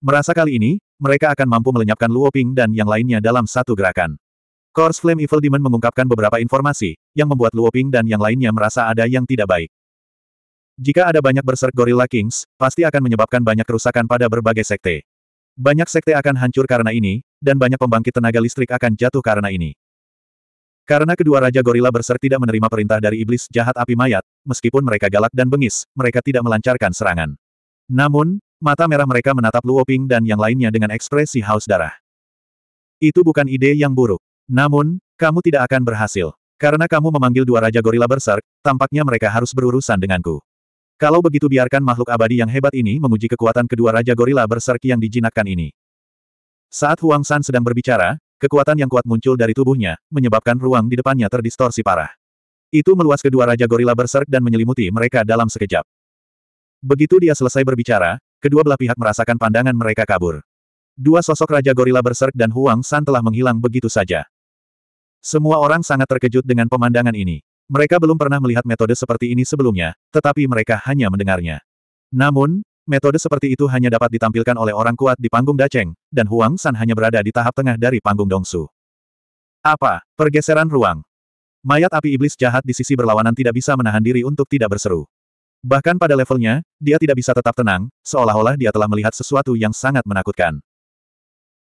Merasa kali ini, mereka akan mampu melenyapkan Luo Ping dan yang lainnya dalam satu gerakan. Course Flame Evil Demon mengungkapkan beberapa informasi, yang membuat Luo Ping dan yang lainnya merasa ada yang tidak baik. Jika ada banyak berserk Gorilla Kings, pasti akan menyebabkan banyak kerusakan pada berbagai sekte. Banyak sekte akan hancur karena ini, dan banyak pembangkit tenaga listrik akan jatuh karena ini. Karena kedua Raja Gorila Berserk tidak menerima perintah dari iblis jahat api mayat, meskipun mereka galak dan bengis, mereka tidak melancarkan serangan. Namun, mata merah mereka menatap Luoping dan yang lainnya dengan ekspresi haus darah. Itu bukan ide yang buruk. Namun, kamu tidak akan berhasil. Karena kamu memanggil dua Raja Gorila Berserk, tampaknya mereka harus berurusan denganku. Kalau begitu biarkan makhluk abadi yang hebat ini menguji kekuatan kedua Raja Gorila Berserk yang dijinakkan ini. Saat Huang San sedang berbicara, Kekuatan yang kuat muncul dari tubuhnya, menyebabkan ruang di depannya terdistorsi parah. Itu meluas kedua Raja Gorila Berserk dan menyelimuti mereka dalam sekejap. Begitu dia selesai berbicara, kedua belah pihak merasakan pandangan mereka kabur. Dua sosok Raja Gorila Berserk dan Huang San telah menghilang begitu saja. Semua orang sangat terkejut dengan pemandangan ini. Mereka belum pernah melihat metode seperti ini sebelumnya, tetapi mereka hanya mendengarnya. Namun, Metode seperti itu hanya dapat ditampilkan oleh orang kuat di panggung Daceng, dan Huang San hanya berada di tahap tengah dari panggung Dongsu. Apa? Pergeseran ruang. Mayat api iblis jahat di sisi berlawanan tidak bisa menahan diri untuk tidak berseru. Bahkan pada levelnya, dia tidak bisa tetap tenang, seolah-olah dia telah melihat sesuatu yang sangat menakutkan.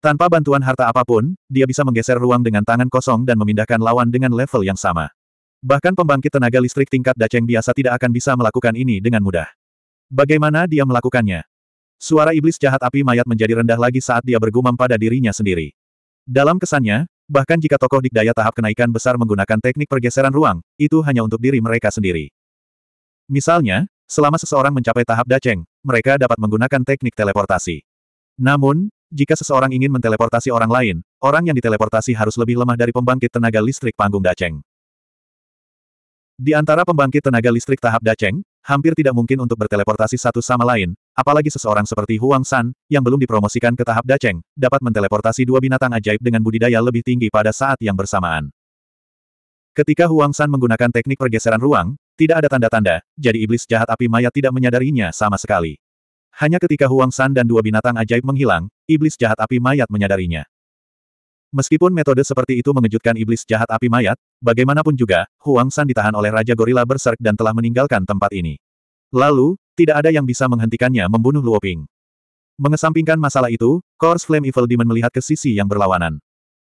Tanpa bantuan harta apapun, dia bisa menggeser ruang dengan tangan kosong dan memindahkan lawan dengan level yang sama. Bahkan pembangkit tenaga listrik tingkat Daceng biasa tidak akan bisa melakukan ini dengan mudah. Bagaimana dia melakukannya? Suara iblis jahat api mayat menjadi rendah lagi saat dia bergumam pada dirinya sendiri. Dalam kesannya, bahkan jika tokoh dikdaya tahap kenaikan besar menggunakan teknik pergeseran ruang, itu hanya untuk diri mereka sendiri. Misalnya, selama seseorang mencapai tahap daceng, mereka dapat menggunakan teknik teleportasi. Namun, jika seseorang ingin menteleportasi orang lain, orang yang diteleportasi harus lebih lemah dari pembangkit tenaga listrik panggung daceng. Di antara pembangkit tenaga listrik tahap daceng, hampir tidak mungkin untuk berteleportasi satu sama lain, apalagi seseorang seperti Huang San, yang belum dipromosikan ke tahap Daceng, dapat menteleportasi dua binatang ajaib dengan budidaya lebih tinggi pada saat yang bersamaan. Ketika Huang San menggunakan teknik pergeseran ruang, tidak ada tanda-tanda, jadi iblis jahat api mayat tidak menyadarinya sama sekali. Hanya ketika Huang San dan dua binatang ajaib menghilang, iblis jahat api mayat menyadarinya. Meskipun metode seperti itu mengejutkan iblis jahat api mayat, bagaimanapun juga, Huang San ditahan oleh Raja Gorila Berserk dan telah meninggalkan tempat ini. Lalu, tidak ada yang bisa menghentikannya membunuh Luoping. Mengesampingkan masalah itu, Course Flame Evil Demon melihat ke sisi yang berlawanan.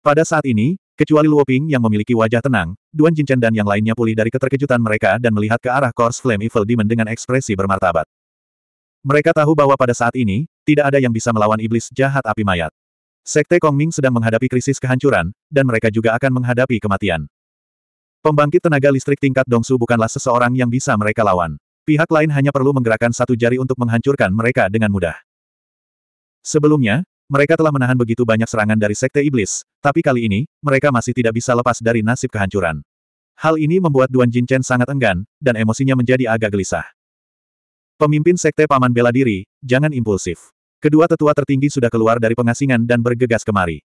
Pada saat ini, kecuali Luoping yang memiliki wajah tenang, Duan Jinchen dan yang lainnya pulih dari keterkejutan mereka dan melihat ke arah Course Flame Evil Demon dengan ekspresi bermartabat. Mereka tahu bahwa pada saat ini, tidak ada yang bisa melawan iblis jahat api mayat. Sekte Kongming sedang menghadapi krisis kehancuran, dan mereka juga akan menghadapi kematian. Pembangkit tenaga listrik tingkat Dongsu bukanlah seseorang yang bisa mereka lawan. Pihak lain hanya perlu menggerakkan satu jari untuk menghancurkan mereka dengan mudah. Sebelumnya, mereka telah menahan begitu banyak serangan dari Sekte Iblis, tapi kali ini, mereka masih tidak bisa lepas dari nasib kehancuran. Hal ini membuat Duan Jinchen sangat enggan, dan emosinya menjadi agak gelisah. Pemimpin Sekte Paman Bela Diri, jangan impulsif. Kedua tetua tertinggi sudah keluar dari pengasingan dan bergegas kemari.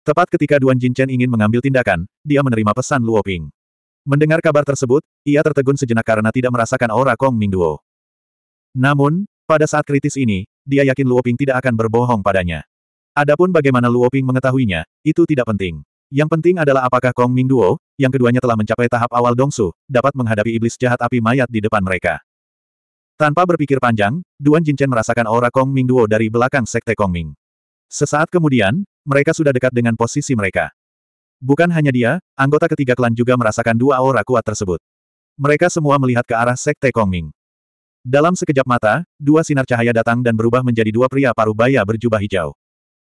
Tepat ketika Duan Jinchen ingin mengambil tindakan, dia menerima pesan Luo Ping. Mendengar kabar tersebut, ia tertegun sejenak karena tidak merasakan aura Kong Mingduo. Namun, pada saat kritis ini, dia yakin Luo Ping tidak akan berbohong padanya. Adapun bagaimana Luo Ping mengetahuinya, itu tidak penting. Yang penting adalah apakah Kong Mingduo, yang keduanya telah mencapai tahap awal Dongsu, dapat menghadapi iblis jahat api mayat di depan mereka. Tanpa berpikir panjang, Duan Jinchen merasakan aura Kong Ming Duo dari belakang Sekte Kong Ming. Sesaat kemudian, mereka sudah dekat dengan posisi mereka. Bukan hanya dia, anggota ketiga klan juga merasakan dua aura kuat tersebut. Mereka semua melihat ke arah Sekte Kong Ming. Dalam sekejap mata, dua sinar cahaya datang dan berubah menjadi dua pria paruh baya berjubah hijau.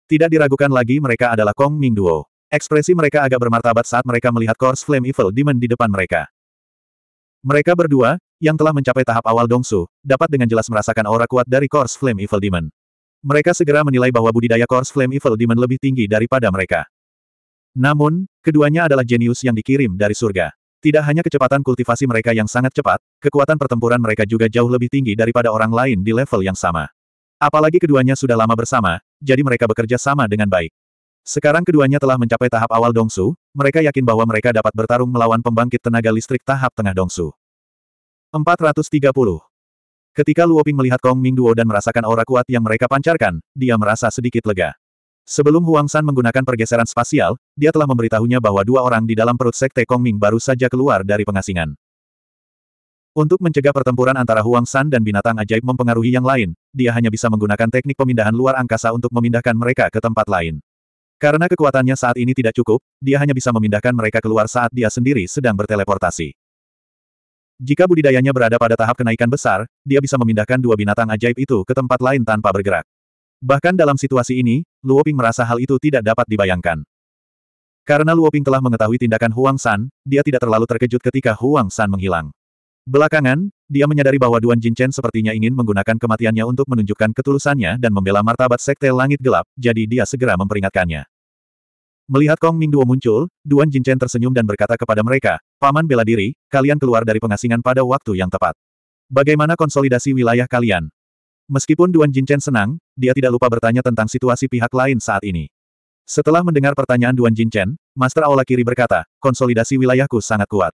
Tidak diragukan lagi mereka adalah Kong Ming Duo. Ekspresi mereka agak bermartabat saat mereka melihat Course Flame Evil Demon di depan mereka. Mereka berdua, yang telah mencapai tahap awal Dongsu, dapat dengan jelas merasakan aura kuat dari Course Flame Evil Demon. Mereka segera menilai bahwa budidaya Course Flame Evil Demon lebih tinggi daripada mereka. Namun, keduanya adalah jenius yang dikirim dari surga. Tidak hanya kecepatan kultivasi mereka yang sangat cepat, kekuatan pertempuran mereka juga jauh lebih tinggi daripada orang lain di level yang sama. Apalagi keduanya sudah lama bersama, jadi mereka bekerja sama dengan baik. Sekarang keduanya telah mencapai tahap awal Dongsu, mereka yakin bahwa mereka dapat bertarung melawan pembangkit tenaga listrik tahap tengah Dongsu. 430. Ketika Luoping melihat Kong Ming Duo dan merasakan aura kuat yang mereka pancarkan, dia merasa sedikit lega. Sebelum Huang San menggunakan pergeseran spasial, dia telah memberitahunya bahwa dua orang di dalam perut sekte Kong Ming baru saja keluar dari pengasingan. Untuk mencegah pertempuran antara Huang San dan binatang ajaib mempengaruhi yang lain, dia hanya bisa menggunakan teknik pemindahan luar angkasa untuk memindahkan mereka ke tempat lain. Karena kekuatannya saat ini tidak cukup, dia hanya bisa memindahkan mereka keluar saat dia sendiri sedang berteleportasi. Jika budidayanya berada pada tahap kenaikan besar, dia bisa memindahkan dua binatang ajaib itu ke tempat lain tanpa bergerak. Bahkan dalam situasi ini, Luoping merasa hal itu tidak dapat dibayangkan. Karena Luoping telah mengetahui tindakan Huang San, dia tidak terlalu terkejut ketika Huang San menghilang. Belakangan, dia menyadari bahwa Duan Jinchen sepertinya ingin menggunakan kematiannya untuk menunjukkan ketulusannya dan membela martabat Sekte Langit Gelap, jadi dia segera memperingatkannya. Melihat Kong Mingduo muncul, Duan Jinchen tersenyum dan berkata kepada mereka, Paman bela diri, kalian keluar dari pengasingan pada waktu yang tepat. Bagaimana konsolidasi wilayah kalian? Meskipun Duan Jinchen senang, dia tidak lupa bertanya tentang situasi pihak lain saat ini. Setelah mendengar pertanyaan Duan Jinchen, Master Aula Kiri berkata, konsolidasi wilayahku sangat kuat.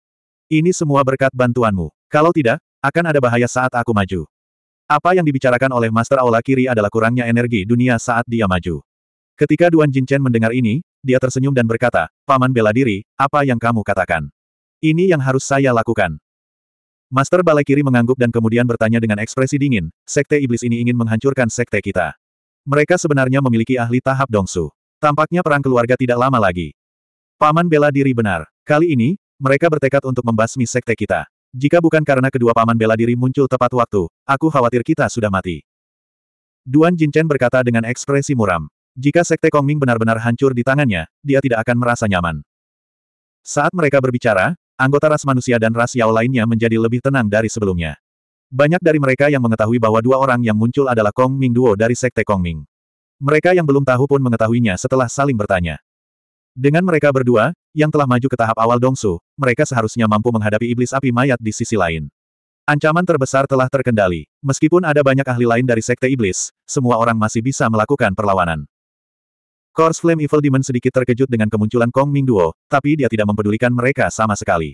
Ini semua berkat bantuanmu. Kalau tidak, akan ada bahaya saat aku maju. Apa yang dibicarakan oleh Master Aula Kiri adalah kurangnya energi dunia saat dia maju. Ketika Duan Jinchen mendengar ini, dia tersenyum dan berkata, Paman bela diri, apa yang kamu katakan? Ini yang harus saya lakukan. Master Balai Kiri mengangguk dan kemudian bertanya dengan ekspresi dingin, Sekte Iblis ini ingin menghancurkan Sekte kita. Mereka sebenarnya memiliki ahli tahap dongsu. Tampaknya perang keluarga tidak lama lagi. Paman bela diri benar. Kali ini, mereka bertekad untuk membasmi Sekte kita. Jika bukan karena kedua paman bela diri muncul tepat waktu, aku khawatir kita sudah mati. Duan Jinchen berkata dengan ekspresi muram. Jika Sekte Kongming benar-benar hancur di tangannya, dia tidak akan merasa nyaman. Saat mereka berbicara, anggota ras manusia dan ras Yao lainnya menjadi lebih tenang dari sebelumnya. Banyak dari mereka yang mengetahui bahwa dua orang yang muncul adalah Kong Ming Duo dari Sekte Kong Ming. Mereka yang belum tahu pun mengetahuinya setelah saling bertanya. Dengan mereka berdua, yang telah maju ke tahap awal Dongsu, mereka seharusnya mampu menghadapi iblis api mayat di sisi lain. Ancaman terbesar telah terkendali. Meskipun ada banyak ahli lain dari Sekte Iblis, semua orang masih bisa melakukan perlawanan. Kors Flame Evil Demon sedikit terkejut dengan kemunculan Kong Ming Duo, tapi dia tidak mempedulikan mereka sama sekali.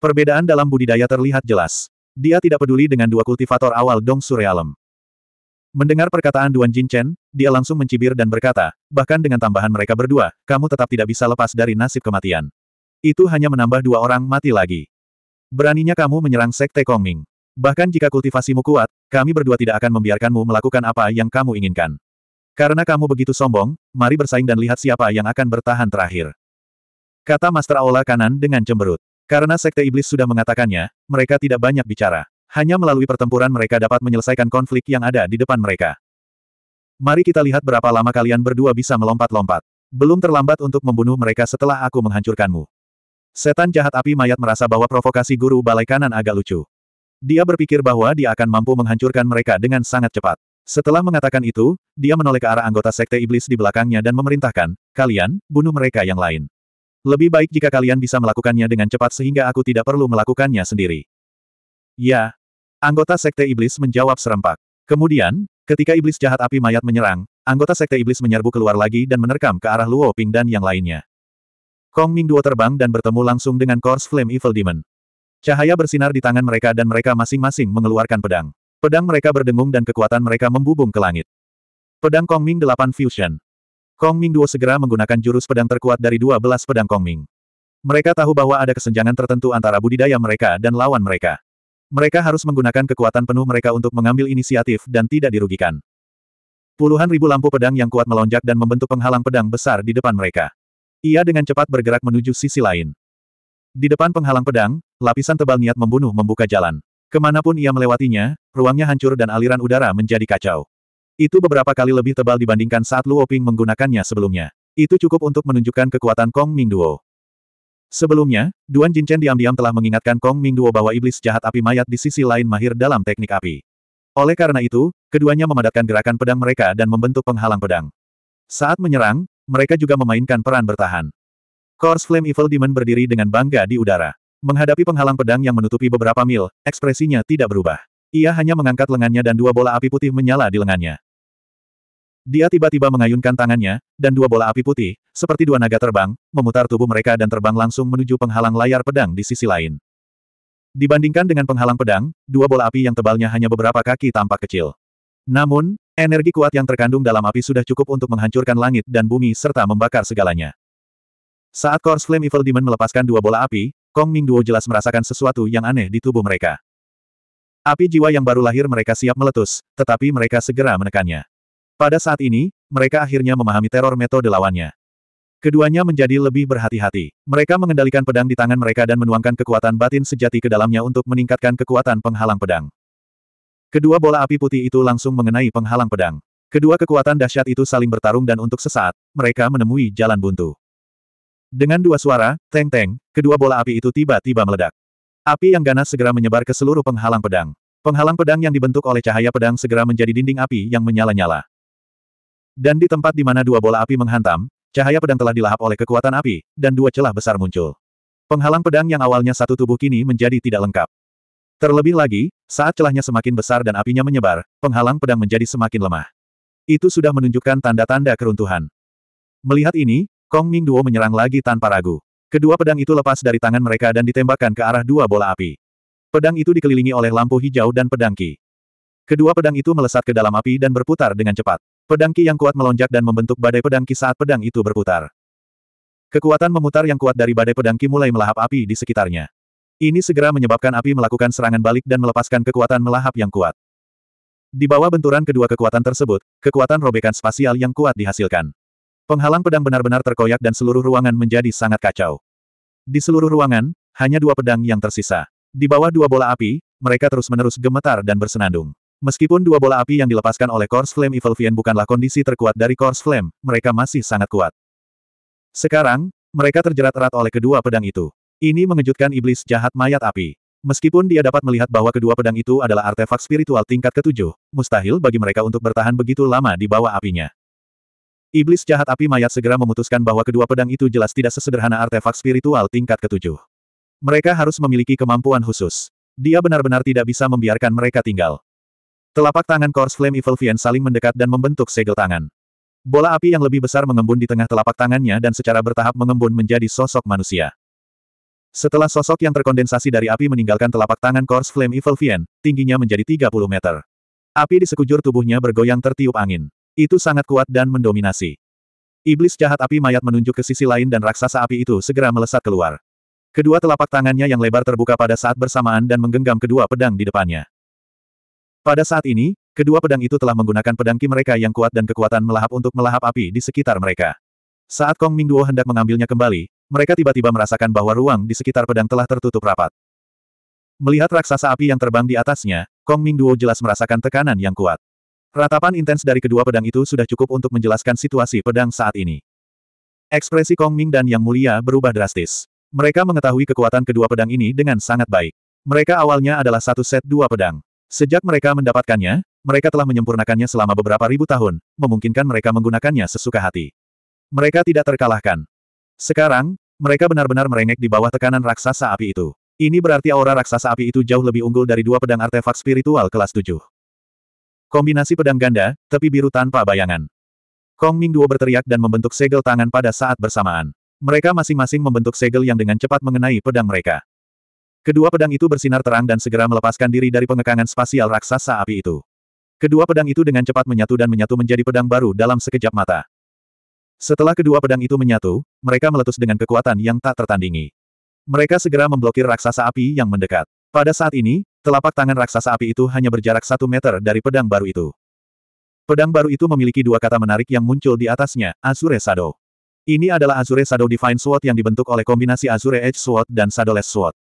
Perbedaan dalam budidaya terlihat jelas. Dia tidak peduli dengan dua kultivator awal Dong Surrealem. Mendengar perkataan Duan Jin Chen, dia langsung mencibir dan berkata, bahkan dengan tambahan mereka berdua, kamu tetap tidak bisa lepas dari nasib kematian. Itu hanya menambah dua orang mati lagi. Beraninya kamu menyerang Sekte Kongming. Bahkan jika kultivasimu kuat, kami berdua tidak akan membiarkanmu melakukan apa yang kamu inginkan. Karena kamu begitu sombong, mari bersaing dan lihat siapa yang akan bertahan terakhir. Kata Master Aula kanan dengan cemberut. Karena Sekte Iblis sudah mengatakannya, mereka tidak banyak bicara. Hanya melalui pertempuran mereka dapat menyelesaikan konflik yang ada di depan mereka. Mari kita lihat berapa lama kalian berdua bisa melompat-lompat. Belum terlambat untuk membunuh mereka setelah aku menghancurkanmu. Setan jahat api mayat merasa bahwa provokasi guru balai kanan agak lucu. Dia berpikir bahwa dia akan mampu menghancurkan mereka dengan sangat cepat. Setelah mengatakan itu, dia menoleh ke arah anggota sekte iblis di belakangnya dan memerintahkan, kalian, bunuh mereka yang lain. Lebih baik jika kalian bisa melakukannya dengan cepat sehingga aku tidak perlu melakukannya sendiri. Ya. Anggota sekte iblis menjawab serempak. Kemudian, ketika iblis jahat api mayat menyerang, anggota sekte iblis menyerbu keluar lagi dan menerkam ke arah Luo Ping dan yang lainnya. Kong Ming Duo terbang dan bertemu langsung dengan Course Flame Evil Demon. Cahaya bersinar di tangan mereka dan mereka masing-masing mengeluarkan pedang. Pedang mereka berdengung dan kekuatan mereka membubung ke langit. Pedang Kongming 8 Fusion. Kongming Duo segera menggunakan jurus pedang terkuat dari 12 pedang Kongming. Mereka tahu bahwa ada kesenjangan tertentu antara budidaya mereka dan lawan mereka. Mereka harus menggunakan kekuatan penuh mereka untuk mengambil inisiatif dan tidak dirugikan. Puluhan ribu lampu pedang yang kuat melonjak dan membentuk penghalang pedang besar di depan mereka. Ia dengan cepat bergerak menuju sisi lain. Di depan penghalang pedang, lapisan tebal niat membunuh membuka jalan. Kemanapun ia melewatinya, ruangnya hancur dan aliran udara menjadi kacau. Itu beberapa kali lebih tebal dibandingkan saat Luo Ping menggunakannya sebelumnya. Itu cukup untuk menunjukkan kekuatan Kong Ming Duo. Sebelumnya, Duan Jinchen diam-diam telah mengingatkan Kong Ming Duo bahwa iblis jahat api mayat di sisi lain mahir dalam teknik api. Oleh karena itu, keduanya memadatkan gerakan pedang mereka dan membentuk penghalang pedang. Saat menyerang, mereka juga memainkan peran bertahan. Course Flame Evil Demon berdiri dengan bangga di udara. Menghadapi penghalang pedang yang menutupi beberapa mil, ekspresinya tidak berubah. Ia hanya mengangkat lengannya dan dua bola api putih menyala di lengannya. Dia tiba-tiba mengayunkan tangannya, dan dua bola api putih, seperti dua naga terbang, memutar tubuh mereka dan terbang langsung menuju penghalang layar pedang di sisi lain. Dibandingkan dengan penghalang pedang, dua bola api yang tebalnya hanya beberapa kaki tampak kecil. Namun, energi kuat yang terkandung dalam api sudah cukup untuk menghancurkan langit dan bumi serta membakar segalanya. Saat Course Flame Evil Demon melepaskan dua bola api, Kong Mingduo jelas merasakan sesuatu yang aneh di tubuh mereka. Api jiwa yang baru lahir mereka siap meletus, tetapi mereka segera menekannya. Pada saat ini, mereka akhirnya memahami teror metode lawannya. Keduanya menjadi lebih berhati-hati. Mereka mengendalikan pedang di tangan mereka dan menuangkan kekuatan batin sejati ke dalamnya untuk meningkatkan kekuatan penghalang pedang. Kedua bola api putih itu langsung mengenai penghalang pedang. Kedua kekuatan dahsyat itu saling bertarung dan untuk sesaat, mereka menemui jalan buntu. Dengan dua suara, teng-teng, kedua bola api itu tiba-tiba meledak. Api yang ganas segera menyebar ke seluruh penghalang pedang. Penghalang pedang yang dibentuk oleh cahaya pedang segera menjadi dinding api yang menyala-nyala. Dan di tempat di mana dua bola api menghantam, cahaya pedang telah dilahap oleh kekuatan api, dan dua celah besar muncul. Penghalang pedang yang awalnya satu tubuh kini menjadi tidak lengkap. Terlebih lagi, saat celahnya semakin besar dan apinya menyebar, penghalang pedang menjadi semakin lemah. Itu sudah menunjukkan tanda-tanda keruntuhan. Melihat ini, Kong Ming Duo menyerang lagi tanpa ragu. Kedua pedang itu lepas dari tangan mereka dan ditembakkan ke arah dua bola api. Pedang itu dikelilingi oleh lampu hijau dan pedang Ki. Kedua pedang itu melesat ke dalam api dan berputar dengan cepat. Pedang Ki yang kuat melonjak dan membentuk badai pedang Ki saat pedang itu berputar. Kekuatan memutar yang kuat dari badai pedang Ki mulai melahap api di sekitarnya. Ini segera menyebabkan api melakukan serangan balik dan melepaskan kekuatan melahap yang kuat. Di bawah benturan kedua kekuatan tersebut, kekuatan robekan spasial yang kuat dihasilkan. Penghalang pedang benar-benar terkoyak dan seluruh ruangan menjadi sangat kacau. Di seluruh ruangan, hanya dua pedang yang tersisa. Di bawah dua bola api, mereka terus-menerus gemetar dan bersenandung. Meskipun dua bola api yang dilepaskan oleh Corse Flame Evil Evilvian bukanlah kondisi terkuat dari Corse Flame, mereka masih sangat kuat. Sekarang, mereka terjerat erat oleh kedua pedang itu. Ini mengejutkan iblis jahat mayat api. Meskipun dia dapat melihat bahwa kedua pedang itu adalah artefak spiritual tingkat ketujuh, mustahil bagi mereka untuk bertahan begitu lama di bawah apinya. Iblis jahat api mayat segera memutuskan bahwa kedua pedang itu jelas tidak sesederhana artefak spiritual tingkat ketujuh. Mereka harus memiliki kemampuan khusus. Dia benar-benar tidak bisa membiarkan mereka tinggal. Telapak tangan Kors Flame Evil Vian saling mendekat dan membentuk segel tangan. Bola api yang lebih besar mengembun di tengah telapak tangannya dan secara bertahap mengembun menjadi sosok manusia. Setelah sosok yang terkondensasi dari api meninggalkan telapak tangan Kors Flame Evil Vian, tingginya menjadi 30 meter. Api di sekujur tubuhnya bergoyang tertiup angin. Itu sangat kuat dan mendominasi. Iblis jahat api mayat menunjuk ke sisi lain dan raksasa api itu segera melesat keluar. Kedua telapak tangannya yang lebar terbuka pada saat bersamaan dan menggenggam kedua pedang di depannya. Pada saat ini, kedua pedang itu telah menggunakan pedang ki mereka yang kuat dan kekuatan melahap untuk melahap api di sekitar mereka. Saat Kong Mingduo hendak mengambilnya kembali, mereka tiba-tiba merasakan bahwa ruang di sekitar pedang telah tertutup rapat. Melihat raksasa api yang terbang di atasnya, Kong Mingduo jelas merasakan tekanan yang kuat. Ratapan intens dari kedua pedang itu sudah cukup untuk menjelaskan situasi pedang saat ini. Ekspresi Kong Ming dan Yang Mulia berubah drastis. Mereka mengetahui kekuatan kedua pedang ini dengan sangat baik. Mereka awalnya adalah satu set dua pedang. Sejak mereka mendapatkannya, mereka telah menyempurnakannya selama beberapa ribu tahun, memungkinkan mereka menggunakannya sesuka hati. Mereka tidak terkalahkan. Sekarang, mereka benar-benar merengek di bawah tekanan raksasa api itu. Ini berarti aura raksasa api itu jauh lebih unggul dari dua pedang artefak spiritual kelas 7. Kombinasi pedang ganda, tepi biru tanpa bayangan. Kong Mingduo berteriak dan membentuk segel tangan pada saat bersamaan. Mereka masing-masing membentuk segel yang dengan cepat mengenai pedang mereka. Kedua pedang itu bersinar terang dan segera melepaskan diri dari pengekangan spasial raksasa api itu. Kedua pedang itu dengan cepat menyatu dan menyatu menjadi pedang baru dalam sekejap mata. Setelah kedua pedang itu menyatu, mereka meletus dengan kekuatan yang tak tertandingi. Mereka segera memblokir raksasa api yang mendekat. Pada saat ini, Telapak tangan raksasa api itu hanya berjarak satu meter dari pedang baru itu. Pedang baru itu memiliki dua kata menarik yang muncul di atasnya, Azure Shadow. Ini adalah Azure Shadow Divine Sword yang dibentuk oleh kombinasi Azure Edge Sword dan Shadowless Sword.